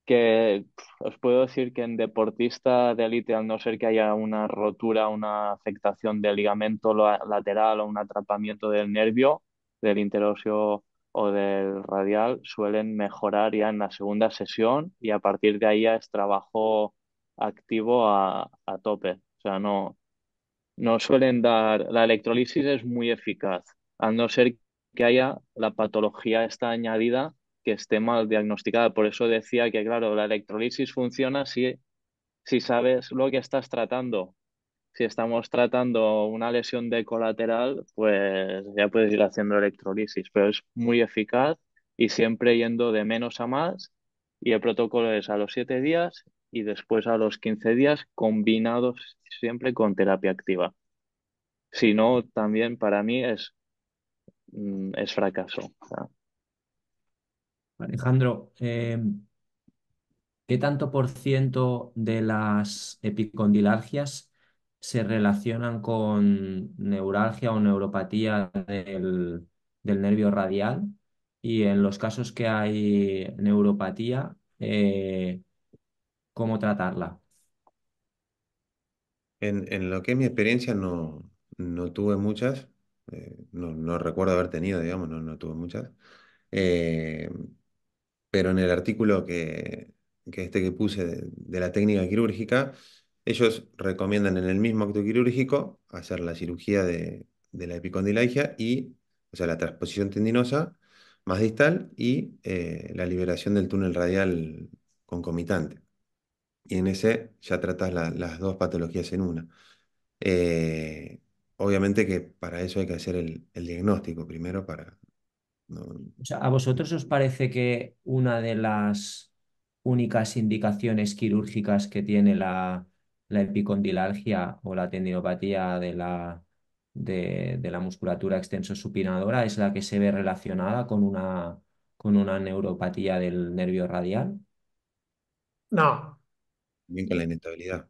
que os puedo decir que en deportista de élite, al no ser que haya una rotura, una afectación del ligamento lateral o un atrapamiento del nervio, del interóseo o del radial, suelen mejorar ya en la segunda sesión y a partir de ahí ya es trabajo activo a, tope. O sea, no, no suelen dar, la electrolisis es muy eficaz, al no ser que haya la patología está añadida que esté mal diagnosticada. Por eso decía que, claro, la electrolisis funciona si, si sabes lo que estás tratando. Si estamos tratando una lesión de colateral, pues ya puedes ir haciendo electrolisis, pero es muy eficaz y siempre yendo de menos a más. Y el protocolo es a los 7 días y después a los 15 días combinados siempre con terapia activa. Si no, también para mí es, mm, es fracaso. Alejandro, eh, ¿qué tanto por ciento de las epicondilargias se relacionan con neuralgia o neuropatía del, nervio radial? Y en los casos que hay neuropatía, eh, ¿cómo tratarla? En, lo que mi experiencia no, tuve muchas, eh, no, recuerdo haber tenido, digamos, no, tuve muchas pero en el artículo que, este que puse de, la técnica quirúrgica, ellos recomiendan en el mismo acto quirúrgico hacer la cirugía de, la epicondilagia, y, o sea, la transposición tendinosa más distal y eh, la liberación del túnel radial concomitante. Y en ese ya tratas las dos patologías en una. Eh, obviamente que para eso hay que hacer el diagnóstico primero para, ¿a vosotros os parece que una de las únicas indicaciones quirúrgicas que tiene la, la epicondilalgia o la tendinopatía de la, de, de la musculatura extensosupinadora es la que se ve relacionada con una, con una neuropatía del nervio radial? No. También con la inestabilidad.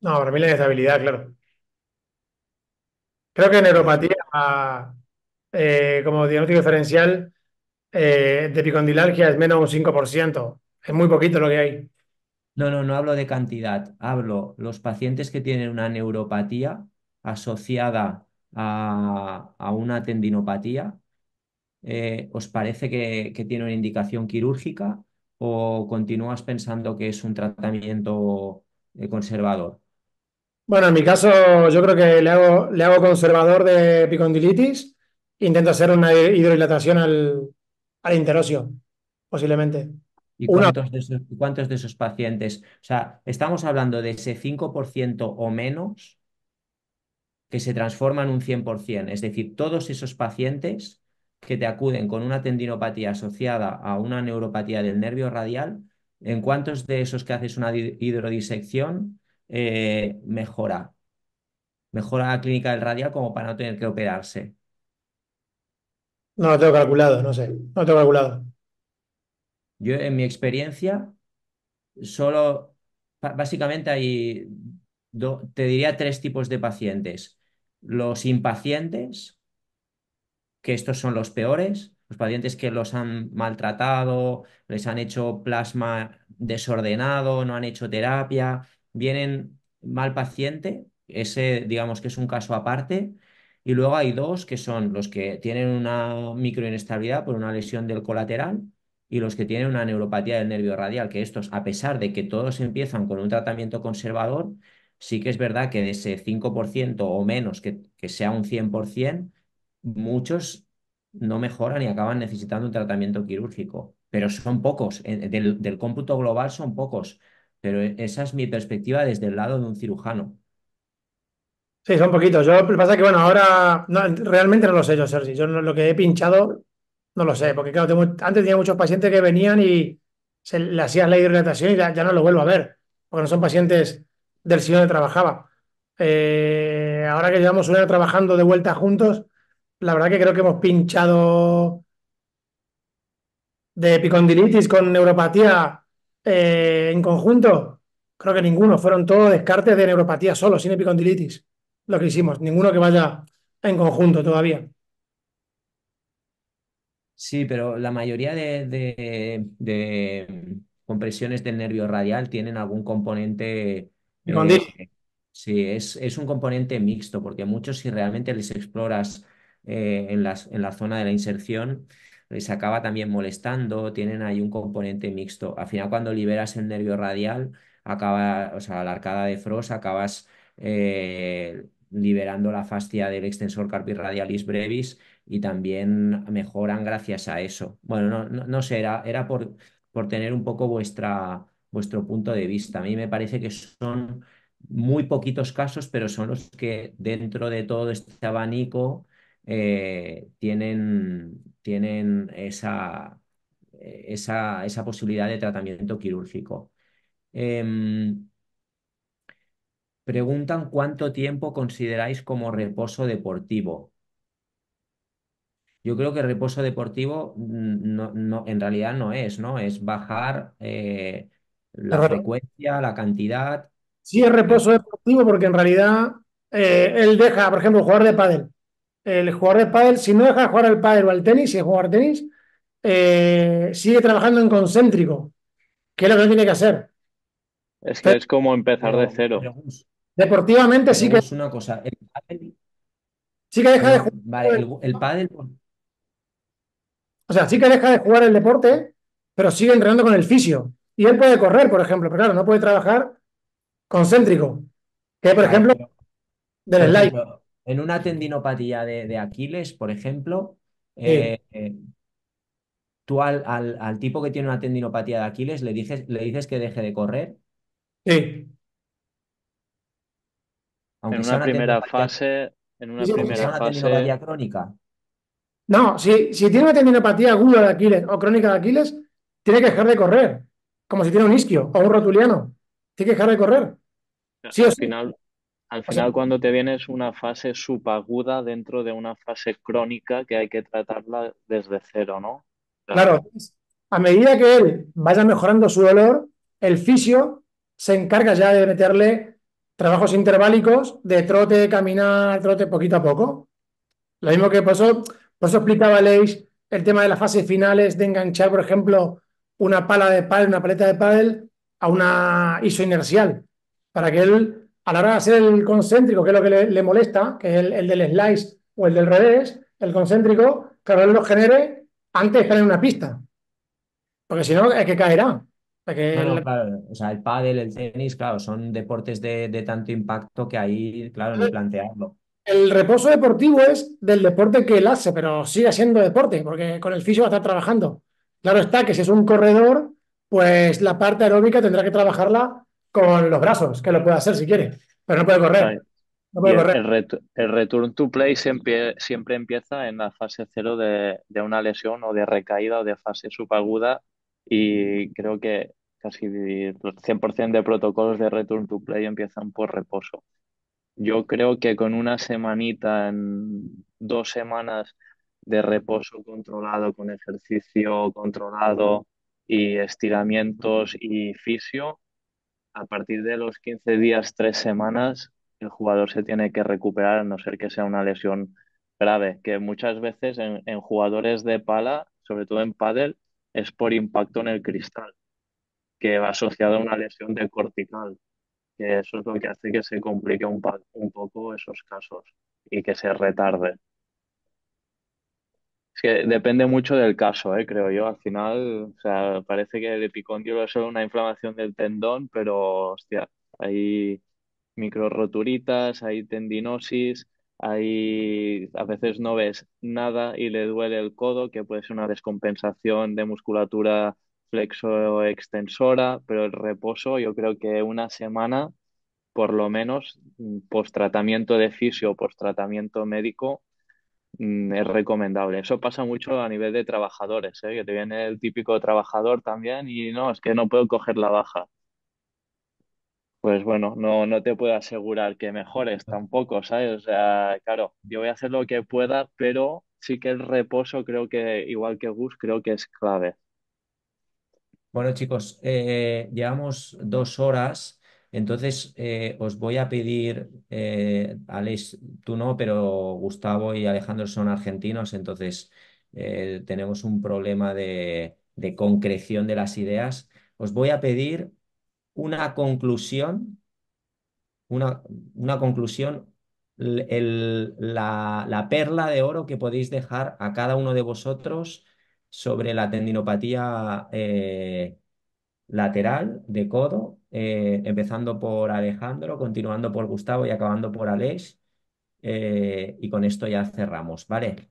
No, para mí la inestabilidad, claro. Creo que neuropatía eh, como diagnóstico diferencial eh, de picondilargia es menos un 5%. Es muy poquito lo que hay. No, no, no hablo de cantidad. Hablo los pacientes que tienen una neuropatía asociada a, una tendinopatía. Eh, ¿Os parece que, tiene una indicación quirúrgica o continúas pensando que es un tratamiento conservador? Bueno, en mi caso yo creo que le hago, le hago conservador de picondilitis Intenta hacer una hidrohidratación al, al posiblemente. ¿Y cuántos, de esos, pacientes? O sea, estamos hablando de ese 5% o menos que se transforma en un 100%. Es decir, todos esos pacientes que te acuden con una tendinopatía asociada a una neuropatía del nervio radial, ¿en cuántos de esos que haces una hidrodisección eh, mejora? Mejora la clínica del radial como para no tener que operarse. No lo tengo calculado, no sé. No lo tengo calculado. Yo, en mi experiencia, solo, básicamente hay, te diría, tres tipos de pacientes. Los impacientes, que estos son los peores, los pacientes que los han maltratado, les han hecho plasma desordenado, no han hecho terapia, vienen mal paciente, ese digamos que es un caso aparte, y luego hay dos que son los que tienen una microinestabilidad por una lesión del colateral y los que tienen una neuropatía del nervio radial, que estos, a pesar de que todos empiezan con un tratamiento conservador, sí que es verdad que de ese 5% o menos, que, sea un 100%, muchos no mejoran y acaban necesitando un tratamiento quirúrgico. Pero son pocos, del cómputo global son pocos. Pero e, esa es mi perspectiva desde el lado de un cirujano. Sí, son poquitos. Yo lo que pasa es que, bueno, ahora realmente no lo sé yo, Sergi. Yo lo que he pinchado no lo sé, porque claro, antes tenía muchos pacientes que venían y se, le hacías la hidratación y ya, no lo vuelvo a ver, porque no son pacientes del sitio donde trabajaba. Eh, ahora que llevamos un año trabajando de vuelta juntos, la verdad que creo que hemos pinchado de epicondilitis con neuropatía eh, en conjunto. Creo que ninguno, fueron todos descartes de neuropatía solo, sin epicondilitis lo que hicimos, ninguno que vaya en conjunto todavía. Sí, pero la mayoría de, compresiones del nervio radial tienen algún componente. Eh, sí, es, es, un componente mixto, porque muchos, si realmente les exploras eh, en, las, en la zona de la inserción, les acaba también molestando, tienen ahí un componente mixto. Al final, cuando liberas el nervio radial, acaba, o sea, la arcada de Frost, acabas eh, liberando la fascia del extensor radialis brevis y también mejoran gracias a eso. Bueno, no, no, sé, era, por, por, tener un poco vuestra, vuestro punto de vista. A mí me parece que son muy poquitos casos, pero son los que dentro de todo este abanico eh, tienen, tienen eh, esa, esa, posibilidad de tratamiento quirúrgico. Em, Preguntan cuánto tiempo consideráis como reposo deportivo. Yo creo que reposo deportivo mm, no, no, en realidad no es, ¿no? Es bajar eh, la frecuencia, la cantidad. Sí, es reposo deportivo porque en realidad eh, él deja, por ejemplo, jugar de pádel. El jugador de pádel, si no deja de jugar al pádel o al tenis, si es jugar tenis, eh, sigue trabajando en concéntrico, que es lo que tiene que hacer. Es que es como empezar de cero. Deportivamente sí que. Es una cosa. sí que deja de jugar. Vale, el, pádel. O sea, sí que deja de jugar el deporte, pero sigue entrenando con el fisio. Y él puede correr, por ejemplo, pero claro, no puede trabajar concéntrico. Que por ejemplo, del slide. en una tendinopatía de, Aquiles, por ejemplo, eh, eh, tú al, tipo que tiene una tendinopatía de Aquiles le dices, le dices que deje de correr. Sí en una, primera fase, en una primera fase. crónica. No, si, tiene una tendinopatía aguda de Aquiles o crónica de Aquiles, tiene que dejar de correr. Como si tiene un isquio o un rotuliano. Tiene que dejar de correr. Sí, al, Final, al final, cuando te vienes una fase subaguda dentro de una fase crónica que hay que tratarla desde cero, ¿no? Claro. claro, a medida que él vaya mejorando su dolor, el fisio se encarga ya de meterle trabajos interválicos de trote, caminar, trote poquito a poco. Lo mismo que pasó, por eso explicaba Leis el tema de las fases finales de enganchar, por ejemplo, una pala de pádel, una paleta de pádel a una iso inercial, para que él, a la hora de hacer el concéntrico, que es lo que le, molesta, que es el, del slice o el del revés, el concéntrico, que él lo genere antes de estar en una pista. Porque si no, es que caerá el- el pádel, el tenis, claro, son deportes de, tanto impacto que ahí, claro, no plantearlo. El reposo deportivo es del deporte que él hace, pero sigue siendo deporte, porque con el fisio va a estar trabajando. Claro está que si es un corredor, pues la parte aeróbica tendrá que trabajarla con los brazos, que lo puede hacer si quiere, pero no puede correr, el, return to play siempre, empieza en la fase cero de, de una lesión o de recaída o de fase subaguda y creo que casi el 100% de protocolos de return to play empiezan por reposo. Yo creo que con una semanita, en dos semanas de reposo controlado, con ejercicio controlado y estiramientos y fisio, a partir de los 15 días, tres semanas, el jugador se tiene que recuperar, a no ser que sea una lesión grave, que muchas veces en, en jugadores de pala, sobre todo en pádel, es por impacto en el cristal, que va asociado a una lesión de cortical, que eso es lo que hace que se complique un, poco esos casos y que se retarde. Es que depende mucho del caso, ¿eh? creo yo. Al final, o sea, parece que el epicondilo es solo una inflamación del tendón, pero hostia, hay roturitas, hay tendinosis, Ahí a veces no ves nada y le duele el codo, que puede ser una descompensación de musculatura flexo-extensora, pero el reposo yo creo que una semana, por lo menos, mm, post tratamiento de fisio, post tratamiento médico, mm, es recomendable. Eso pasa mucho a nivel de trabajadores, ¿eh? que te viene el típico trabajador también y no, es que no puedo coger la baja. Pues bueno, no, te puedo asegurar que mejores tampoco, ¿sabes? O sea, claro, yo voy a hacer lo que pueda, pero sí que el reposo creo que, igual que Gus, creo que es clave. Bueno, chicos, eh, llevamos dos horas, entonces eh, os voy a pedir, eh, Alex, tú no, pero Gustavo y Alejandro son argentinos, entonces tenemos un problema de, de concreción de las ideas. Os voy a pedir una conclusión, una, conclusión, la, la, perla de oro que podéis dejar a cada uno de vosotros sobre la tendinopatía eh, lateral de codo, eh, empezando por Alejandro, continuando por Gustavo y acabando por Alex. Eh, y con esto ya cerramos, ¿vale?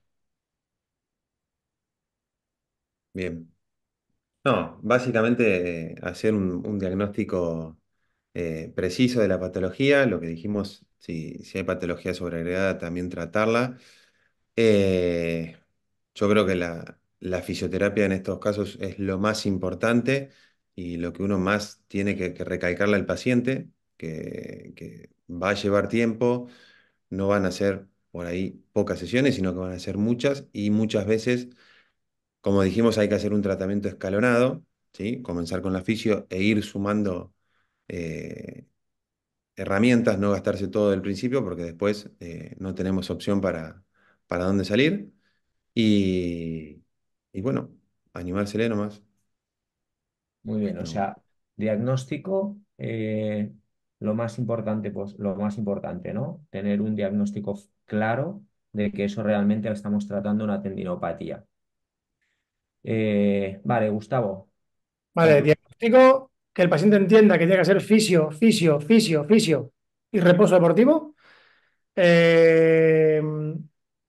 Bien. No, básicamente eh, hacer un, diagnóstico eh, preciso de la patología, lo que dijimos, si, hay patología sobreagregada, también tratarla. Eh, yo creo que la, fisioterapia en estos casos es lo más importante y lo que uno más tiene que, recalcarle al paciente, que va a llevar tiempo, no van a ser por ahí pocas sesiones, sino que van a ser muchas y muchas veces como dijimos, hay que hacer un tratamiento escalonado, ¿sí? comenzar con la fisio e ir sumando eh, herramientas, no gastarse todo del principio porque después eh, no tenemos opción para, para dónde salir. Y, bueno, animársele nomás. Muy bien, o sea, diagnóstico, eh, lo más importante, pues lo más importante, ¿no? Tener un diagnóstico claro de que eso realmente estamos tratando una tendinopatía. Eh, vale, Gustavo. Vale, diagnóstico, que el paciente entienda que tiene que ser fisio, fisio, fisio, fisio y reposo deportivo. Eh,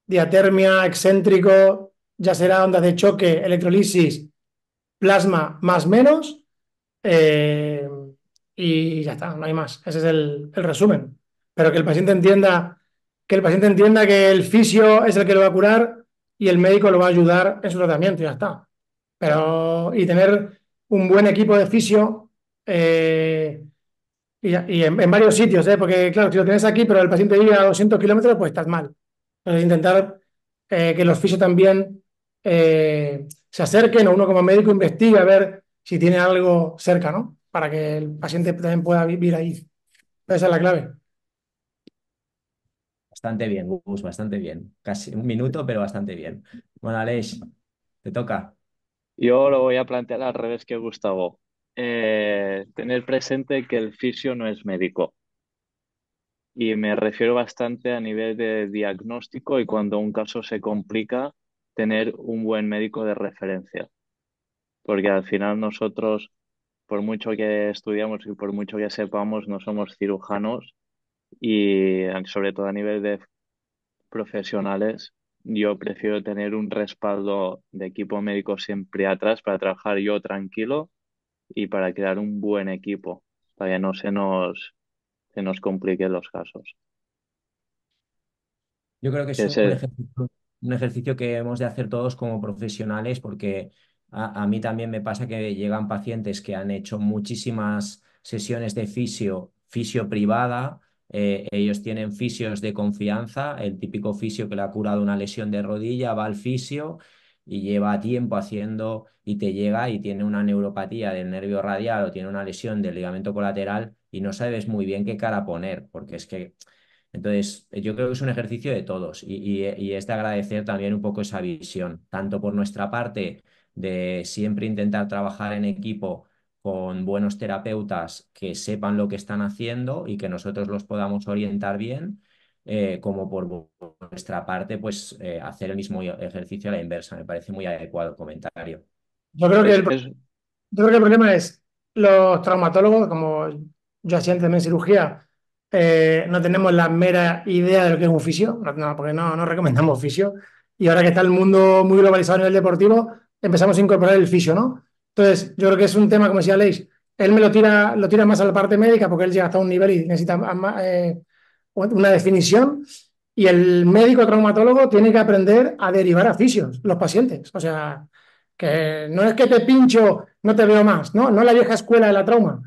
diatermia, excéntrico, ya será onda de choque, electrolisis, plasma más menos. Eh, y ya está, no hay más. Ese es el, el, resumen. Pero que el paciente entienda que el paciente entienda que el fisio es el que lo va a curar y el médico lo va a ayudar en su tratamiento, ya está. Pero, y tener un buen equipo de fisio eh, y, en, varios sitios, ¿eh? porque claro, si lo tienes aquí, pero el paciente vive a 200 kilómetros, pues estás mal. intentar eh, que los fisios también se acerquen o uno como médico investigue a ver si tiene algo cerca, ¿no? Para que el paciente también pueda vivir ahí. Esa es la clave. Bastante bien, Gus, bastante bien. Casi un minuto, pero bastante bien. Bueno, Aleix, te toca. Yo lo voy a plantear al revés que Gustavo. Eh, tener presente que el fisio no es médico. Y me refiero bastante a nivel de diagnóstico y cuando un caso se complica, tener un buen médico de referencia. Porque al final nosotros, por mucho que estudiamos y por mucho que sepamos, no somos cirujanos y sobre todo a nivel de profesionales, yo prefiero tener un respaldo de equipo médico siempre atrás para trabajar yo tranquilo y para crear un buen equipo, para que no se nos, se nos compliquen los casos. Yo creo que es, es un, ejercicio, que hemos de hacer todos como profesionales porque a, a mí también me pasa que llegan pacientes que han hecho muchísimas sesiones de fisio, fisio privada, eh, ellos tienen fisios de confianza, el típico fisio que le ha curado una lesión de rodilla va al fisio y lleva tiempo haciendo y te llega y tiene una neuropatía del nervio radial o tiene una lesión del ligamento colateral y no sabes muy bien qué cara poner, porque es que... Entonces, yo creo que es un ejercicio de todos y, y es de agradecer también un poco esa visión, tanto por nuestra parte de siempre intentar trabajar en equipo con buenos terapeutas que sepan lo que están haciendo y que nosotros los podamos orientar bien, eh, como por nuestra parte, pues eh, hacer el mismo e-, ejercicio a la inversa. Me parece muy adecuado el comentario. Yo creo pues que el, yo creo que problema es los traumatólogos, como yo hacía antes de cirugía, eh, no tenemos la mera idea de lo que es un fisio, porque no, no recomendamos fisio. Y ahora que está el mundo muy globalizado a nivel deportivo, empezamos a incorporar el fisio, ¿no? Entonces, yo creo que es un tema, como decía Leis, él me lo tira, lo tira más a la parte médica porque él llega hasta un nivel y necesita ah, eh, una definición. Y el médico traumatólogo tiene que aprender a derivar a fisios, los pacientes. O sea, que no es que te pincho, no te veo más, ¿no? No la vieja escuela de la trauma.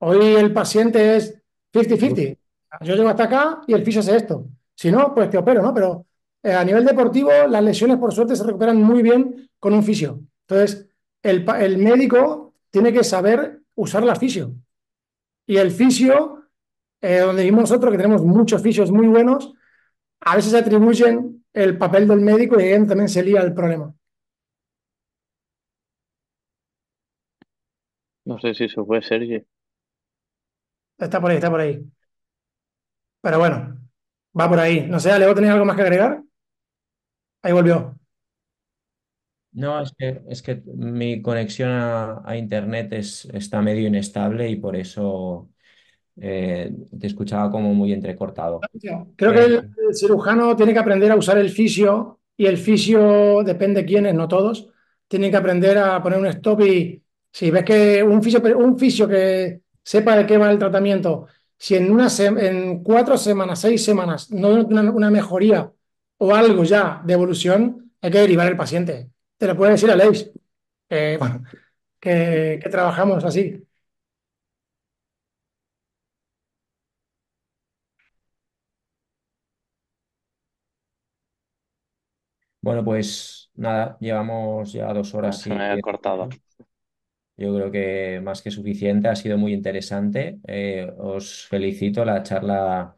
Hoy el paciente es 50-50. Yo llego hasta acá y el fisio es esto. Si no, pues te opero, ¿no? Pero eh, a nivel deportivo, las lesiones, por suerte, se recuperan muy bien con un fisio. Entonces, el, médico tiene que saber usar la fisio. Y el fisio, eh, donde vimos nosotros que tenemos muchos fisios muy buenos, a veces atribuyen el papel del médico y ahí también se lía el problema. No sé si eso fue ser Está por ahí, está por ahí. Pero bueno, va por ahí. No sé, ¿le voy algo más que agregar? Ahí volvió. No, es que, es que mi conexión a, internet está medio inestable y por eso eh, te escuchaba como muy entrecortado. Creo que eh, el cirujano tiene que aprender a usar el fisio y el fisio, depende quiénes, no todos, tienen que aprender a poner un stop y si ves que un fisio, un fisio que sepa de qué va el tratamiento, si en, una en cuatro semanas, seis semanas, no hay una, una mejoría o algo ya de evolución, hay que derivar el paciente. Te lo puede decir a eh, que, trabajamos así. Bueno, pues nada, llevamos ya dos horas cortado. Yo creo que más que suficiente, ha sido muy interesante. Eh, os felicito, la charla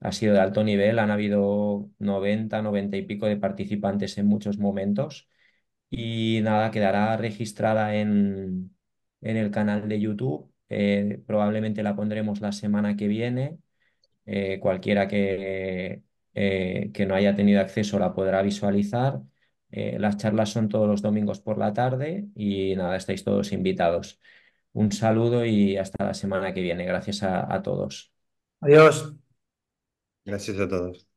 ha sido de alto nivel, han habido 90, 90 y pico de participantes en muchos momentos. Y nada, quedará registrada en, el canal de YouTube. Eh, probablemente la pondremos la semana que viene. Eh, cualquiera que, eh, que no haya tenido acceso la podrá visualizar. las charlas son todos los domingos por la tarde y nada, estáis todos invitados. Un saludo y hasta la semana que viene. Gracias a todos. Adiós. Gracias a todos.